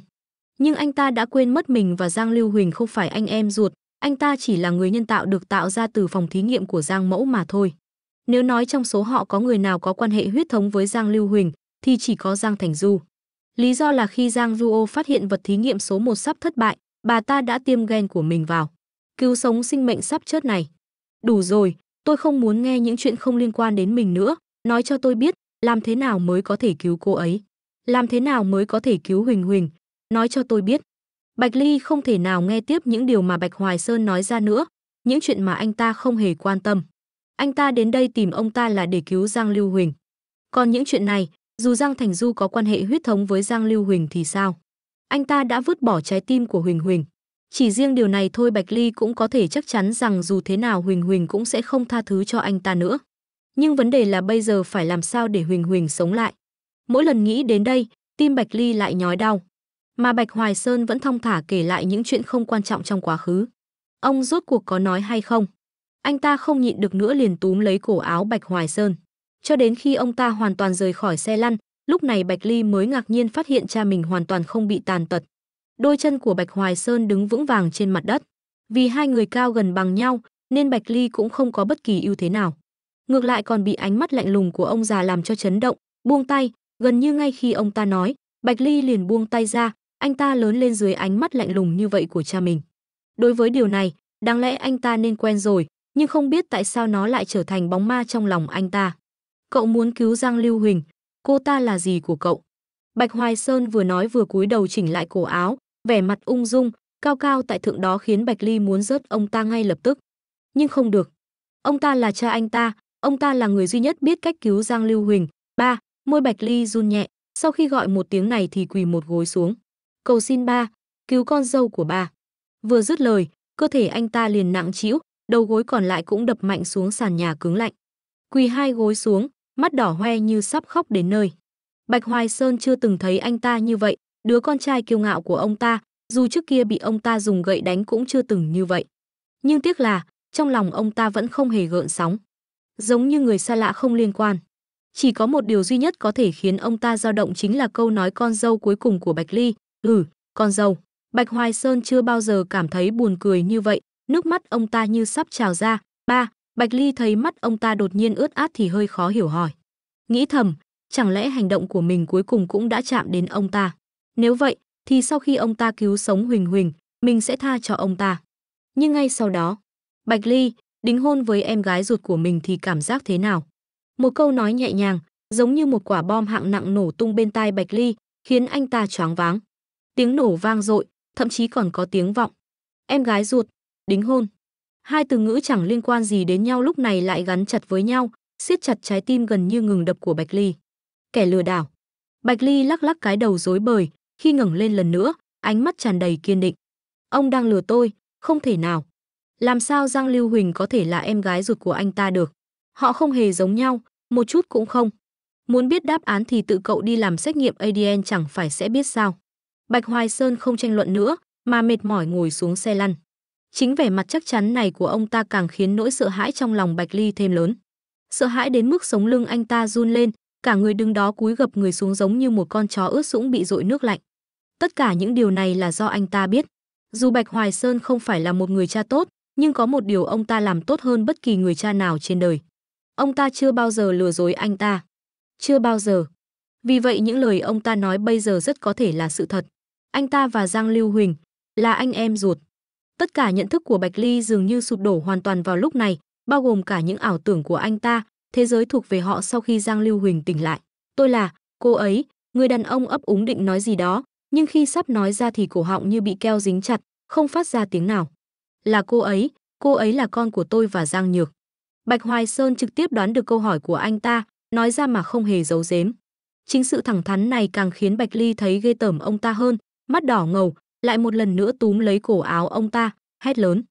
Nhưng anh ta đã quên mất mình và Giang Lưu Huỳnh không phải anh em ruột, anh ta chỉ là người nhân tạo được tạo ra từ phòng thí nghiệm của Giang Mẫu mà thôi. Nếu nói trong số họ có người nào có quan hệ huyết thống với Giang Lưu Huỳnh, thì chỉ có Giang Thành Du. Lý do là khi Giang Ruo phát hiện vật thí nghiệm số 1 sắp thất bại, bà ta đã tiêm gen của mình vào. Cứu sống sinh mệnh sắp chết này. Đủ rồi, tôi không muốn nghe những chuyện không liên quan đến mình nữa, nói cho tôi biết, làm thế nào mới có thể cứu cô ấy? Làm thế nào mới có thể cứu Huỳnh Huỳnh? Nói cho tôi biết. Bạch Ly không thể nào nghe tiếp những điều mà Bạch Hoài Sơn nói ra nữa, những chuyện mà anh ta không hề quan tâm. Anh ta đến đây tìm ông ta là để cứu Giang Lưu Huỳnh. Còn những chuyện này, dù Giang Thành Du có quan hệ huyết thống với Giang Lưu Huỳnh thì sao? Anh ta đã vứt bỏ trái tim của Huỳnh Huỳnh. Chỉ riêng điều này thôi Bạch Ly cũng có thể chắc chắn rằng dù thế nào Huỳnh Huỳnh cũng sẽ không tha thứ cho anh ta nữa. Nhưng vấn đề là bây giờ phải làm sao để Huỳnh Huỳnh sống lại. Mỗi lần nghĩ đến đây, tim Bạch Ly lại nhói đau. Mà Bạch Hoài Sơn vẫn thong thả kể lại những chuyện không quan trọng trong quá khứ. Ông rốt cuộc có nói hay không? anh ta không nhịn được nữa liền túm lấy cổ áo Bạch Hoài Sơn. Cho đến khi ông ta hoàn toàn rời khỏi xe lăn, lúc này Bạch Ly mới ngạc nhiên phát hiện cha mình hoàn toàn không bị tàn tật. Đôi chân của Bạch Hoài Sơn đứng vững vàng trên mặt đất. Vì hai người cao gần bằng nhau, nên Bạch Ly cũng không có bất kỳ ưu thế nào. Ngược lại còn bị ánh mắt lạnh lùng của ông già làm cho chấn động, buông tay, gần như ngay khi ông ta nói, Bạch Ly liền buông tay ra, anh ta lớn lên dưới ánh mắt lạnh lùng như vậy của cha mình. Đối với điều này, đáng lẽ anh ta nên quen rồi, nhưng không biết tại sao nó lại trở thành bóng ma trong lòng anh ta. Cậu muốn cứu Giang Lưu Huỳnh, cô ta là gì của cậu? Bạch Hoài Sơn vừa nói vừa cúi đầu chỉnh lại cổ áo, vẻ mặt ung dung, cao cao tại thượng đó khiến Bạch Ly muốn rớt ông ta ngay lập tức. Nhưng không được. Ông ta là cha anh ta, ông ta là người duy nhất biết cách cứu Giang Lưu Huỳnh. Ba, môi Bạch Ly run nhẹ, sau khi gọi một tiếng này thì quỳ một gối xuống. Cầu xin ba, cứu con dâu của ba. Vừa dứt lời, cơ thể anh ta liền nặng chịu đầu gối còn lại cũng đập mạnh xuống sàn nhà cứng lạnh. Quỳ hai gối xuống, mắt đỏ hoe như sắp khóc đến nơi. Bạch Hoài Sơn chưa từng thấy anh ta như vậy, đứa con trai kiêu ngạo của ông ta, dù trước kia bị ông ta dùng gậy đánh cũng chưa từng như vậy. Nhưng tiếc là, trong lòng ông ta vẫn không hề gợn sóng. Giống như người xa lạ không liên quan. Chỉ có một điều duy nhất có thể khiến ông ta dao động chính là câu nói con dâu cuối cùng của Bạch Ly, "Ừ, con dâu." Bạch Hoài Sơn chưa bao giờ cảm thấy buồn cười như vậy, nước mắt ông ta như sắp trào ra ba bạch ly thấy mắt ông ta đột nhiên ướt át thì hơi khó hiểu hỏi nghĩ thầm chẳng lẽ hành động của mình cuối cùng cũng đã chạm đến ông ta nếu vậy thì sau khi ông ta cứu sống huỳnh huỳnh mình sẽ tha cho ông ta nhưng ngay sau đó bạch ly đính hôn với em gái ruột của mình thì cảm giác thế nào một câu nói nhẹ nhàng giống như một quả bom hạng nặng nổ tung bên tai bạch ly khiến anh ta choáng váng tiếng nổ vang dội thậm chí còn có tiếng vọng em gái ruột đính hôn. Hai từ ngữ chẳng liên quan gì đến nhau lúc này lại gắn chặt với nhau, siết chặt trái tim gần như ngừng đập của Bạch Ly. Kẻ lừa đảo. Bạch Ly lắc lắc cái đầu rối bời, khi ngẩng lên lần nữa, ánh mắt tràn đầy kiên định. Ông đang lừa tôi, không thể nào. Làm sao Giang Lưu Huỳnh có thể là em gái ruột của anh ta được? Họ không hề giống nhau, một chút cũng không. Muốn biết đáp án thì tự cậu đi làm xét nghiệm ADN chẳng phải sẽ biết sao. Bạch Hoài Sơn không tranh luận nữa, mà mệt mỏi ngồi xuống xe lăn. Chính vẻ mặt chắc chắn này của ông ta càng khiến nỗi sợ hãi trong lòng Bạch Ly thêm lớn. Sợ hãi đến mức sống lưng anh ta run lên, cả người đứng đó cúi gập người xuống giống như một con chó ướt sũng bị dội nước lạnh. Tất cả những điều này là do anh ta biết. Dù Bạch Hoài Sơn không phải là một người cha tốt, nhưng có một điều ông ta làm tốt hơn bất kỳ người cha nào trên đời. Ông ta chưa bao giờ lừa dối anh ta. Chưa bao giờ. Vì vậy những lời ông ta nói bây giờ rất có thể là sự thật. Anh ta và Giang Lưu Huỳnh là anh em ruột. Tất cả nhận thức của Bạch Ly dường như sụp đổ hoàn toàn vào lúc này, bao gồm cả những ảo tưởng của anh ta, thế giới thuộc về họ sau khi Giang Lưu Huỳnh tỉnh lại. Tôi là, cô ấy, người đàn ông ấp úng định nói gì đó, nhưng khi sắp nói ra thì cổ họng như bị keo dính chặt, không phát ra tiếng nào. Là cô ấy, cô ấy là con của tôi và Giang Nhược. Bạch Hoài Sơn trực tiếp đoán được câu hỏi của anh ta, nói ra mà không hề giấu giếm. Chính sự thẳng thắn này càng khiến Bạch Ly thấy ghê tởm ông ta hơn, mắt đỏ ngầu, lại một lần nữa túm lấy cổ áo ông ta, hét lớn.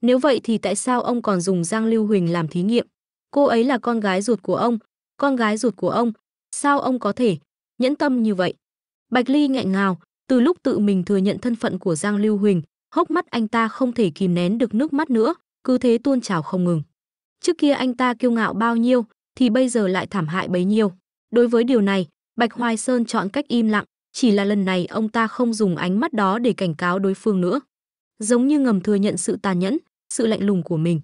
Nếu vậy thì tại sao ông còn dùng Giang Lưu Huỳnh làm thí nghiệm? Cô ấy là con gái ruột của ông, con gái ruột của ông, sao ông có thể nhẫn tâm như vậy? Bạch Ly nghẹn ngào, từ lúc tự mình thừa nhận thân phận của Giang Lưu Huỳnh, hốc mắt anh ta không thể kìm nén được nước mắt nữa, cứ thế tuôn trào không ngừng. Trước kia anh ta kiêu ngạo bao nhiêu, thì bây giờ lại thảm hại bấy nhiêu. Đối với điều này, Bạch Hoài Sơn chọn cách im lặng, chỉ là lần này ông ta không dùng ánh mắt đó để cảnh cáo đối phương nữa. Giống như ngầm thừa nhận sự tàn nhẫn, sự lạnh lùng của mình.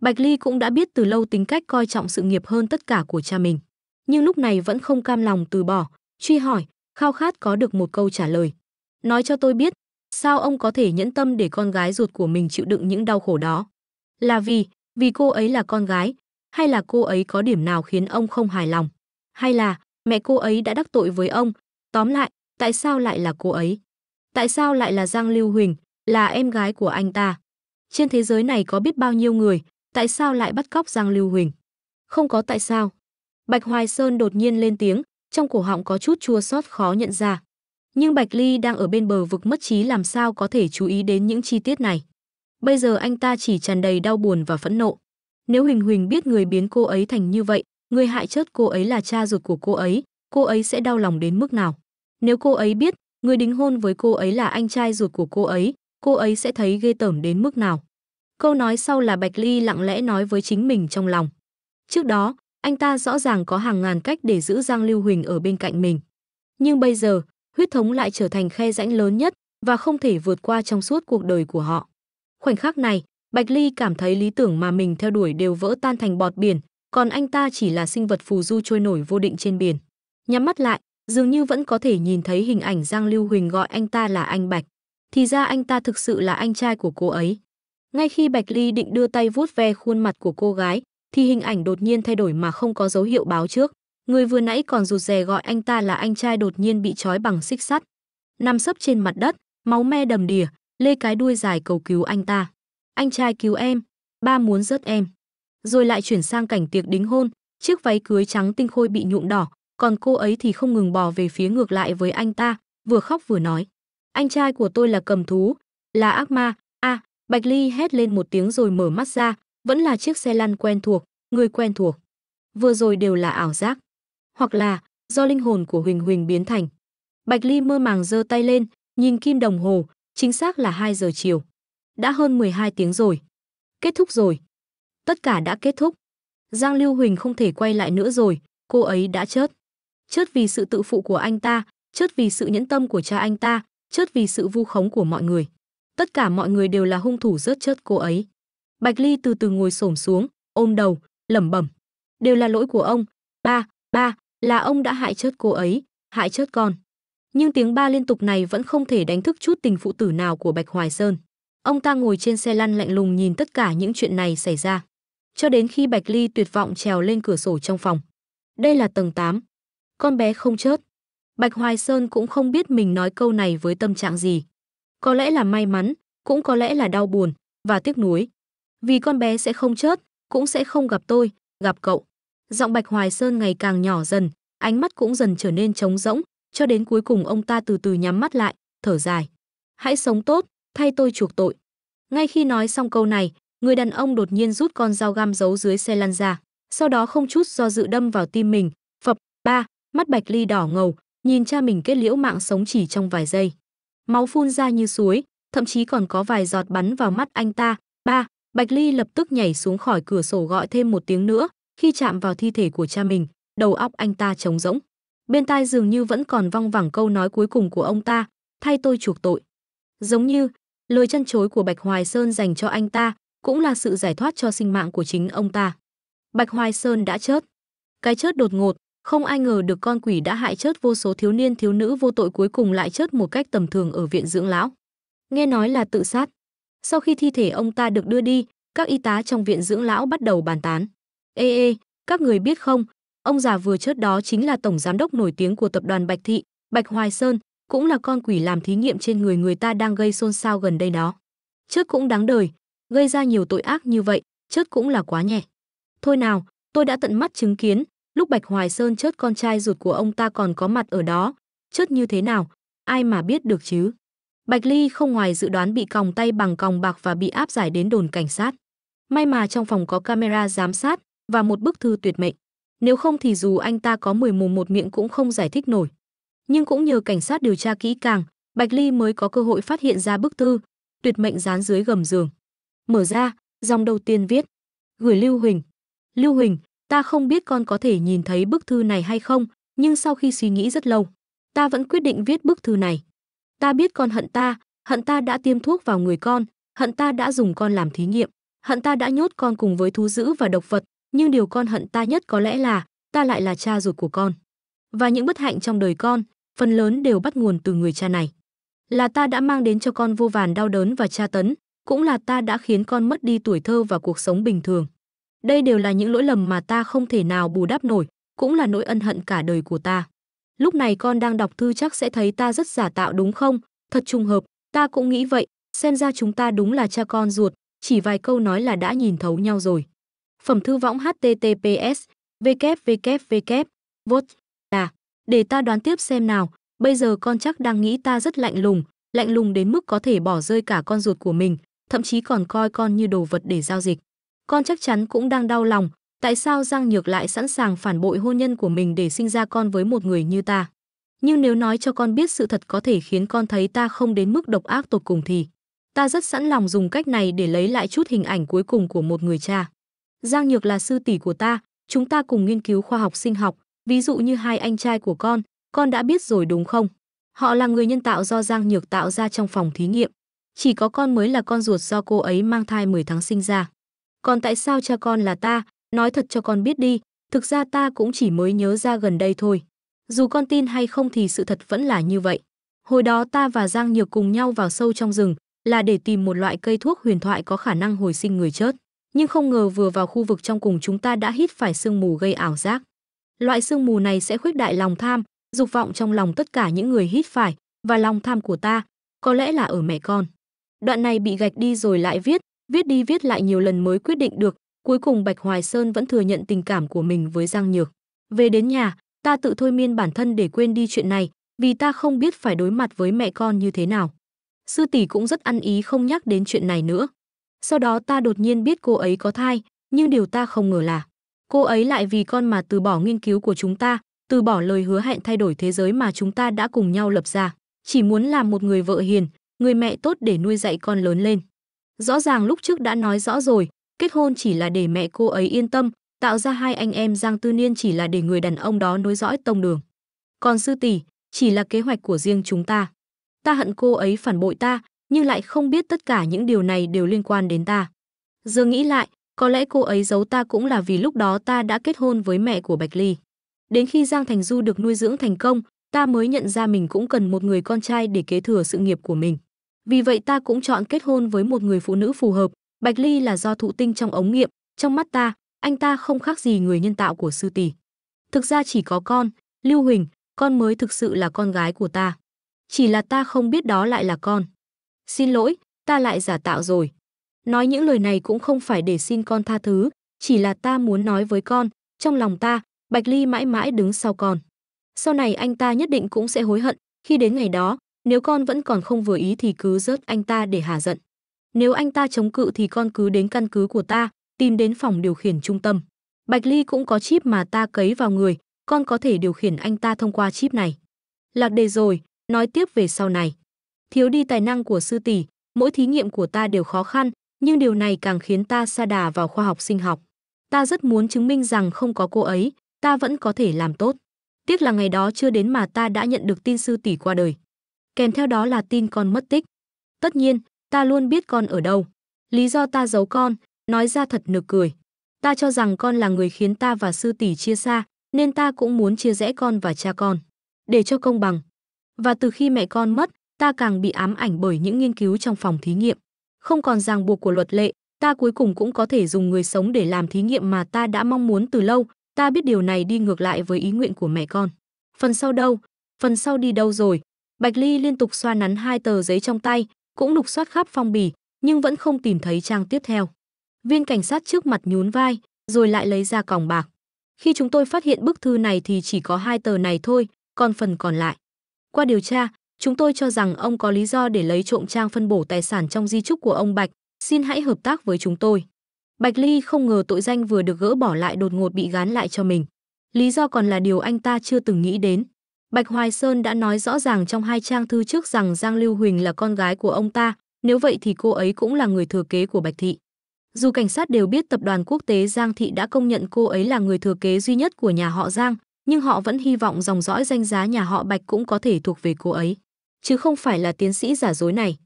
Bạch Ly cũng đã biết từ lâu tính cách coi trọng sự nghiệp hơn tất cả của cha mình, nhưng lúc này vẫn không cam lòng từ bỏ, truy hỏi, khao khát có được một câu trả lời. Nói cho tôi biết, sao ông có thể nhẫn tâm để con gái ruột của mình chịu đựng những đau khổ đó? Là vì, vì cô ấy là con gái, hay là cô ấy có điểm nào khiến ông không hài lòng? Hay là, mẹ cô ấy đã đắc tội với ông? Tóm lại, tại sao lại là cô ấy? Tại sao lại là Giang Lưu Huỳnh, là em gái của anh ta? Trên thế giới này có biết bao nhiêu người, tại sao lại bắt cóc Giang Lưu Huỳnh? Không có tại sao. Bạch Hoài Sơn đột nhiên lên tiếng, trong cổ họng có chút chua xót khó nhận ra. Nhưng Bạch Ly đang ở bên bờ vực mất trí làm sao có thể chú ý đến những chi tiết này. Bây giờ anh ta chỉ tràn đầy đau buồn và phẫn nộ. Nếu Huỳnh Huỳnh biết người biến cô ấy thành như vậy, người hại chết cô ấy là cha ruột của cô ấy, cô ấy sẽ đau lòng đến mức nào? Nếu cô ấy biết, người đính hôn với cô ấy là anh trai ruột của cô ấy, cô ấy sẽ thấy ghê tởm đến mức nào. Câu nói sau là Bạch Ly lặng lẽ nói với chính mình trong lòng. Trước đó, anh ta rõ ràng có hàng ngàn cách để giữ Giang Lưu Huỳnh ở bên cạnh mình. Nhưng bây giờ, huyết thống lại trở thành khe rãnh lớn nhất và không thể vượt qua trong suốt cuộc đời của họ. Khoảnh khắc này, Bạch Ly cảm thấy lý tưởng mà mình theo đuổi đều vỡ tan thành bọt biển, còn anh ta chỉ là sinh vật phù du trôi nổi vô định trên biển. Nhắm mắt lại, dường như vẫn có thể nhìn thấy hình ảnh Giang Lưu Huỳnh gọi anh ta là anh Bạch. Thì ra anh ta thực sự là anh trai của cô ấy. Ngay khi Bạch Ly định đưa tay vuốt ve khuôn mặt của cô gái, thì hình ảnh đột nhiên thay đổi mà không có dấu hiệu báo trước. Người vừa nãy còn rụt rè gọi anh ta là anh trai đột nhiên bị trói bằng xích sắt. Nằm sấp trên mặt đất, máu me đầm đìa, lê cái đuôi dài cầu cứu anh ta. Anh trai cứu em, ba muốn rớt em. Rồi lại chuyển sang cảnh tiệc đính hôn, chiếc váy cưới trắng tinh khôi bị nhuộm đỏ, còn cô ấy thì không ngừng bò về phía ngược lại với anh ta, vừa khóc vừa nói. Anh trai của tôi là cầm thú, là ác ma, a Bạch Ly hét lên một tiếng rồi mở mắt ra, vẫn là chiếc xe lăn quen thuộc, người quen thuộc. Vừa rồi đều là ảo giác, hoặc là do linh hồn của Huỳnh Huỳnh biến thành. Bạch Ly mơ màng giơ tay lên, nhìn kim đồng hồ, chính xác là 2 giờ chiều. Đã hơn 12 tiếng rồi. Kết thúc rồi. Tất cả đã kết thúc. Giang Lưu Huỳnh không thể quay lại nữa rồi, cô ấy đã chết chớt vì sự tự phụ của anh ta, chớt vì sự nhẫn tâm của cha anh ta, chớt vì sự vu khống của mọi người. Tất cả mọi người đều là hung thủ rớt chết cô ấy. Bạch Ly từ từ ngồi xổm xuống, ôm đầu, lẩm bẩm. Đều là lỗi của ông, ba, ba, là ông đã hại chết cô ấy, hại chết con. Nhưng tiếng ba liên tục này vẫn không thể đánh thức chút tình phụ tử nào của Bạch Hoài Sơn. Ông ta ngồi trên xe lăn lạnh lùng nhìn tất cả những chuyện này xảy ra. Cho đến khi Bạch Ly tuyệt vọng trèo lên cửa sổ trong phòng. Đây là tầng 8, con bé không chết, Bạch Hoài Sơn cũng không biết mình nói câu này với tâm trạng gì. Có lẽ là may mắn, cũng có lẽ là đau buồn và tiếc nuối. Vì con bé sẽ không chết, cũng sẽ không gặp tôi, gặp cậu. Giọng Bạch Hoài Sơn ngày càng nhỏ dần, ánh mắt cũng dần trở nên trống rỗng, cho đến cuối cùng ông ta từ từ nhắm mắt lại, thở dài. Hãy sống tốt, thay tôi chuộc tội. Ngay khi nói xong câu này, người đàn ông đột nhiên rút con dao găm giấu dưới xe lăn ra, sau đó không chút do dự đâm vào tim mình, phập ba mắt bạch ly đỏ ngầu nhìn cha mình kết liễu mạng sống chỉ trong vài giây máu phun ra như suối thậm chí còn có vài giọt bắn vào mắt anh ta ba bạch ly lập tức nhảy xuống khỏi cửa sổ gọi thêm một tiếng nữa khi chạm vào thi thể của cha mình đầu óc anh ta trống rỗng bên tai dường như vẫn còn văng vẳng câu nói cuối cùng của ông ta thay tôi chuộc tội giống như lời chân chối của bạch hoài sơn dành cho anh ta cũng là sự giải thoát cho sinh mạng của chính ông ta bạch hoài sơn đã chết cái chết đột ngột không ai ngờ được con quỷ đã hại chết vô số thiếu niên thiếu nữ vô tội cuối cùng lại chết một cách tầm thường ở viện dưỡng lão. Nghe nói là tự sát. Sau khi thi thể ông ta được đưa đi, các y tá trong viện dưỡng lão bắt đầu bàn tán. Ê ê, các người biết không, ông già vừa chết đó chính là tổng giám đốc nổi tiếng của tập đoàn Bạch Thị, Bạch Hoài Sơn, cũng là con quỷ làm thí nghiệm trên người người ta đang gây xôn xao gần đây đó. Chết cũng đáng đời, gây ra nhiều tội ác như vậy, chết cũng là quá nhẹ. Thôi nào, tôi đã tận mắt chứng kiến, lúc Bạch Hoài Sơn chớt con trai ruột của ông ta còn có mặt ở đó, chớt như thế nào, ai mà biết được chứ. Bạch Ly không ngoài dự đoán bị còng tay bằng còng bạc và bị áp giải đến đồn cảnh sát. May mà trong phòng có camera giám sát và một bức thư tuyệt mệnh. Nếu không thì dù anh ta có mười mù một miệng cũng không giải thích nổi. Nhưng cũng nhờ cảnh sát điều tra kỹ càng, Bạch Ly mới có cơ hội phát hiện ra bức thư tuyệt mệnh dán dưới gầm giường. Mở ra, dòng đầu tiên viết: "Gửi Lưu Huỳnh. Lưu Huỳnh, ta không biết con có thể nhìn thấy bức thư này hay không, nhưng sau khi suy nghĩ rất lâu, ta vẫn quyết định viết bức thư này. Ta biết con hận ta, hận ta đã tiêm thuốc vào người con, hận ta đã dùng con làm thí nghiệm, hận ta đã nhốt con cùng với thú dữ và độc vật, nhưng điều con hận ta nhất có lẽ là ta lại là cha ruột của con. Và những bất hạnh trong đời con, phần lớn đều bắt nguồn từ người cha này. Là ta đã mang đến cho con vô vàn đau đớn và tra tấn, cũng là ta đã khiến con mất đi tuổi thơ và cuộc sống bình thường. Đây đều là những lỗi lầm mà ta không thể nào bù đắp nổi, cũng là nỗi ân hận cả đời của ta. Lúc này con đang đọc thư chắc sẽ thấy ta rất giả tạo đúng không? Thật trùng hợp, ta cũng nghĩ vậy, xem ra chúng ta đúng là cha con ruột, chỉ vài câu nói là đã nhìn thấu nhau rồi. Phẩm thư võng https www vốt là để ta đoán tiếp xem nào, bây giờ con chắc đang nghĩ ta rất lạnh lùng, lạnh lùng đến mức có thể bỏ rơi cả con ruột của mình, thậm chí còn coi con như đồ vật để giao dịch con chắc chắn cũng đang đau lòng, tại sao Giang Nhược lại sẵn sàng phản bội hôn nhân của mình để sinh ra con với một người như ta. Nhưng nếu nói cho con biết sự thật có thể khiến con thấy ta không đến mức độc ác tột cùng thì ta rất sẵn lòng dùng cách này để lấy lại chút hình ảnh cuối cùng của một người cha. Giang Nhược là sư tỷ của ta, chúng ta cùng nghiên cứu khoa học sinh học, ví dụ như hai anh trai của con, con đã biết rồi đúng không? Họ là người nhân tạo do Giang Nhược tạo ra trong phòng thí nghiệm. Chỉ có con mới là con ruột do cô ấy mang thai 10 tháng sinh ra còn tại sao cha con là ta, nói thật cho con biết đi, thực ra ta cũng chỉ mới nhớ ra gần đây thôi. Dù con tin hay không thì sự thật vẫn là như vậy. Hồi đó ta và Giang Nhược cùng nhau vào sâu trong rừng, là để tìm một loại cây thuốc huyền thoại có khả năng hồi sinh người chết. Nhưng không ngờ vừa vào khu vực trong cùng chúng ta đã hít phải sương mù gây ảo giác. Loại sương mù này sẽ khuếch đại lòng tham, dục vọng trong lòng tất cả những người hít phải, và lòng tham của ta, có lẽ là ở mẹ con. Đoạn này bị gạch đi rồi lại viết, viết đi viết lại nhiều lần mới quyết định được, cuối cùng Bạch Hoài Sơn vẫn thừa nhận tình cảm của mình với Giang Nhược. Về đến nhà, ta tự thôi miên bản thân để quên đi chuyện này, vì ta không biết phải đối mặt với mẹ con như thế nào. Sư tỷ cũng rất ăn ý không nhắc đến chuyện này nữa. Sau đó ta đột nhiên biết cô ấy có thai, nhưng điều ta không ngờ là cô ấy lại vì con mà từ bỏ nghiên cứu của chúng ta, từ bỏ lời hứa hẹn thay đổi thế giới mà chúng ta đã cùng nhau lập ra, chỉ muốn làm một người vợ hiền, người mẹ tốt để nuôi dạy con lớn lên. Rõ ràng lúc trước đã nói rõ rồi, kết hôn chỉ là để mẹ cô ấy yên tâm, tạo ra hai anh em Giang Tư Niên chỉ là để người đàn ông đó nối dõi tông đường. Còn sư tỷ, chỉ là kế hoạch của riêng chúng ta. Ta hận cô ấy phản bội ta, nhưng lại không biết tất cả những điều này đều liên quan đến ta. Giờ nghĩ lại, có lẽ cô ấy giấu ta cũng là vì lúc đó ta đã kết hôn với mẹ của Bạch Ly. Đến khi Giang Thành Du được nuôi dưỡng thành công, ta mới nhận ra mình cũng cần một người con trai để kế thừa sự nghiệp của mình. Vì vậy ta cũng chọn kết hôn với một người phụ nữ phù hợp. Bạch Ly là do thụ tinh trong ống nghiệm, trong mắt ta, anh ta không khác gì người nhân tạo của sư tỷ. Thực ra chỉ có con, Lưu Huỳnh, con mới thực sự là con gái của ta. Chỉ là ta không biết đó lại là con. Xin lỗi, ta lại giả tạo rồi. Nói những lời này cũng không phải để xin con tha thứ, chỉ là ta muốn nói với con, trong lòng ta, Bạch Ly mãi mãi đứng sau con. Sau này anh ta nhất định cũng sẽ hối hận, khi đến ngày đó, nếu con vẫn còn không vừa ý thì cứ rớt anh ta để hà giận. Nếu anh ta chống cự thì con cứ đến căn cứ của ta, tìm đến phòng điều khiển trung tâm. Bạch Ly cũng có chip mà ta cấy vào người, con có thể điều khiển anh ta thông qua chip này. Lạc đề rồi, nói tiếp về sau này. Thiếu đi tài năng của sư tỷ, mỗi thí nghiệm của ta đều khó khăn, nhưng điều này càng khiến ta sa đà vào khoa học sinh học. Ta rất muốn chứng minh rằng không có cô ấy, ta vẫn có thể làm tốt. Tiếc là ngày đó chưa đến mà ta đã nhận được tin sư tỷ qua đời kèm theo đó là tin con mất tích. Tất nhiên, ta luôn biết con ở đâu. Lý do ta giấu con, nói ra thật nực cười. Ta cho rằng con là người khiến ta và sư tỷ chia xa, nên ta cũng muốn chia rẽ con và cha con, để cho công bằng. Và từ khi mẹ con mất, ta càng bị ám ảnh bởi những nghiên cứu trong phòng thí nghiệm. Không còn ràng buộc của luật lệ, ta cuối cùng cũng có thể dùng người sống để làm thí nghiệm mà ta đã mong muốn từ lâu, ta biết điều này đi ngược lại với ý nguyện của mẹ con. Phần sau đâu? Phần sau đi đâu rồi? Bạch Ly liên tục xoa nắn hai tờ giấy trong tay, cũng lục soát khắp phong bì, nhưng vẫn không tìm thấy trang tiếp theo. Viên cảnh sát trước mặt nhún vai, rồi lại lấy ra còng bạc. Khi chúng tôi phát hiện bức thư này thì chỉ có hai tờ này thôi, còn phần còn lại. Qua điều tra, chúng tôi cho rằng ông có lý do để lấy trộm trang phân bổ tài sản trong di trúc của ông Bạch, xin hãy hợp tác với chúng tôi. Bạch Ly không ngờ tội danh vừa được gỡ bỏ lại đột ngột bị gán lại cho mình. Lý do còn là điều anh ta chưa từng nghĩ đến. Bạch Hoài Sơn đã nói rõ ràng trong hai trang thư trước rằng Giang Lưu Huỳnh là con gái của ông ta, nếu vậy thì cô ấy cũng là người thừa kế của Bạch Thị. Dù cảnh sát đều biết tập đoàn quốc tế Giang Thị đã công nhận cô ấy là người thừa kế duy nhất của nhà họ Giang, nhưng họ vẫn hy vọng dòng dõi danh giá nhà họ Bạch cũng có thể thuộc về cô ấy, chứ không phải là tiến sĩ giả dối này.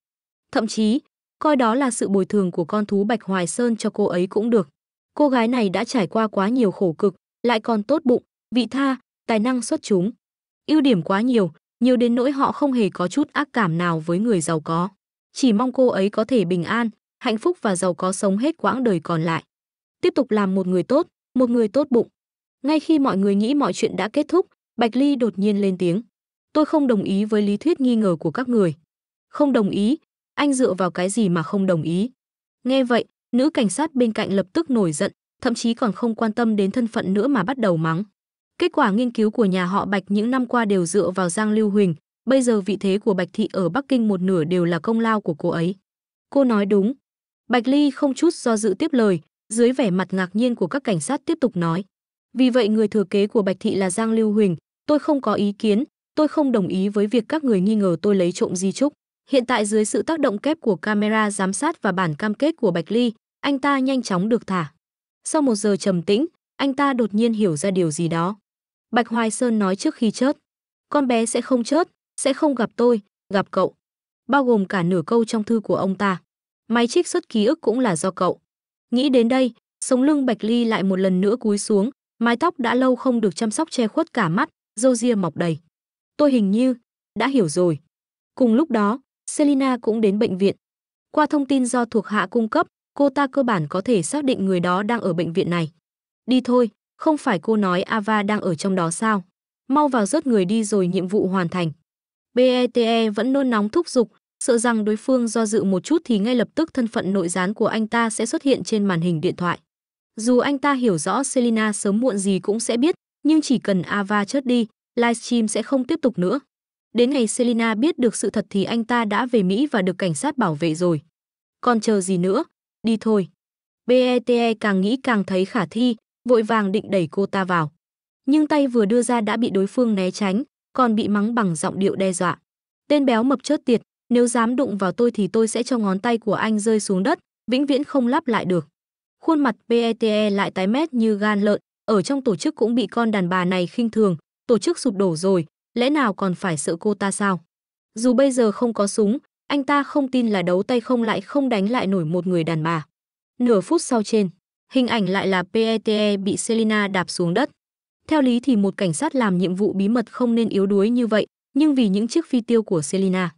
Thậm chí, coi đó là sự bồi thường của con thú Bạch Hoài Sơn cho cô ấy cũng được. Cô gái này đã trải qua quá nhiều khổ cực, lại còn tốt bụng, vị tha, tài năng xuất chúng ưu điểm quá nhiều, nhiều đến nỗi họ không hề có chút ác cảm nào với người giàu có. Chỉ mong cô ấy có thể bình an, hạnh phúc và giàu có sống hết quãng đời còn lại. Tiếp tục làm một người tốt, một người tốt bụng. Ngay khi mọi người nghĩ mọi chuyện đã kết thúc, Bạch Ly đột nhiên lên tiếng. Tôi không đồng ý với lý thuyết nghi ngờ của các người. Không đồng ý, anh dựa vào cái gì mà không đồng ý. Nghe vậy, nữ cảnh sát bên cạnh lập tức nổi giận, thậm chí còn không quan tâm đến thân phận nữa mà bắt đầu mắng. Kết quả nghiên cứu của nhà họ Bạch những năm qua đều dựa vào Giang Lưu Huỳnh, bây giờ vị thế của Bạch Thị ở Bắc Kinh một nửa đều là công lao của cô ấy. Cô nói đúng. Bạch Ly không chút do dự tiếp lời, dưới vẻ mặt ngạc nhiên của các cảnh sát tiếp tục nói. Vì vậy người thừa kế của Bạch Thị là Giang Lưu Huỳnh, tôi không có ý kiến, tôi không đồng ý với việc các người nghi ngờ tôi lấy trộm di trúc. Hiện tại dưới sự tác động kép của camera giám sát và bản cam kết của Bạch Ly, anh ta nhanh chóng được thả. Sau một giờ trầm tĩnh, anh ta đột nhiên hiểu ra điều gì đó. Bạch Hoài Sơn nói trước khi chết, Con bé sẽ không chết, sẽ không gặp tôi, gặp cậu. Bao gồm cả nửa câu trong thư của ông ta. Máy trích xuất ký ức cũng là do cậu. Nghĩ đến đây, sống lưng Bạch Ly lại một lần nữa cúi xuống, mái tóc đã lâu không được chăm sóc che khuất cả mắt, râu ria mọc đầy. Tôi hình như đã hiểu rồi. Cùng lúc đó, Selina cũng đến bệnh viện. Qua thông tin do thuộc hạ cung cấp, cô ta cơ bản có thể xác định người đó đang ở bệnh viện này. Đi thôi, không phải cô nói Ava đang ở trong đó sao? Mau vào rớt người đi rồi nhiệm vụ hoàn thành. BETE e vẫn nôn nóng thúc giục, sợ rằng đối phương do dự một chút thì ngay lập tức thân phận nội gián của anh ta sẽ xuất hiện trên màn hình điện thoại. Dù anh ta hiểu rõ Selina sớm muộn gì cũng sẽ biết, nhưng chỉ cần Ava chết đi, livestream sẽ không tiếp tục nữa. Đến ngày Selina biết được sự thật thì anh ta đã về Mỹ và được cảnh sát bảo vệ rồi. Còn chờ gì nữa, đi thôi. BETE e càng nghĩ càng thấy khả thi, vội vàng định đẩy cô ta vào. Nhưng tay vừa đưa ra đã bị đối phương né tránh, còn bị mắng bằng giọng điệu đe dọa. Tên béo mập chớt tiệt, nếu dám đụng vào tôi thì tôi sẽ cho ngón tay của anh rơi xuống đất, vĩnh viễn không lắp lại được. Khuôn mặt PETE e lại tái mét như gan lợn, ở trong tổ chức cũng bị con đàn bà này khinh thường, tổ chức sụp đổ rồi, lẽ nào còn phải sợ cô ta sao? Dù bây giờ không có súng, anh ta không tin là đấu tay không lại không đánh lại nổi một người đàn bà. Nửa phút sau trên, Hình ảnh lại là PETE e bị Selina đạp xuống đất. Theo lý thì một cảnh sát làm nhiệm vụ bí mật không nên yếu đuối như vậy, nhưng vì những chiếc phi tiêu của Selina.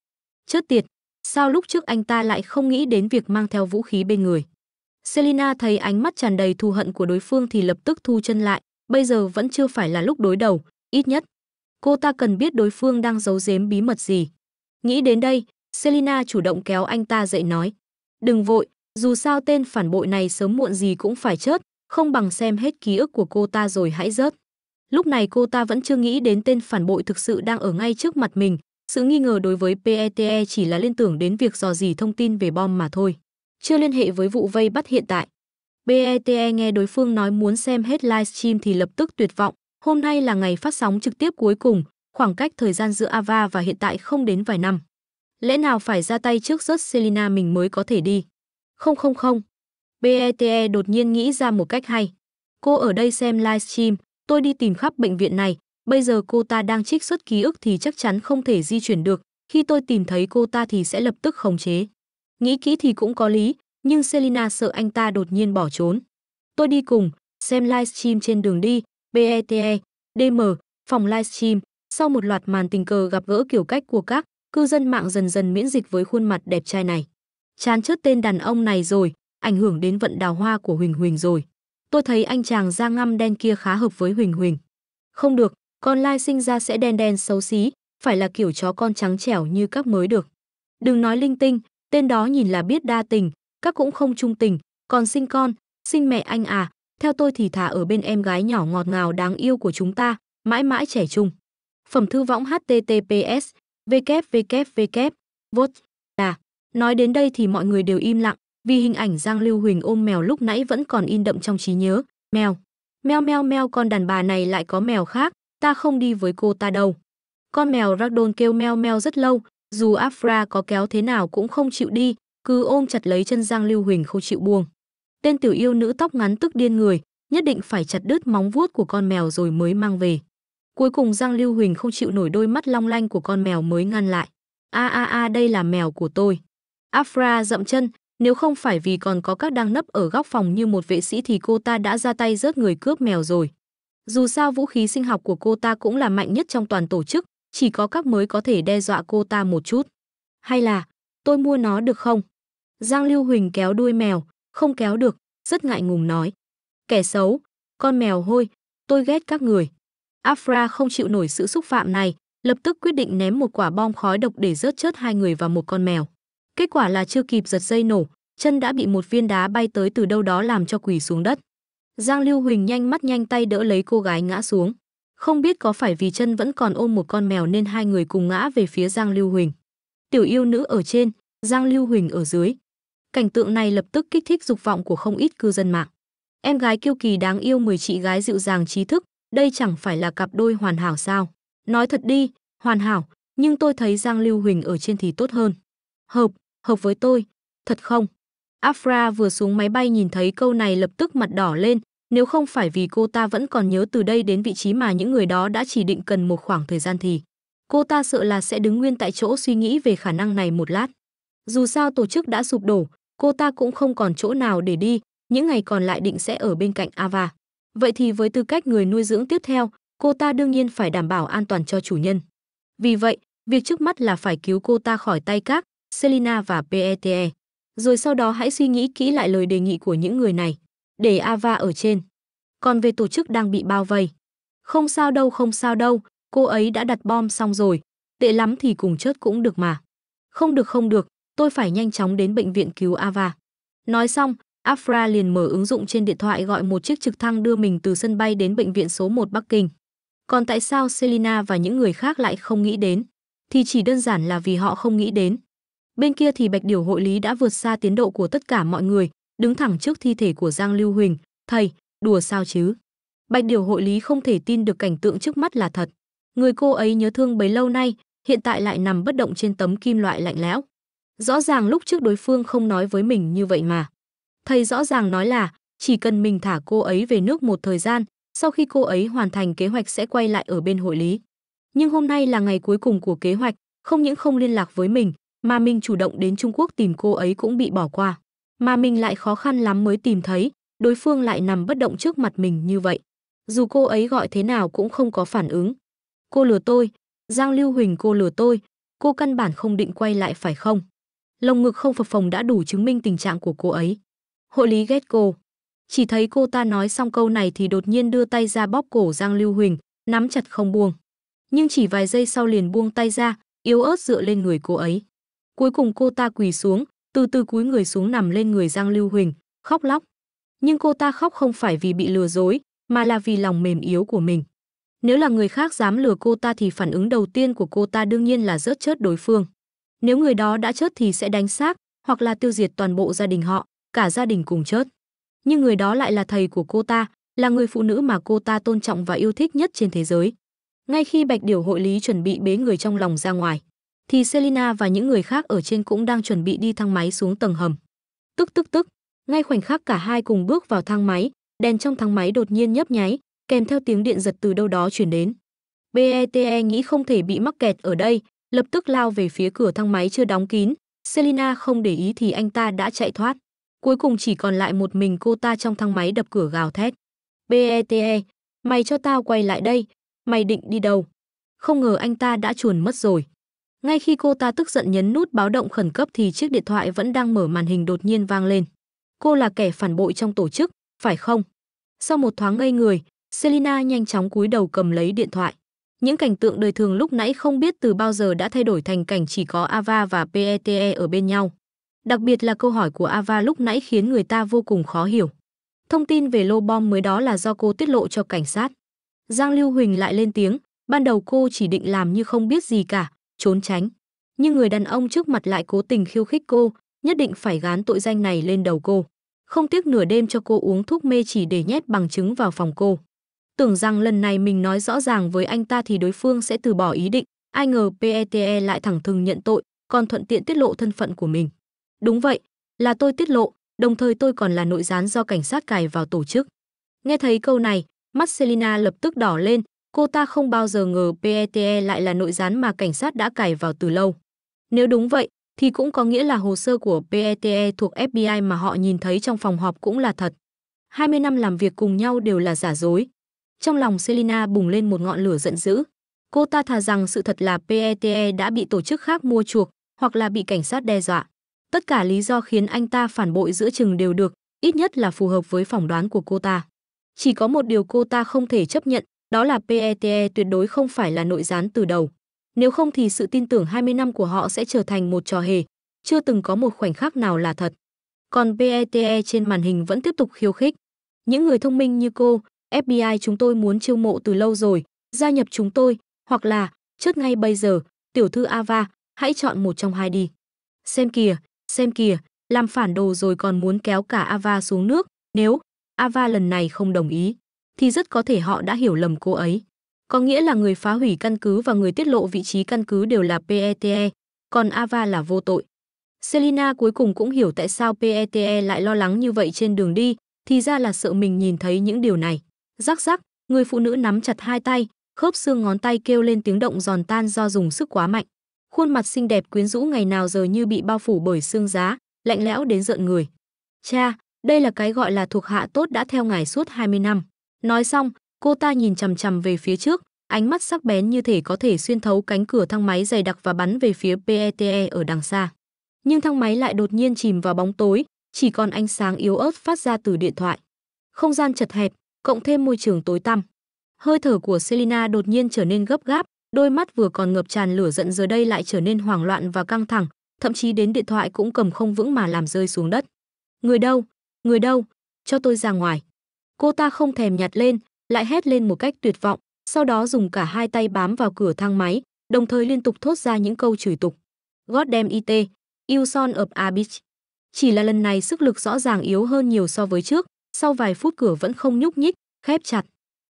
Chết tiệt, sao lúc trước anh ta lại không nghĩ đến việc mang theo vũ khí bên người? Selina thấy ánh mắt tràn đầy thù hận của đối phương thì lập tức thu chân lại, bây giờ vẫn chưa phải là lúc đối đầu, ít nhất. Cô ta cần biết đối phương đang giấu giếm bí mật gì. Nghĩ đến đây, Selina chủ động kéo anh ta dậy nói. Đừng vội, dù sao tên phản bội này sớm muộn gì cũng phải chết, không bằng xem hết ký ức của cô ta rồi hãy rớt. Lúc này cô ta vẫn chưa nghĩ đến tên phản bội thực sự đang ở ngay trước mặt mình, sự nghi ngờ đối với PETE e chỉ là liên tưởng đến việc dò dỉ thông tin về bom mà thôi, chưa liên hệ với vụ vây bắt hiện tại. PETE e nghe đối phương nói muốn xem hết livestream thì lập tức tuyệt vọng, hôm nay là ngày phát sóng trực tiếp cuối cùng, khoảng cách thời gian giữa Ava và hiện tại không đến vài năm. Lẽ nào phải ra tay trước rớt Selina mình mới có thể đi? Không không không. BETE e đột nhiên nghĩ ra một cách hay. Cô ở đây xem livestream, tôi đi tìm khắp bệnh viện này, bây giờ cô ta đang trích xuất ký ức thì chắc chắn không thể di chuyển được, khi tôi tìm thấy cô ta thì sẽ lập tức khống chế. Nghĩ kỹ thì cũng có lý, nhưng Selina sợ anh ta đột nhiên bỏ trốn. Tôi đi cùng, xem livestream trên đường đi, BETE, DM, phòng livestream, sau một loạt màn tình cờ gặp gỡ kiểu cách của các cư dân mạng dần dần miễn dịch với khuôn mặt đẹp trai này. Chán chớt tên đàn ông này rồi, ảnh hưởng đến vận đào hoa của Huỳnh Huỳnh rồi. Tôi thấy anh chàng da ngăm đen kia khá hợp với Huỳnh Huỳnh. Không được, con lai sinh ra sẽ đen đen xấu xí, phải là kiểu chó con trắng trẻo như các mới được. Đừng nói linh tinh, tên đó nhìn là biết đa tình, các cũng không trung tình, còn sinh con, sinh mẹ anh à, theo tôi thì thả ở bên em gái nhỏ ngọt ngào đáng yêu của chúng ta, mãi mãi trẻ trung. Phẩm thư võng https www vote Nói đến đây thì mọi người đều im lặng, vì hình ảnh Giang Lưu Huỳnh ôm mèo lúc nãy vẫn còn in đậm trong trí nhớ. Mèo, mèo mèo mèo con đàn bà này lại có mèo khác, ta không đi với cô ta đâu. Con mèo Ragdoll kêu mèo mèo rất lâu, dù Afra có kéo thế nào cũng không chịu đi, cứ ôm chặt lấy chân Giang Lưu Huỳnh không chịu buông. Tên tiểu yêu nữ tóc ngắn tức điên người, nhất định phải chặt đứt móng vuốt của con mèo rồi mới mang về. Cuối cùng Giang Lưu Huỳnh không chịu nổi đôi mắt long lanh của con mèo mới ngăn lại. A a a đây là mèo của tôi. Afra dậm chân, nếu không phải vì còn có các đang nấp ở góc phòng như một vệ sĩ thì cô ta đã ra tay rớt người cướp mèo rồi. Dù sao vũ khí sinh học của cô ta cũng là mạnh nhất trong toàn tổ chức, chỉ có các mới có thể đe dọa cô ta một chút. Hay là, tôi mua nó được không? Giang Lưu Huỳnh kéo đuôi mèo, không kéo được, rất ngại ngùng nói. Kẻ xấu, con mèo hôi, tôi ghét các người. Afra không chịu nổi sự xúc phạm này, lập tức quyết định ném một quả bom khói độc để rớt chết hai người và một con mèo. Kết quả là chưa kịp giật dây nổ, chân đã bị một viên đá bay tới từ đâu đó làm cho quỳ xuống đất. Giang Lưu Huỳnh nhanh mắt nhanh tay đỡ lấy cô gái ngã xuống. Không biết có phải vì chân vẫn còn ôm một con mèo nên hai người cùng ngã về phía Giang Lưu Huỳnh. Tiểu yêu nữ ở trên, Giang Lưu Huỳnh ở dưới. Cảnh tượng này lập tức kích thích dục vọng của không ít cư dân mạng. Em gái kiêu kỳ đáng yêu mười chị gái dịu dàng trí thức, đây chẳng phải là cặp đôi hoàn hảo sao? Nói thật đi, hoàn hảo, nhưng tôi thấy Giang Lưu Huỳnh ở trên thì tốt hơn. Hợp, hợp với tôi, thật không? Afra vừa xuống máy bay nhìn thấy câu này lập tức mặt đỏ lên, nếu không phải vì cô ta vẫn còn nhớ từ đây đến vị trí mà những người đó đã chỉ định cần một khoảng thời gian thì cô ta sợ là sẽ đứng nguyên tại chỗ suy nghĩ về khả năng này một lát. Dù sao tổ chức đã sụp đổ, cô ta cũng không còn chỗ nào để đi, những ngày còn lại định sẽ ở bên cạnh Ava. Vậy thì với tư cách người nuôi dưỡng tiếp theo, cô ta đương nhiên phải đảm bảo an toàn cho chủ nhân. Vì vậy, việc trước mắt là phải cứu cô ta khỏi tay các, Selina và PETE. E. Rồi sau đó hãy suy nghĩ kỹ lại lời đề nghị của những người này, để Ava ở trên. Còn về tổ chức đang bị bao vây. Không sao đâu, không sao đâu, cô ấy đã đặt bom xong rồi, tệ lắm thì cùng chết cũng được mà. Không được không được, tôi phải nhanh chóng đến bệnh viện cứu Ava. Nói xong, Afra liền mở ứng dụng trên điện thoại gọi một chiếc trực thăng đưa mình từ sân bay đến bệnh viện số 1 Bắc Kinh. Còn tại sao Selina và những người khác lại không nghĩ đến? Thì chỉ đơn giản là vì họ không nghĩ đến. Bên kia thì Bạch Điểu hội lý đã vượt xa tiến độ của tất cả mọi người, đứng thẳng trước thi thể của Giang Lưu Huỳnh, "Thầy, đùa sao chứ?" Bạch Điểu hội lý không thể tin được cảnh tượng trước mắt là thật. Người cô ấy nhớ thương bấy lâu nay, hiện tại lại nằm bất động trên tấm kim loại lạnh lẽo. Rõ ràng lúc trước đối phương không nói với mình như vậy mà. Thầy rõ ràng nói là chỉ cần mình thả cô ấy về nước một thời gian, sau khi cô ấy hoàn thành kế hoạch sẽ quay lại ở bên hội lý. Nhưng hôm nay là ngày cuối cùng của kế hoạch, không những không liên lạc với mình, Ma Minh chủ động đến Trung Quốc tìm cô ấy cũng bị bỏ qua. Ma Minh lại khó khăn lắm mới tìm thấy, đối phương lại nằm bất động trước mặt mình như vậy. Dù cô ấy gọi thế nào cũng không có phản ứng. Cô lừa tôi, Giang Lưu Huỳnh cô lừa tôi, cô căn bản không định quay lại phải không? Lồng ngực không phập phồng đã đủ chứng minh tình trạng của cô ấy. Hội lý ghét cô. Chỉ thấy cô ta nói xong câu này thì đột nhiên đưa tay ra bóp cổ Giang Lưu Huỳnh, nắm chặt không buông. Nhưng chỉ vài giây sau liền buông tay ra, yếu ớt dựa lên người cô ấy. Cuối cùng cô ta quỳ xuống, từ từ cúi người xuống nằm lên người Giang Lưu Huỳnh, khóc lóc. Nhưng cô ta khóc không phải vì bị lừa dối, mà là vì lòng mềm yếu của mình. Nếu là người khác dám lừa cô ta thì phản ứng đầu tiên của cô ta đương nhiên là rớt chết đối phương. Nếu người đó đã chết thì sẽ đánh xác, hoặc là tiêu diệt toàn bộ gia đình họ, cả gia đình cùng chết. Nhưng người đó lại là thầy của cô ta, là người phụ nữ mà cô ta tôn trọng và yêu thích nhất trên thế giới. Ngay khi Bạch Điểu hội lý chuẩn bị bế người trong lòng ra ngoài, thì Selina và những người khác ở trên cũng đang chuẩn bị đi thang máy xuống tầng hầm. Tức tức tức, ngay khoảnh khắc cả hai cùng bước vào thang máy, đèn trong thang máy đột nhiên nhấp nháy, kèm theo tiếng điện giật từ đâu đó chuyển đến. BETE e nghĩ không thể bị mắc kẹt ở đây, lập tức lao về phía cửa thang máy chưa đóng kín, Selina không để ý thì anh ta đã chạy thoát. Cuối cùng chỉ còn lại một mình cô ta trong thang máy đập cửa gào thét. BETE, e, mày cho tao quay lại đây, mày định đi đâu? Không ngờ anh ta đã chuồn mất rồi. Ngay khi cô ta tức giận nhấn nút báo động khẩn cấp thì chiếc điện thoại vẫn đang mở màn hình đột nhiên vang lên. Cô là kẻ phản bội trong tổ chức, phải không? Sau một thoáng ngây người, Selina nhanh chóng cúi đầu cầm lấy điện thoại. Những cảnh tượng đời thường lúc nãy không biết từ bao giờ đã thay đổi thành cảnh chỉ có Ava và PETE e ở bên nhau. Đặc biệt là câu hỏi của Ava lúc nãy khiến người ta vô cùng khó hiểu. Thông tin về lô bom mới đó là do cô tiết lộ cho cảnh sát. Giang Lưu Huỳnh lại lên tiếng, ban đầu cô chỉ định làm như không biết gì cả, trốn tránh nhưng người đàn ông trước mặt lại cố tình khiêu khích cô nhất định phải gán tội danh này lên đầu cô không tiếc nửa đêm cho cô uống thuốc mê chỉ để nhét bằng chứng vào phòng cô tưởng rằng lần này mình nói rõ ràng với anh ta thì đối phương sẽ từ bỏ ý định ai ngờ pete e lại thẳng thừng nhận tội còn thuận tiện tiết lộ thân phận của mình đúng vậy là tôi tiết lộ đồng thời tôi còn là nội gián do cảnh sát cài vào tổ chức nghe thấy câu này Marcelina lập tức đỏ lên, Cô ta không bao giờ ngờ PETE e lại là nội gián mà cảnh sát đã cài vào từ lâu. Nếu đúng vậy, thì cũng có nghĩa là hồ sơ của PETE e thuộc FBI mà họ nhìn thấy trong phòng họp cũng là thật. 20 năm làm việc cùng nhau đều là giả dối. Trong lòng Selina bùng lên một ngọn lửa giận dữ. Cô ta thà rằng sự thật là PETE e đã bị tổ chức khác mua chuộc hoặc là bị cảnh sát đe dọa. Tất cả lý do khiến anh ta phản bội giữa chừng đều được, ít nhất là phù hợp với phỏng đoán của cô ta. Chỉ có một điều cô ta không thể chấp nhận, đó là PETE e tuyệt đối không phải là nội gián từ đầu. Nếu không thì sự tin tưởng 20 năm của họ sẽ trở thành một trò hề, chưa từng có một khoảnh khắc nào là thật. Còn PETE e trên màn hình vẫn tiếp tục khiêu khích. Những người thông minh như cô, FBI chúng tôi muốn chiêu mộ từ lâu rồi, gia nhập chúng tôi, hoặc là, chết ngay bây giờ, tiểu thư Ava, hãy chọn một trong hai đi. Xem kìa, xem kìa, làm phản đồ rồi còn muốn kéo cả Ava xuống nước, nếu Ava lần này không đồng ý thì rất có thể họ đã hiểu lầm cô ấy. Có nghĩa là người phá hủy căn cứ và người tiết lộ vị trí căn cứ đều là PETE, e, còn Ava là vô tội. Selina cuối cùng cũng hiểu tại sao PETE e lại lo lắng như vậy trên đường đi, thì ra là sợ mình nhìn thấy những điều này. Rắc rắc, người phụ nữ nắm chặt hai tay, khớp xương ngón tay kêu lên tiếng động giòn tan do dùng sức quá mạnh. Khuôn mặt xinh đẹp quyến rũ ngày nào giờ như bị bao phủ bởi xương giá, lạnh lẽo đến rợn người. Cha, đây là cái gọi là thuộc hạ tốt đã theo ngài suốt 20 năm. Nói xong, cô ta nhìn chằm chằm về phía trước, ánh mắt sắc bén như thể có thể xuyên thấu cánh cửa thang máy dày đặc và bắn về phía PETE e ở đằng xa. Nhưng thang máy lại đột nhiên chìm vào bóng tối, chỉ còn ánh sáng yếu ớt phát ra từ điện thoại. Không gian chật hẹp, cộng thêm môi trường tối tăm. Hơi thở của Selina đột nhiên trở nên gấp gáp, đôi mắt vừa còn ngập tràn lửa giận giờ đây lại trở nên hoảng loạn và căng thẳng, thậm chí đến điện thoại cũng cầm không vững mà làm rơi xuống đất. Người đâu? Người đâu? Cho tôi ra ngoài. Cô ta không thèm nhặt lên, lại hét lên một cách tuyệt vọng, sau đó dùng cả hai tay bám vào cửa thang máy, đồng thời liên tục thốt ra những câu chửi tục. God damn it, e you son of a bitch. Chỉ là lần này sức lực rõ ràng yếu hơn nhiều so với trước, sau vài phút cửa vẫn không nhúc nhích, khép chặt.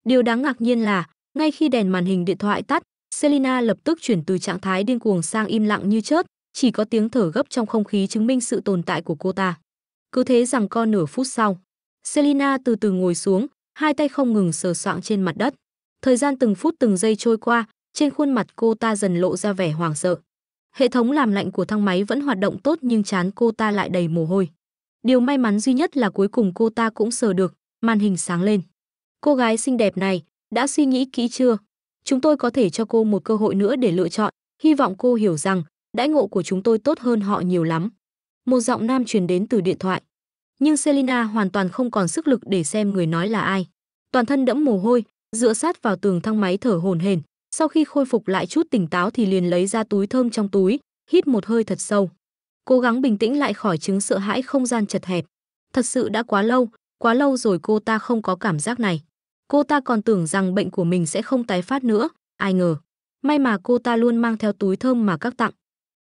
Điều đáng ngạc nhiên là, ngay khi đèn màn hình điện thoại tắt, Selina lập tức chuyển từ trạng thái điên cuồng sang im lặng như chết, chỉ có tiếng thở gấp trong không khí chứng minh sự tồn tại của cô ta. Cứ thế rằng co nửa phút sau, Selina từ từ ngồi xuống, hai tay không ngừng sờ soạng trên mặt đất. Thời gian từng phút từng giây trôi qua, trên khuôn mặt cô ta dần lộ ra vẻ hoảng sợ. Hệ thống làm lạnh của thang máy vẫn hoạt động tốt nhưng chán cô ta lại đầy mồ hôi. Điều may mắn duy nhất là cuối cùng cô ta cũng sờ được, màn hình sáng lên. Cô gái xinh đẹp này, đã suy nghĩ kỹ chưa? Chúng tôi có thể cho cô một cơ hội nữa để lựa chọn, hy vọng cô hiểu rằng, đãi ngộ của chúng tôi tốt hơn họ nhiều lắm. Một giọng nam truyền đến từ điện thoại nhưng Selina hoàn toàn không còn sức lực để xem người nói là ai. Toàn thân đẫm mồ hôi, dựa sát vào tường thang máy thở hổn hển, sau khi khôi phục lại chút tỉnh táo thì liền lấy ra túi thơm trong túi, hít một hơi thật sâu. Cố gắng bình tĩnh lại khỏi chứng sợ hãi không gian chật hẹp. Thật sự đã quá lâu, quá lâu rồi cô ta không có cảm giác này. Cô ta còn tưởng rằng bệnh của mình sẽ không tái phát nữa, ai ngờ. May mà cô ta luôn mang theo túi thơm mà các tặng.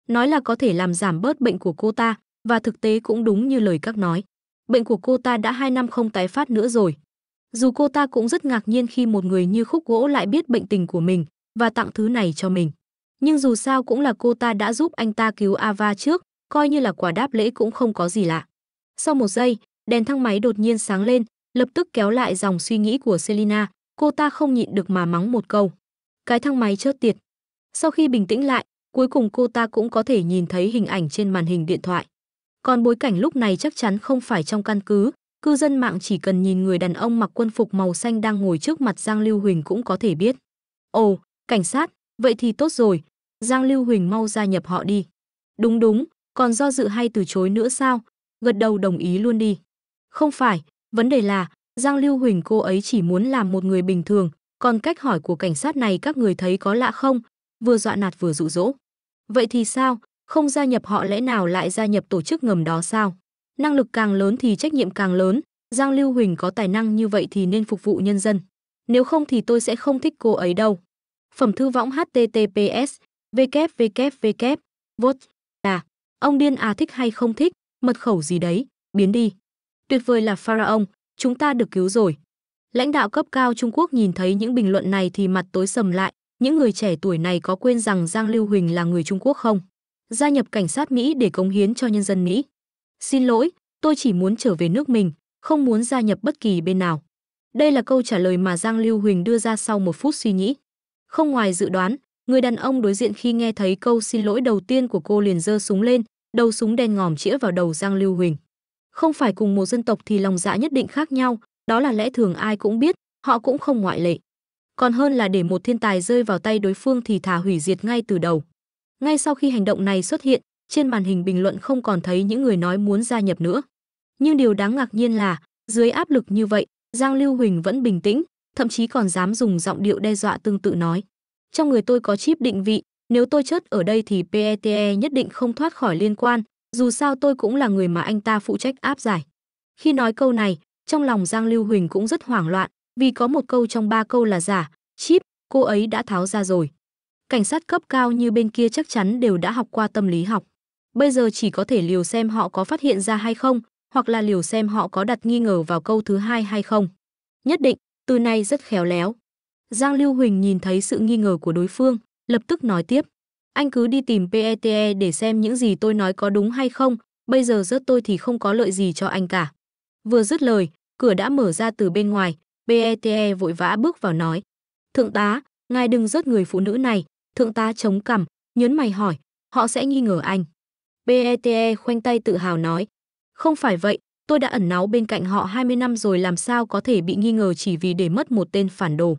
Nói là có thể làm giảm bớt bệnh của cô ta, và thực tế cũng đúng như lời các nói bệnh của cô ta đã hai năm không tái phát nữa rồi. Dù cô ta cũng rất ngạc nhiên khi một người như khúc gỗ lại biết bệnh tình của mình và tặng thứ này cho mình. Nhưng dù sao cũng là cô ta đã giúp anh ta cứu Ava trước, coi như là quả đáp lễ cũng không có gì lạ. Sau một giây, đèn thang máy đột nhiên sáng lên, lập tức kéo lại dòng suy nghĩ của Selina, cô ta không nhịn được mà mắng một câu. Cái thang máy chớt tiệt. Sau khi bình tĩnh lại, cuối cùng cô ta cũng có thể nhìn thấy hình ảnh trên màn hình điện thoại còn bối cảnh lúc này chắc chắn không phải trong căn cứ cư dân mạng chỉ cần nhìn người đàn ông mặc quân phục màu xanh đang ngồi trước mặt giang lưu huỳnh cũng có thể biết ồ cảnh sát vậy thì tốt rồi giang lưu huỳnh mau gia nhập họ đi đúng đúng còn do dự hay từ chối nữa sao gật đầu đồng ý luôn đi không phải vấn đề là giang lưu huỳnh cô ấy chỉ muốn làm một người bình thường còn cách hỏi của cảnh sát này các người thấy có lạ không vừa dọa nạt vừa dụ dỗ vậy thì sao không gia nhập họ lẽ nào lại gia nhập tổ chức ngầm đó sao? Năng lực càng lớn thì trách nhiệm càng lớn, Giang Lưu Huỳnh có tài năng như vậy thì nên phục vụ nhân dân. Nếu không thì tôi sẽ không thích cô ấy đâu. Phẩm thư võng https www vote là ông điên à thích hay không thích, mật khẩu gì đấy, biến đi. Tuyệt vời là Pharaon, chúng ta được cứu rồi. Lãnh đạo cấp cao Trung Quốc nhìn thấy những bình luận này thì mặt tối sầm lại, những người trẻ tuổi này có quên rằng Giang Lưu Huỳnh là người Trung Quốc không? gia nhập cảnh sát Mỹ để cống hiến cho nhân dân Mỹ. Xin lỗi, tôi chỉ muốn trở về nước mình, không muốn gia nhập bất kỳ bên nào. Đây là câu trả lời mà Giang Lưu Huỳnh đưa ra sau một phút suy nghĩ. Không ngoài dự đoán, người đàn ông đối diện khi nghe thấy câu xin lỗi đầu tiên của cô liền giơ súng lên, đầu súng đen ngòm chĩa vào đầu Giang Lưu Huỳnh. Không phải cùng một dân tộc thì lòng dạ nhất định khác nhau, đó là lẽ thường ai cũng biết, họ cũng không ngoại lệ. Còn hơn là để một thiên tài rơi vào tay đối phương thì thà hủy diệt ngay từ đầu. Ngay sau khi hành động này xuất hiện, trên màn hình bình luận không còn thấy những người nói muốn gia nhập nữa. Nhưng điều đáng ngạc nhiên là, dưới áp lực như vậy, Giang Lưu Huỳnh vẫn bình tĩnh, thậm chí còn dám dùng giọng điệu đe dọa tương tự nói. Trong người tôi có chip định vị, nếu tôi chết ở đây thì PETE e nhất định không thoát khỏi liên quan, dù sao tôi cũng là người mà anh ta phụ trách áp giải. Khi nói câu này, trong lòng Giang Lưu Huỳnh cũng rất hoảng loạn, vì có một câu trong ba câu là giả, chip, cô ấy đã tháo ra rồi cảnh sát cấp cao như bên kia chắc chắn đều đã học qua tâm lý học. Bây giờ chỉ có thể liều xem họ có phát hiện ra hay không, hoặc là liều xem họ có đặt nghi ngờ vào câu thứ hai hay không. Nhất định, từ nay rất khéo léo. Giang Lưu Huỳnh nhìn thấy sự nghi ngờ của đối phương, lập tức nói tiếp. Anh cứ đi tìm PETE e để xem những gì tôi nói có đúng hay không, bây giờ rớt tôi thì không có lợi gì cho anh cả. Vừa dứt lời, cửa đã mở ra từ bên ngoài, PETE e vội vã bước vào nói. Thượng tá, ngài đừng rớt người phụ nữ này, thượng tá chống cằm nhớn mày hỏi họ sẽ nghi ngờ anh pete e khoanh tay tự hào nói không phải vậy tôi đã ẩn náu bên cạnh họ 20 năm rồi làm sao có thể bị nghi ngờ chỉ vì để mất một tên phản đồ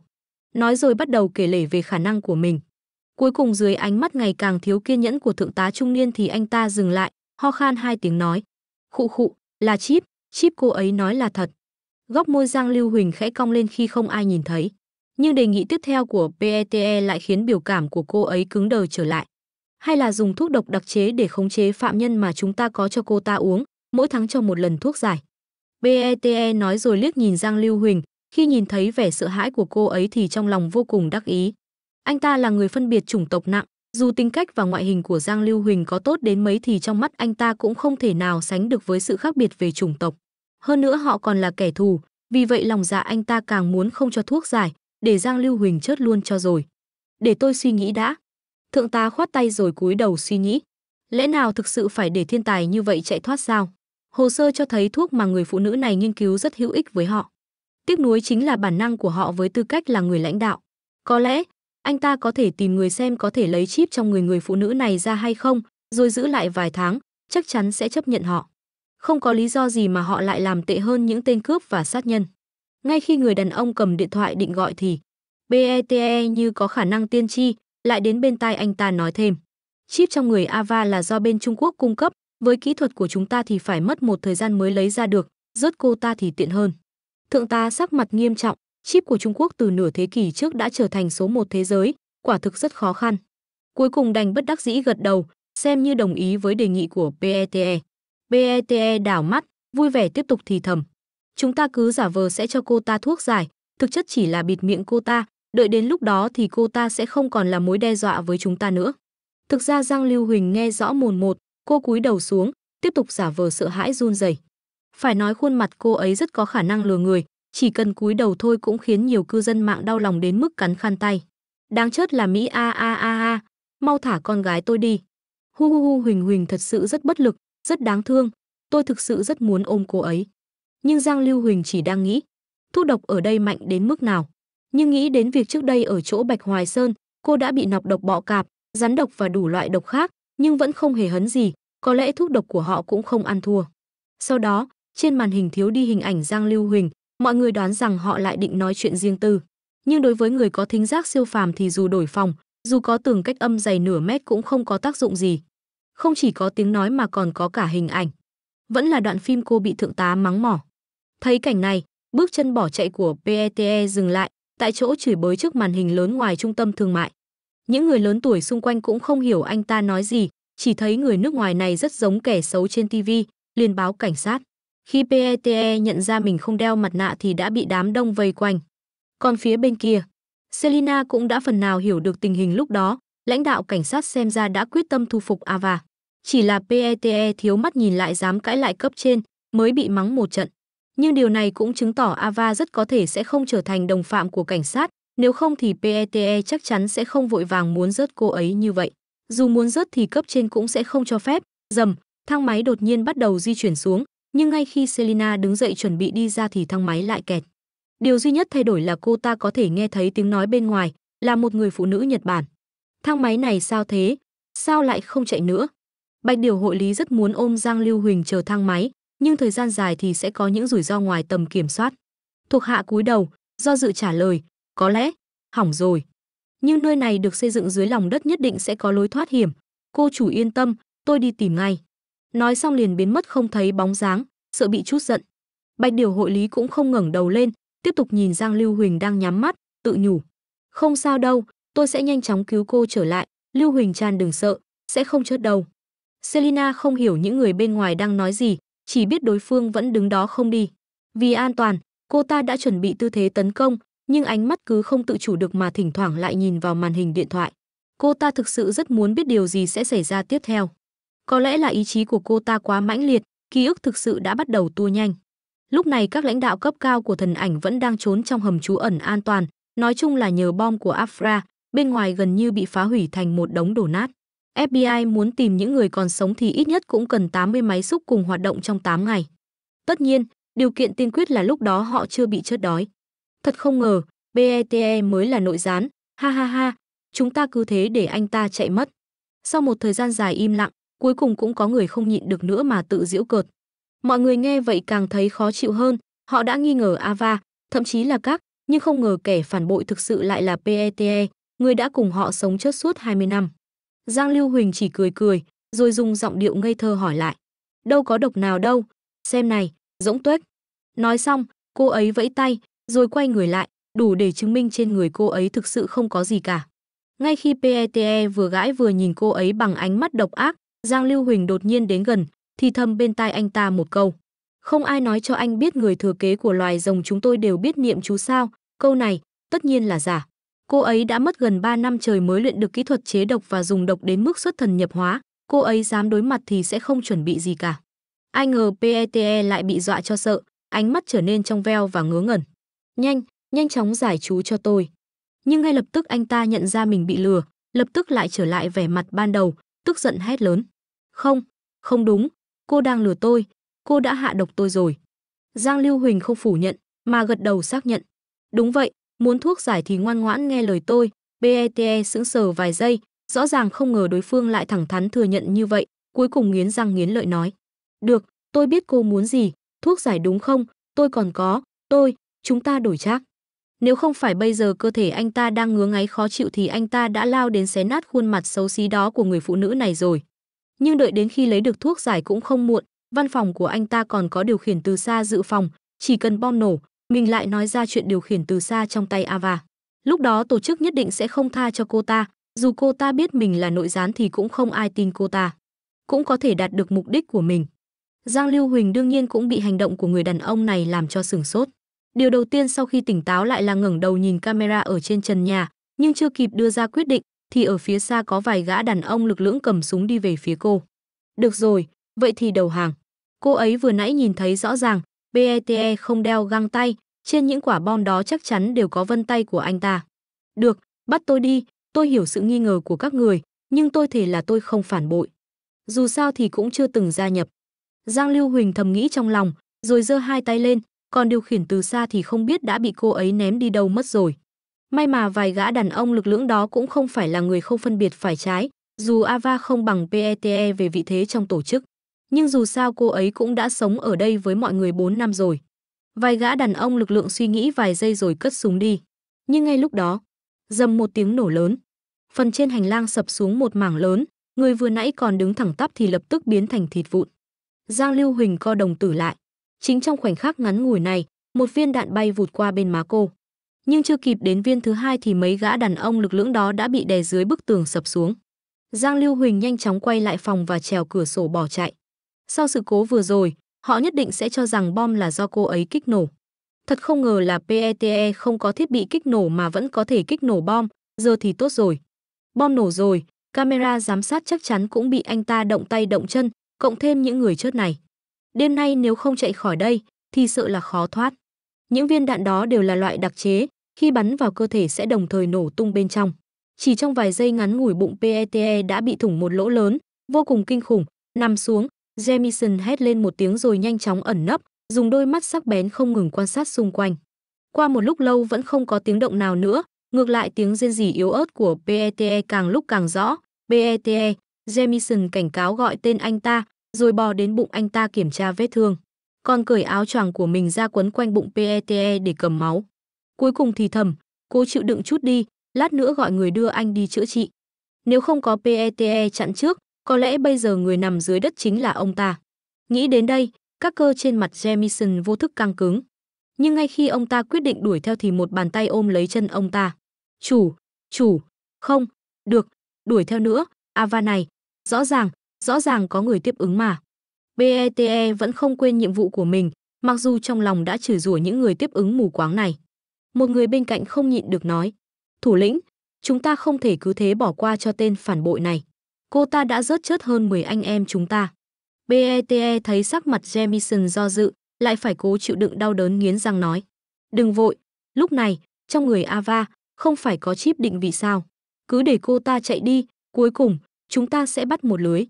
nói rồi bắt đầu kể lể về khả năng của mình cuối cùng dưới ánh mắt ngày càng thiếu kiên nhẫn của thượng tá trung niên thì anh ta dừng lại ho khan hai tiếng nói khụ khụ là chip chip cô ấy nói là thật góc môi giang lưu huỳnh khẽ cong lên khi không ai nhìn thấy nhưng đề nghị tiếp theo của PETE e lại khiến biểu cảm của cô ấy cứng đờ trở lại. Hay là dùng thuốc độc đặc chế để khống chế phạm nhân mà chúng ta có cho cô ta uống, mỗi tháng cho một lần thuốc giải. PETE e nói rồi liếc nhìn Giang Lưu Huỳnh, khi nhìn thấy vẻ sợ hãi của cô ấy thì trong lòng vô cùng đắc ý. Anh ta là người phân biệt chủng tộc nặng, dù tính cách và ngoại hình của Giang Lưu Huỳnh có tốt đến mấy thì trong mắt anh ta cũng không thể nào sánh được với sự khác biệt về chủng tộc. Hơn nữa họ còn là kẻ thù, vì vậy lòng dạ anh ta càng muốn không cho thuốc giải, để Giang Lưu Huỳnh chớt luôn cho rồi. Để tôi suy nghĩ đã. Thượng tá khoát tay rồi cúi đầu suy nghĩ. Lẽ nào thực sự phải để thiên tài như vậy chạy thoát sao? Hồ sơ cho thấy thuốc mà người phụ nữ này nghiên cứu rất hữu ích với họ. Tiếc nuối chính là bản năng của họ với tư cách là người lãnh đạo. Có lẽ, anh ta có thể tìm người xem có thể lấy chip trong người người phụ nữ này ra hay không, rồi giữ lại vài tháng, chắc chắn sẽ chấp nhận họ. Không có lý do gì mà họ lại làm tệ hơn những tên cướp và sát nhân. Ngay khi người đàn ông cầm điện thoại định gọi thì BETE e như có khả năng tiên tri, lại đến bên tai anh ta nói thêm. Chip trong người Ava là do bên Trung Quốc cung cấp, với kỹ thuật của chúng ta thì phải mất một thời gian mới lấy ra được, rớt cô ta thì tiện hơn. Thượng tá sắc mặt nghiêm trọng, chip của Trung Quốc từ nửa thế kỷ trước đã trở thành số một thế giới, quả thực rất khó khăn. Cuối cùng đành bất đắc dĩ gật đầu, xem như đồng ý với đề nghị của PETE. PETE e đảo mắt, vui vẻ tiếp tục thì thầm chúng ta cứ giả vờ sẽ cho cô ta thuốc giải, thực chất chỉ là bịt miệng cô ta, đợi đến lúc đó thì cô ta sẽ không còn là mối đe dọa với chúng ta nữa. Thực ra Giang Lưu Huỳnh nghe rõ mồn một, cô cúi đầu xuống, tiếp tục giả vờ sợ hãi run rẩy. Phải nói khuôn mặt cô ấy rất có khả năng lừa người, chỉ cần cúi đầu thôi cũng khiến nhiều cư dân mạng đau lòng đến mức cắn khăn tay. Đáng chết là Mỹ a a a a, mau thả con gái tôi đi. Hu hu hu Huỳnh Huỳnh thật sự rất bất lực, rất đáng thương, tôi thực sự rất muốn ôm cô ấy nhưng Giang Lưu Huỳnh chỉ đang nghĩ, thuốc độc ở đây mạnh đến mức nào. Nhưng nghĩ đến việc trước đây ở chỗ Bạch Hoài Sơn, cô đã bị nọc độc bọ cạp, rắn độc và đủ loại độc khác, nhưng vẫn không hề hấn gì, có lẽ thuốc độc của họ cũng không ăn thua. Sau đó, trên màn hình thiếu đi hình ảnh Giang Lưu Huỳnh, mọi người đoán rằng họ lại định nói chuyện riêng tư. Nhưng đối với người có thính giác siêu phàm thì dù đổi phòng, dù có tường cách âm dày nửa mét cũng không có tác dụng gì. Không chỉ có tiếng nói mà còn có cả hình ảnh. Vẫn là đoạn phim cô bị thượng tá mắng mỏ. Thấy cảnh này, bước chân bỏ chạy của PETE e dừng lại, tại chỗ chửi bới trước màn hình lớn ngoài trung tâm thương mại. Những người lớn tuổi xung quanh cũng không hiểu anh ta nói gì, chỉ thấy người nước ngoài này rất giống kẻ xấu trên TV, liền báo cảnh sát. Khi PETE e nhận ra mình không đeo mặt nạ thì đã bị đám đông vây quanh. Còn phía bên kia, Selina cũng đã phần nào hiểu được tình hình lúc đó, lãnh đạo cảnh sát xem ra đã quyết tâm thu phục Ava. Chỉ là PETE e thiếu mắt nhìn lại dám cãi lại cấp trên, mới bị mắng một trận nhưng điều này cũng chứng tỏ Ava rất có thể sẽ không trở thành đồng phạm của cảnh sát, nếu không thì PETE e chắc chắn sẽ không vội vàng muốn rớt cô ấy như vậy. Dù muốn rớt thì cấp trên cũng sẽ không cho phép. Dầm, thang máy đột nhiên bắt đầu di chuyển xuống, nhưng ngay khi Selina đứng dậy chuẩn bị đi ra thì thang máy lại kẹt. Điều duy nhất thay đổi là cô ta có thể nghe thấy tiếng nói bên ngoài, là một người phụ nữ Nhật Bản. Thang máy này sao thế? Sao lại không chạy nữa? Bạch Điều hội lý rất muốn ôm Giang Lưu Huỳnh chờ thang máy, nhưng thời gian dài thì sẽ có những rủi ro ngoài tầm kiểm soát. Thuộc hạ cúi đầu, do dự trả lời, có lẽ, hỏng rồi. Nhưng nơi này được xây dựng dưới lòng đất nhất định sẽ có lối thoát hiểm. Cô chủ yên tâm, tôi đi tìm ngay. Nói xong liền biến mất không thấy bóng dáng, sợ bị chút giận. Bạch điều hội lý cũng không ngẩng đầu lên, tiếp tục nhìn Giang Lưu Huỳnh đang nhắm mắt, tự nhủ. Không sao đâu, tôi sẽ nhanh chóng cứu cô trở lại, Lưu Huỳnh Tràn đừng sợ, sẽ không chết đâu. Selina không hiểu những người bên ngoài đang nói gì, chỉ biết đối phương vẫn đứng đó không đi. Vì an toàn, cô ta đã chuẩn bị tư thế tấn công, nhưng ánh mắt cứ không tự chủ được mà thỉnh thoảng lại nhìn vào màn hình điện thoại. Cô ta thực sự rất muốn biết điều gì sẽ xảy ra tiếp theo. Có lẽ là ý chí của cô ta quá mãnh liệt, ký ức thực sự đã bắt đầu tua nhanh. Lúc này các lãnh đạo cấp cao của thần ảnh vẫn đang trốn trong hầm trú ẩn an toàn, nói chung là nhờ bom của Afra, bên ngoài gần như bị phá hủy thành một đống đổ nát. FBI muốn tìm những người còn sống thì ít nhất cũng cần 80 máy xúc cùng hoạt động trong 8 ngày. Tất nhiên, điều kiện tiên quyết là lúc đó họ chưa bị chết đói. Thật không ngờ, BETE e mới là nội gián, ha ha ha, chúng ta cứ thế để anh ta chạy mất. Sau một thời gian dài im lặng, cuối cùng cũng có người không nhịn được nữa mà tự giễu cợt. Mọi người nghe vậy càng thấy khó chịu hơn, họ đã nghi ngờ Ava, thậm chí là các, nhưng không ngờ kẻ phản bội thực sự lại là PETE, e, người đã cùng họ sống chớt suốt 20 năm. Giang Lưu Huỳnh chỉ cười cười, rồi dùng giọng điệu ngây thơ hỏi lại. Đâu có độc nào đâu, xem này, rỗng tuếch. Nói xong, cô ấy vẫy tay, rồi quay người lại, đủ để chứng minh trên người cô ấy thực sự không có gì cả. Ngay khi PETE e vừa gãi vừa nhìn cô ấy bằng ánh mắt độc ác, Giang Lưu Huỳnh đột nhiên đến gần, thì thầm bên tai anh ta một câu. Không ai nói cho anh biết người thừa kế của loài rồng chúng tôi đều biết niệm chú sao, câu này, tất nhiên là giả. Cô ấy đã mất gần 3 năm trời mới luyện được kỹ thuật chế độc và dùng độc đến mức xuất thần nhập hóa, cô ấy dám đối mặt thì sẽ không chuẩn bị gì cả. Ai ngờ PETE e lại bị dọa cho sợ, ánh mắt trở nên trong veo và ngớ ngẩn. Nhanh, nhanh chóng giải chú cho tôi. Nhưng ngay lập tức anh ta nhận ra mình bị lừa, lập tức lại trở lại vẻ mặt ban đầu, tức giận hét lớn. Không, không đúng, cô đang lừa tôi, cô đã hạ độc tôi rồi. Giang Lưu Huỳnh không phủ nhận, mà gật đầu xác nhận. Đúng vậy, muốn thuốc giải thì ngoan ngoãn nghe lời tôi bete e sững sờ vài giây rõ ràng không ngờ đối phương lại thẳng thắn thừa nhận như vậy cuối cùng nghiến răng nghiến lợi nói được tôi biết cô muốn gì thuốc giải đúng không tôi còn có tôi chúng ta đổi trác nếu không phải bây giờ cơ thể anh ta đang ngứa ngáy khó chịu thì anh ta đã lao đến xé nát khuôn mặt xấu xí đó của người phụ nữ này rồi nhưng đợi đến khi lấy được thuốc giải cũng không muộn văn phòng của anh ta còn có điều khiển từ xa dự phòng chỉ cần bom nổ mình lại nói ra chuyện điều khiển từ xa trong tay Ava. Lúc đó tổ chức nhất định sẽ không tha cho cô ta, dù cô ta biết mình là nội gián thì cũng không ai tin cô ta. Cũng có thể đạt được mục đích của mình. Giang Lưu Huỳnh đương nhiên cũng bị hành động của người đàn ông này làm cho sửng sốt. Điều đầu tiên sau khi tỉnh táo lại là ngẩng đầu nhìn camera ở trên trần nhà, nhưng chưa kịp đưa ra quyết định thì ở phía xa có vài gã đàn ông lực lưỡng cầm súng đi về phía cô. Được rồi, vậy thì đầu hàng. Cô ấy vừa nãy nhìn thấy rõ ràng, PETE e không đeo găng tay, trên những quả bom đó chắc chắn đều có vân tay của anh ta. Được, bắt tôi đi, tôi hiểu sự nghi ngờ của các người, nhưng tôi thể là tôi không phản bội. Dù sao thì cũng chưa từng gia nhập. Giang Lưu Huỳnh thầm nghĩ trong lòng, rồi giơ hai tay lên, còn điều khiển từ xa thì không biết đã bị cô ấy ném đi đâu mất rồi. May mà vài gã đàn ông lực lưỡng đó cũng không phải là người không phân biệt phải trái, dù Ava không bằng PETE e về vị thế trong tổ chức nhưng dù sao cô ấy cũng đã sống ở đây với mọi người 4 năm rồi. Vài gã đàn ông lực lượng suy nghĩ vài giây rồi cất súng đi. Nhưng ngay lúc đó, dầm một tiếng nổ lớn. Phần trên hành lang sập xuống một mảng lớn, người vừa nãy còn đứng thẳng tắp thì lập tức biến thành thịt vụn. Giang Lưu Huỳnh co đồng tử lại. Chính trong khoảnh khắc ngắn ngủi này, một viên đạn bay vụt qua bên má cô. Nhưng chưa kịp đến viên thứ hai thì mấy gã đàn ông lực lưỡng đó đã bị đè dưới bức tường sập xuống. Giang Lưu Huỳnh nhanh chóng quay lại phòng và trèo cửa sổ bỏ chạy. Sau sự cố vừa rồi, họ nhất định sẽ cho rằng bom là do cô ấy kích nổ. Thật không ngờ là PETE e không có thiết bị kích nổ mà vẫn có thể kích nổ bom, giờ thì tốt rồi. Bom nổ rồi, camera giám sát chắc chắn cũng bị anh ta động tay động chân, cộng thêm những người chết này. Đêm nay nếu không chạy khỏi đây, thì sợ là khó thoát. Những viên đạn đó đều là loại đặc chế, khi bắn vào cơ thể sẽ đồng thời nổ tung bên trong. Chỉ trong vài giây ngắn ngủi bụng PETE e đã bị thủng một lỗ lớn, vô cùng kinh khủng, nằm xuống, Jemison hét lên một tiếng rồi nhanh chóng ẩn nấp, dùng đôi mắt sắc bén không ngừng quan sát xung quanh. Qua một lúc lâu vẫn không có tiếng động nào nữa, ngược lại tiếng rên rỉ yếu ớt của PETE e càng lúc càng rõ. PETE, Jemison cảnh cáo gọi tên anh ta, rồi bò đến bụng anh ta kiểm tra vết thương. Còn cởi áo choàng của mình ra quấn quanh bụng PETE e để cầm máu. Cuối cùng thì thầm, cố chịu đựng chút đi, lát nữa gọi người đưa anh đi chữa trị. Nếu không có PETE e chặn trước, có lẽ bây giờ người nằm dưới đất chính là ông ta. Nghĩ đến đây, các cơ trên mặt Jamison vô thức căng cứng. Nhưng ngay khi ông ta quyết định đuổi theo thì một bàn tay ôm lấy chân ông ta. Chủ, chủ, không, được, đuổi theo nữa, Ava này, rõ ràng, rõ ràng có người tiếp ứng mà. BETE e vẫn không quên nhiệm vụ của mình, mặc dù trong lòng đã chửi rủa những người tiếp ứng mù quáng này. Một người bên cạnh không nhịn được nói, thủ lĩnh, chúng ta không thể cứ thế bỏ qua cho tên phản bội này. Cô ta đã rớt chớt hơn 10 anh em chúng ta. BETE e thấy sắc mặt Jamison do dự, lại phải cố chịu đựng đau đớn nghiến răng nói. Đừng vội, lúc này, trong người Ava, không phải có chip định vị sao. Cứ để cô ta chạy đi, cuối cùng, chúng ta sẽ bắt một lưới.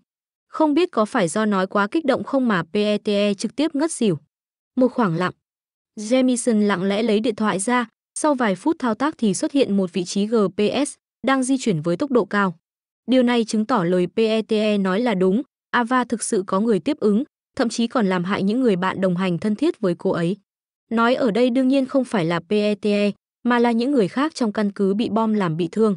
Không biết có phải do nói quá kích động không mà PETE e trực tiếp ngất xỉu. Một khoảng lặng. Jamison lặng lẽ lấy điện thoại ra, sau vài phút thao tác thì xuất hiện một vị trí GPS đang di chuyển với tốc độ cao. Điều này chứng tỏ lời PETE e nói là đúng, Ava thực sự có người tiếp ứng, thậm chí còn làm hại những người bạn đồng hành thân thiết với cô ấy. Nói ở đây đương nhiên không phải là PETE, e, mà là những người khác trong căn cứ bị bom làm bị thương.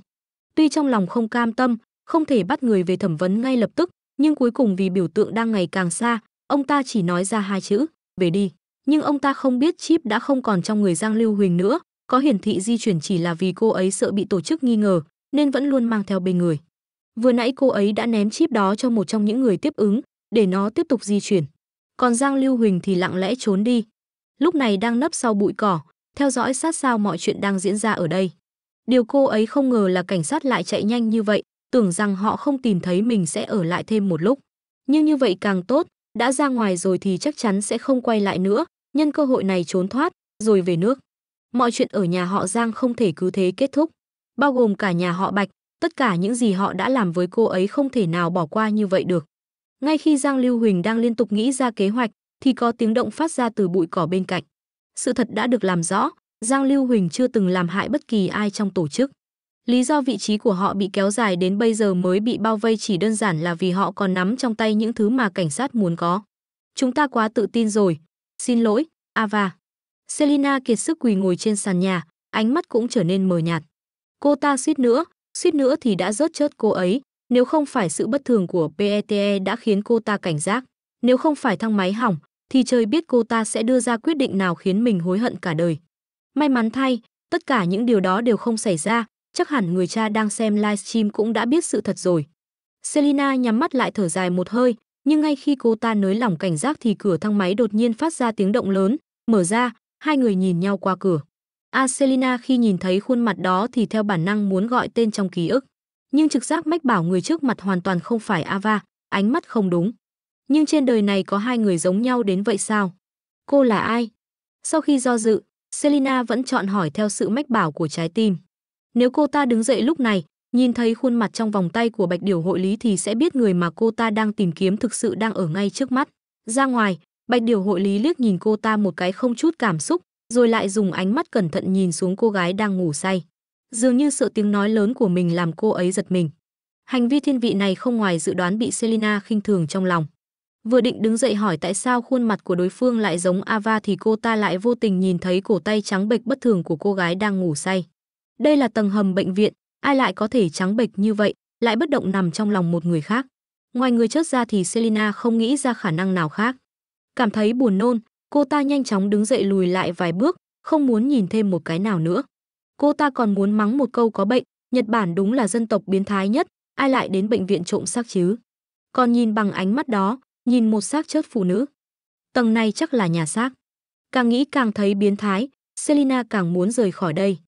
Tuy trong lòng không cam tâm, không thể bắt người về thẩm vấn ngay lập tức, nhưng cuối cùng vì biểu tượng đang ngày càng xa, ông ta chỉ nói ra hai chữ, về đi. Nhưng ông ta không biết chip đã không còn trong người Giang Lưu Huỳnh nữa, có hiển thị di chuyển chỉ là vì cô ấy sợ bị tổ chức nghi ngờ, nên vẫn luôn mang theo bên người. Vừa nãy cô ấy đã ném chip đó cho một trong những người tiếp ứng, để nó tiếp tục di chuyển. Còn Giang Lưu Huỳnh thì lặng lẽ trốn đi. Lúc này đang nấp sau bụi cỏ, theo dõi sát sao mọi chuyện đang diễn ra ở đây. Điều cô ấy không ngờ là cảnh sát lại chạy nhanh như vậy, tưởng rằng họ không tìm thấy mình sẽ ở lại thêm một lúc. Nhưng như vậy càng tốt, đã ra ngoài rồi thì chắc chắn sẽ không quay lại nữa, nhân cơ hội này trốn thoát, rồi về nước. Mọi chuyện ở nhà họ Giang không thể cứ thế kết thúc, bao gồm cả nhà họ Bạch, Tất cả những gì họ đã làm với cô ấy không thể nào bỏ qua như vậy được. Ngay khi Giang Lưu Huỳnh đang liên tục nghĩ ra kế hoạch, thì có tiếng động phát ra từ bụi cỏ bên cạnh. Sự thật đã được làm rõ, Giang Lưu Huỳnh chưa từng làm hại bất kỳ ai trong tổ chức. Lý do vị trí của họ bị kéo dài đến bây giờ mới bị bao vây chỉ đơn giản là vì họ còn nắm trong tay những thứ mà cảnh sát muốn có. Chúng ta quá tự tin rồi. Xin lỗi, Ava. Selina kiệt sức quỳ ngồi trên sàn nhà, ánh mắt cũng trở nên mờ nhạt. Cô ta suýt nữa, suýt nữa thì đã rớt chớt cô ấy, nếu không phải sự bất thường của PETE e đã khiến cô ta cảnh giác, nếu không phải thang máy hỏng, thì trời biết cô ta sẽ đưa ra quyết định nào khiến mình hối hận cả đời. May mắn thay, tất cả những điều đó đều không xảy ra, chắc hẳn người cha đang xem livestream cũng đã biết sự thật rồi. Selina nhắm mắt lại thở dài một hơi, nhưng ngay khi cô ta nới lỏng cảnh giác thì cửa thang máy đột nhiên phát ra tiếng động lớn, mở ra, hai người nhìn nhau qua cửa. Acelina khi nhìn thấy khuôn mặt đó thì theo bản năng muốn gọi tên trong ký ức. Nhưng trực giác mách bảo người trước mặt hoàn toàn không phải Ava, ánh mắt không đúng. Nhưng trên đời này có hai người giống nhau đến vậy sao? Cô là ai? Sau khi do dự, Selina vẫn chọn hỏi theo sự mách bảo của trái tim. Nếu cô ta đứng dậy lúc này, nhìn thấy khuôn mặt trong vòng tay của Bạch Điều hội lý thì sẽ biết người mà cô ta đang tìm kiếm thực sự đang ở ngay trước mắt. Ra ngoài, Bạch Điều hội lý liếc nhìn cô ta một cái không chút cảm xúc, rồi lại dùng ánh mắt cẩn thận nhìn xuống cô gái đang ngủ say. Dường như sợ tiếng nói lớn của mình làm cô ấy giật mình. Hành vi thiên vị này không ngoài dự đoán bị Selina khinh thường trong lòng. Vừa định đứng dậy hỏi tại sao khuôn mặt của đối phương lại giống Ava thì cô ta lại vô tình nhìn thấy cổ tay trắng bệch bất thường của cô gái đang ngủ say. Đây là tầng hầm bệnh viện, ai lại có thể trắng bệch như vậy, lại bất động nằm trong lòng một người khác. Ngoài người chết ra thì Selina không nghĩ ra khả năng nào khác. Cảm thấy buồn nôn, Cô ta nhanh chóng đứng dậy lùi lại vài bước, không muốn nhìn thêm một cái nào nữa. Cô ta còn muốn mắng một câu có bệnh, Nhật Bản đúng là dân tộc biến thái nhất, ai lại đến bệnh viện trộm xác chứ? Còn nhìn bằng ánh mắt đó, nhìn một xác chết phụ nữ. Tầng này chắc là nhà xác. Càng nghĩ càng thấy biến thái, Selina càng muốn rời khỏi đây.